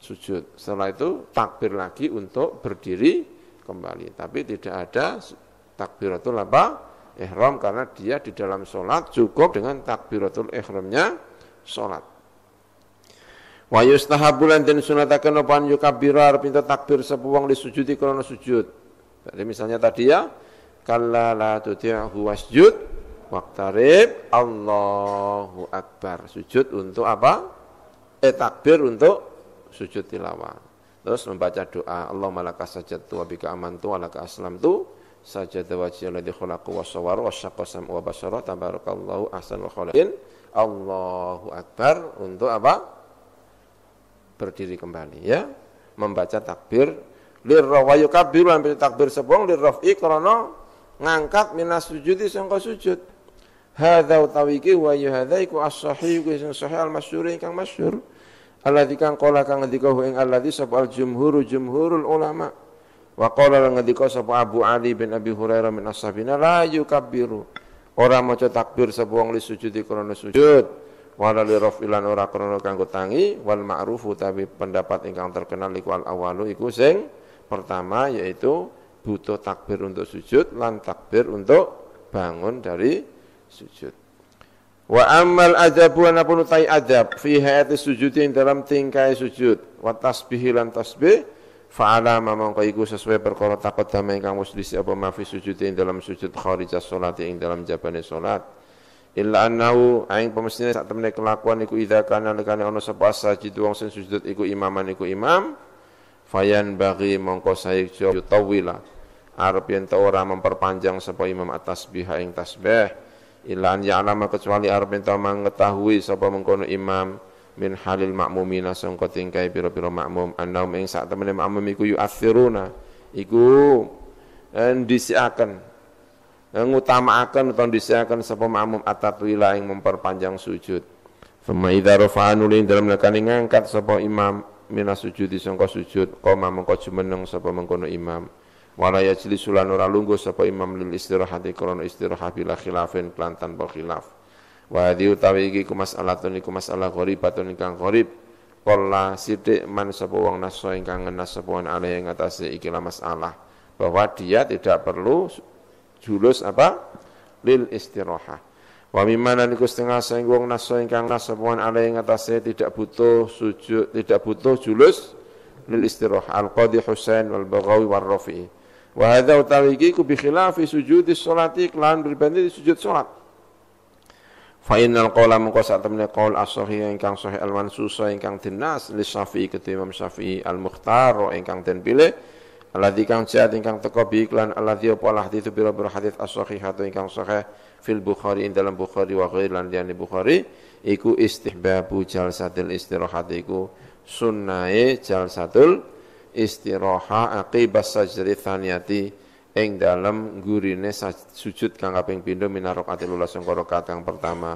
sujud setelah itu takbir lagi untuk berdiri kembali tapi tidak ada takbiratul apa ihram karena dia di dalam sholat cukup dengan takbiratul ihramnya sholat Wa yustahabulan dan sunatakan opan yukabirar pinta takbir sepuang disujudi sujudi karena sujud. Jadi misalnya tadi ya, kalla la tuti'ahu wasjud waqtarib Allahu Akbar. Sujud untuk apa? Eh takbir untuk sujud tilawah. Terus membaca doa, Allahumma laka tu, wabika aman amantu alaka aslam tu, sajad wajhi alladhi khulaku wa sawar, wa syaqqa sam'a wa basara ahsan wa khaliqin. Allahu Akbar untuk apa? berdiri kembali ya membaca takbir lirrawa yukabbiru ambil takbir sebong lirrafi krana ngangkat minas sujudi sangka sujud hadza utawi wa ya iku as-sahih iku sing sahih al-masyhur ingkang masyhur alladzi kang qala kang ngendika hu ing alladzi sapa al-jumhuru jumhurul ulama wa qala lan ngendika sapa Abu Ali bin Abi Hurairah min ashabina la yukabbiru ora maca takbir sapa wong li sujudi krana sujud wala li rafilan ora krana kanggo tangi wal ma'rufu tapi pendapat ingkang terkenal iku al awalu iku sing pertama yaitu butuh takbir untuk sujud lan takbir untuk bangun dari sujud wa ammal adabu anapun utai adab fi hayati sujudin dalam tingkai sujud wa tasbih lan tasbih fa'ala mamangka iku sesuai perkara takut damai kang wis apa mafi sujudin dalam sujud kharijah salati ing dalam jabane salat illa annahu aing pemestine sak temene kelakuan iku idza kana lekane ana sapa sajid wong sing sujud iku imaman iku imam fayan bagi mongko saejo yutawila arep yen ta ora memperpanjang sapa imam atas tasbih ing tasbih illa an ya'lama kecuali arep yen ta mengetahui sapa mengkono imam min halil makmumina sangka tingkai pira-pira makmum annaum ing sak temene makmum iku yu'athiruna iku eh, ndisiaken ngutamakan atau disiakan sapa makmum at-tatwila yang memperpanjang sujud. Fama idza rafa'an ulin dalam nekane ngangkat sapa imam mina sujud disangka sujud qoma mengko jumeneng sapa mengkono imam. Wala yajlis sulan ora lungguh sapa imam lil istirahati krana istirahat bila khilafin kelan tanpa khilaf. Wa hadhi utawi iki ku mas'alatun iku mas'alah gharibatun ingkang gharib. Qalla sidik man sapa wong naso ingkang ngenas sapa wong alih ing atase ikilah masalah bahwa dia tidak perlu julus apa lil istirahah wa mimana lan iku setengah saing wong naso ingkang nasapuan ala ing atase tidak butuh sujud tidak butuh julus lil istirahah al qadhi husain wal bagawi war rafi wa hadza utawi iki ku bi khilafi sujudi sholati lan berbanding sujud sholat Fa innal qawla mengko sak temne qaul as-sahih ingkang sahih al-mansusa ingkang dinas li Syafi'i ketua Imam Syafi'i al-Mukhtar ingkang den pilih Alladzi kang jaat ingkang teko bi iklan alladzi apa lahdi tu biro biro hadits as-sahihatu kang sahih fil Bukhari ing dalam Bukhari wa ghair lan liyane Bukhari iku istihbabu jalsatil istirahat iku sunnahe jalsatul istiraha aqibas sajri thaniyati ing dalam gurine sujud kang kaping pindho minarok ula sing rakaat kang pertama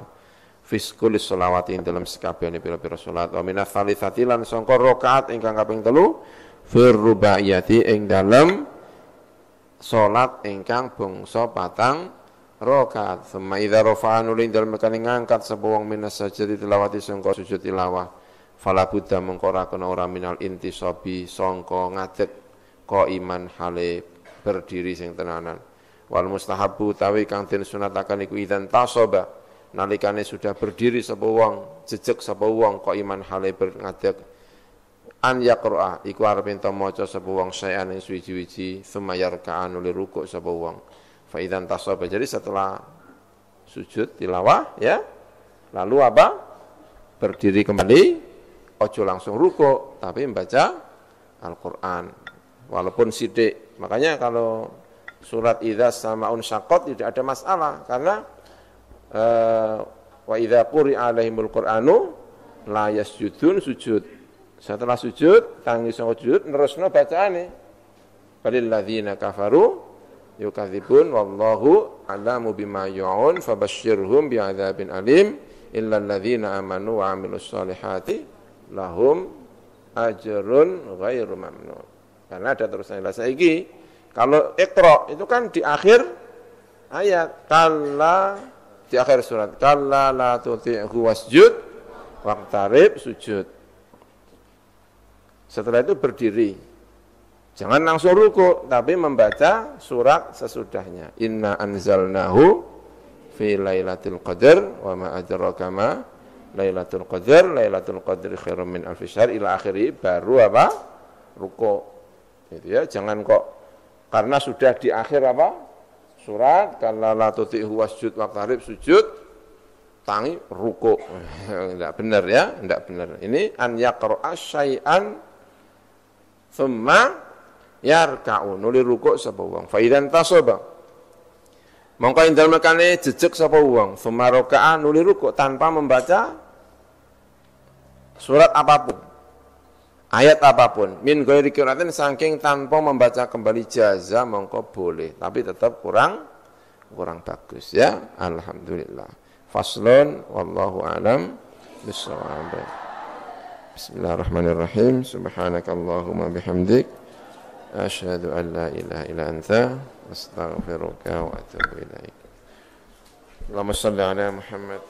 fiskul sholawati ing dalam sekabehane pira-pira salat wa songkorokat eng lan sangka rakaat ingkang kaping telu firrubaiyati ing dalem salat ingkang bangsa patang rakaat summa idza rafa'a nuling dalem kene ngangkat sapa wong minas sajati tilawati sangka sujud tilawah fala buddha mengko ora kena ora minal sobi sangka ngadeg ko iman hale berdiri sing tenanan wal mustahabu tawi kang den sunatakan iku idzan tasoba nalikane sudah berdiri sapa wong jejeg ko wong iman hale ngadeg an yaqra'a iku arep ento maca sapa wong sayan ing suwi-wiji summa yarka'anu li rukuk sapa wong fa idzan tasaba jadi setelah sujud tilawah ya lalu apa berdiri kembali ojo langsung ruko tapi membaca Al-Qur'an walaupun sidik makanya kalau surat idza samaun syaqat tidak ada masalah karena uh, wa idza quri alaihimul qur'anu la yasjudun sujud setelah sujud, tangi sujud, nerusno bacaane. Balil ladzina kafaru yukadzibun wallahu alamu bima yu'un fabasyirhum bi'adzabin alim illa ladzina amanu wa amilus salihati, lahum ajrun ghairu mamnun. Karena ada terusannya lah saiki. Kalau ikhra itu kan di akhir ayat kala di akhir surat kala la tuti'hu wasjud waqtarib sujud. Setelah itu berdiri. Jangan langsung ruku, tapi membaca surat sesudahnya. Inna anzalnahu fi lailatul qadar wa ma adraka ma lailatul qadar lailatul qadri khairum min alf syahr ila akhiri baru apa? ruku. Gitu ya, jangan kok karena sudah di akhir apa? surat karena la tuti wasjud waqtarib sujud tangi ruku. (laughs) Enggak benar ya, enggak benar. Ini an yaqra'a syai'an Thumma yarka'u nuli rukuk sapa wong. Fa idzan tasaba. Mongko ing dalem kane jejeg sapa wong, thumma raka'a nuli rukuk tanpa membaca surat apapun. Ayat apapun min ghairi qiraatin saking tanpa membaca kembali jaza mongko boleh, tapi tetap kurang kurang bagus ya. Alhamdulillah. Faslun wallahu alam bisawab. بسم الله الرحمن الرحيم سبحانك اللهم بحمدك أشهد أن لا إله إلا أنت أستغفرك وأتوب إليك اللهم صل على محمد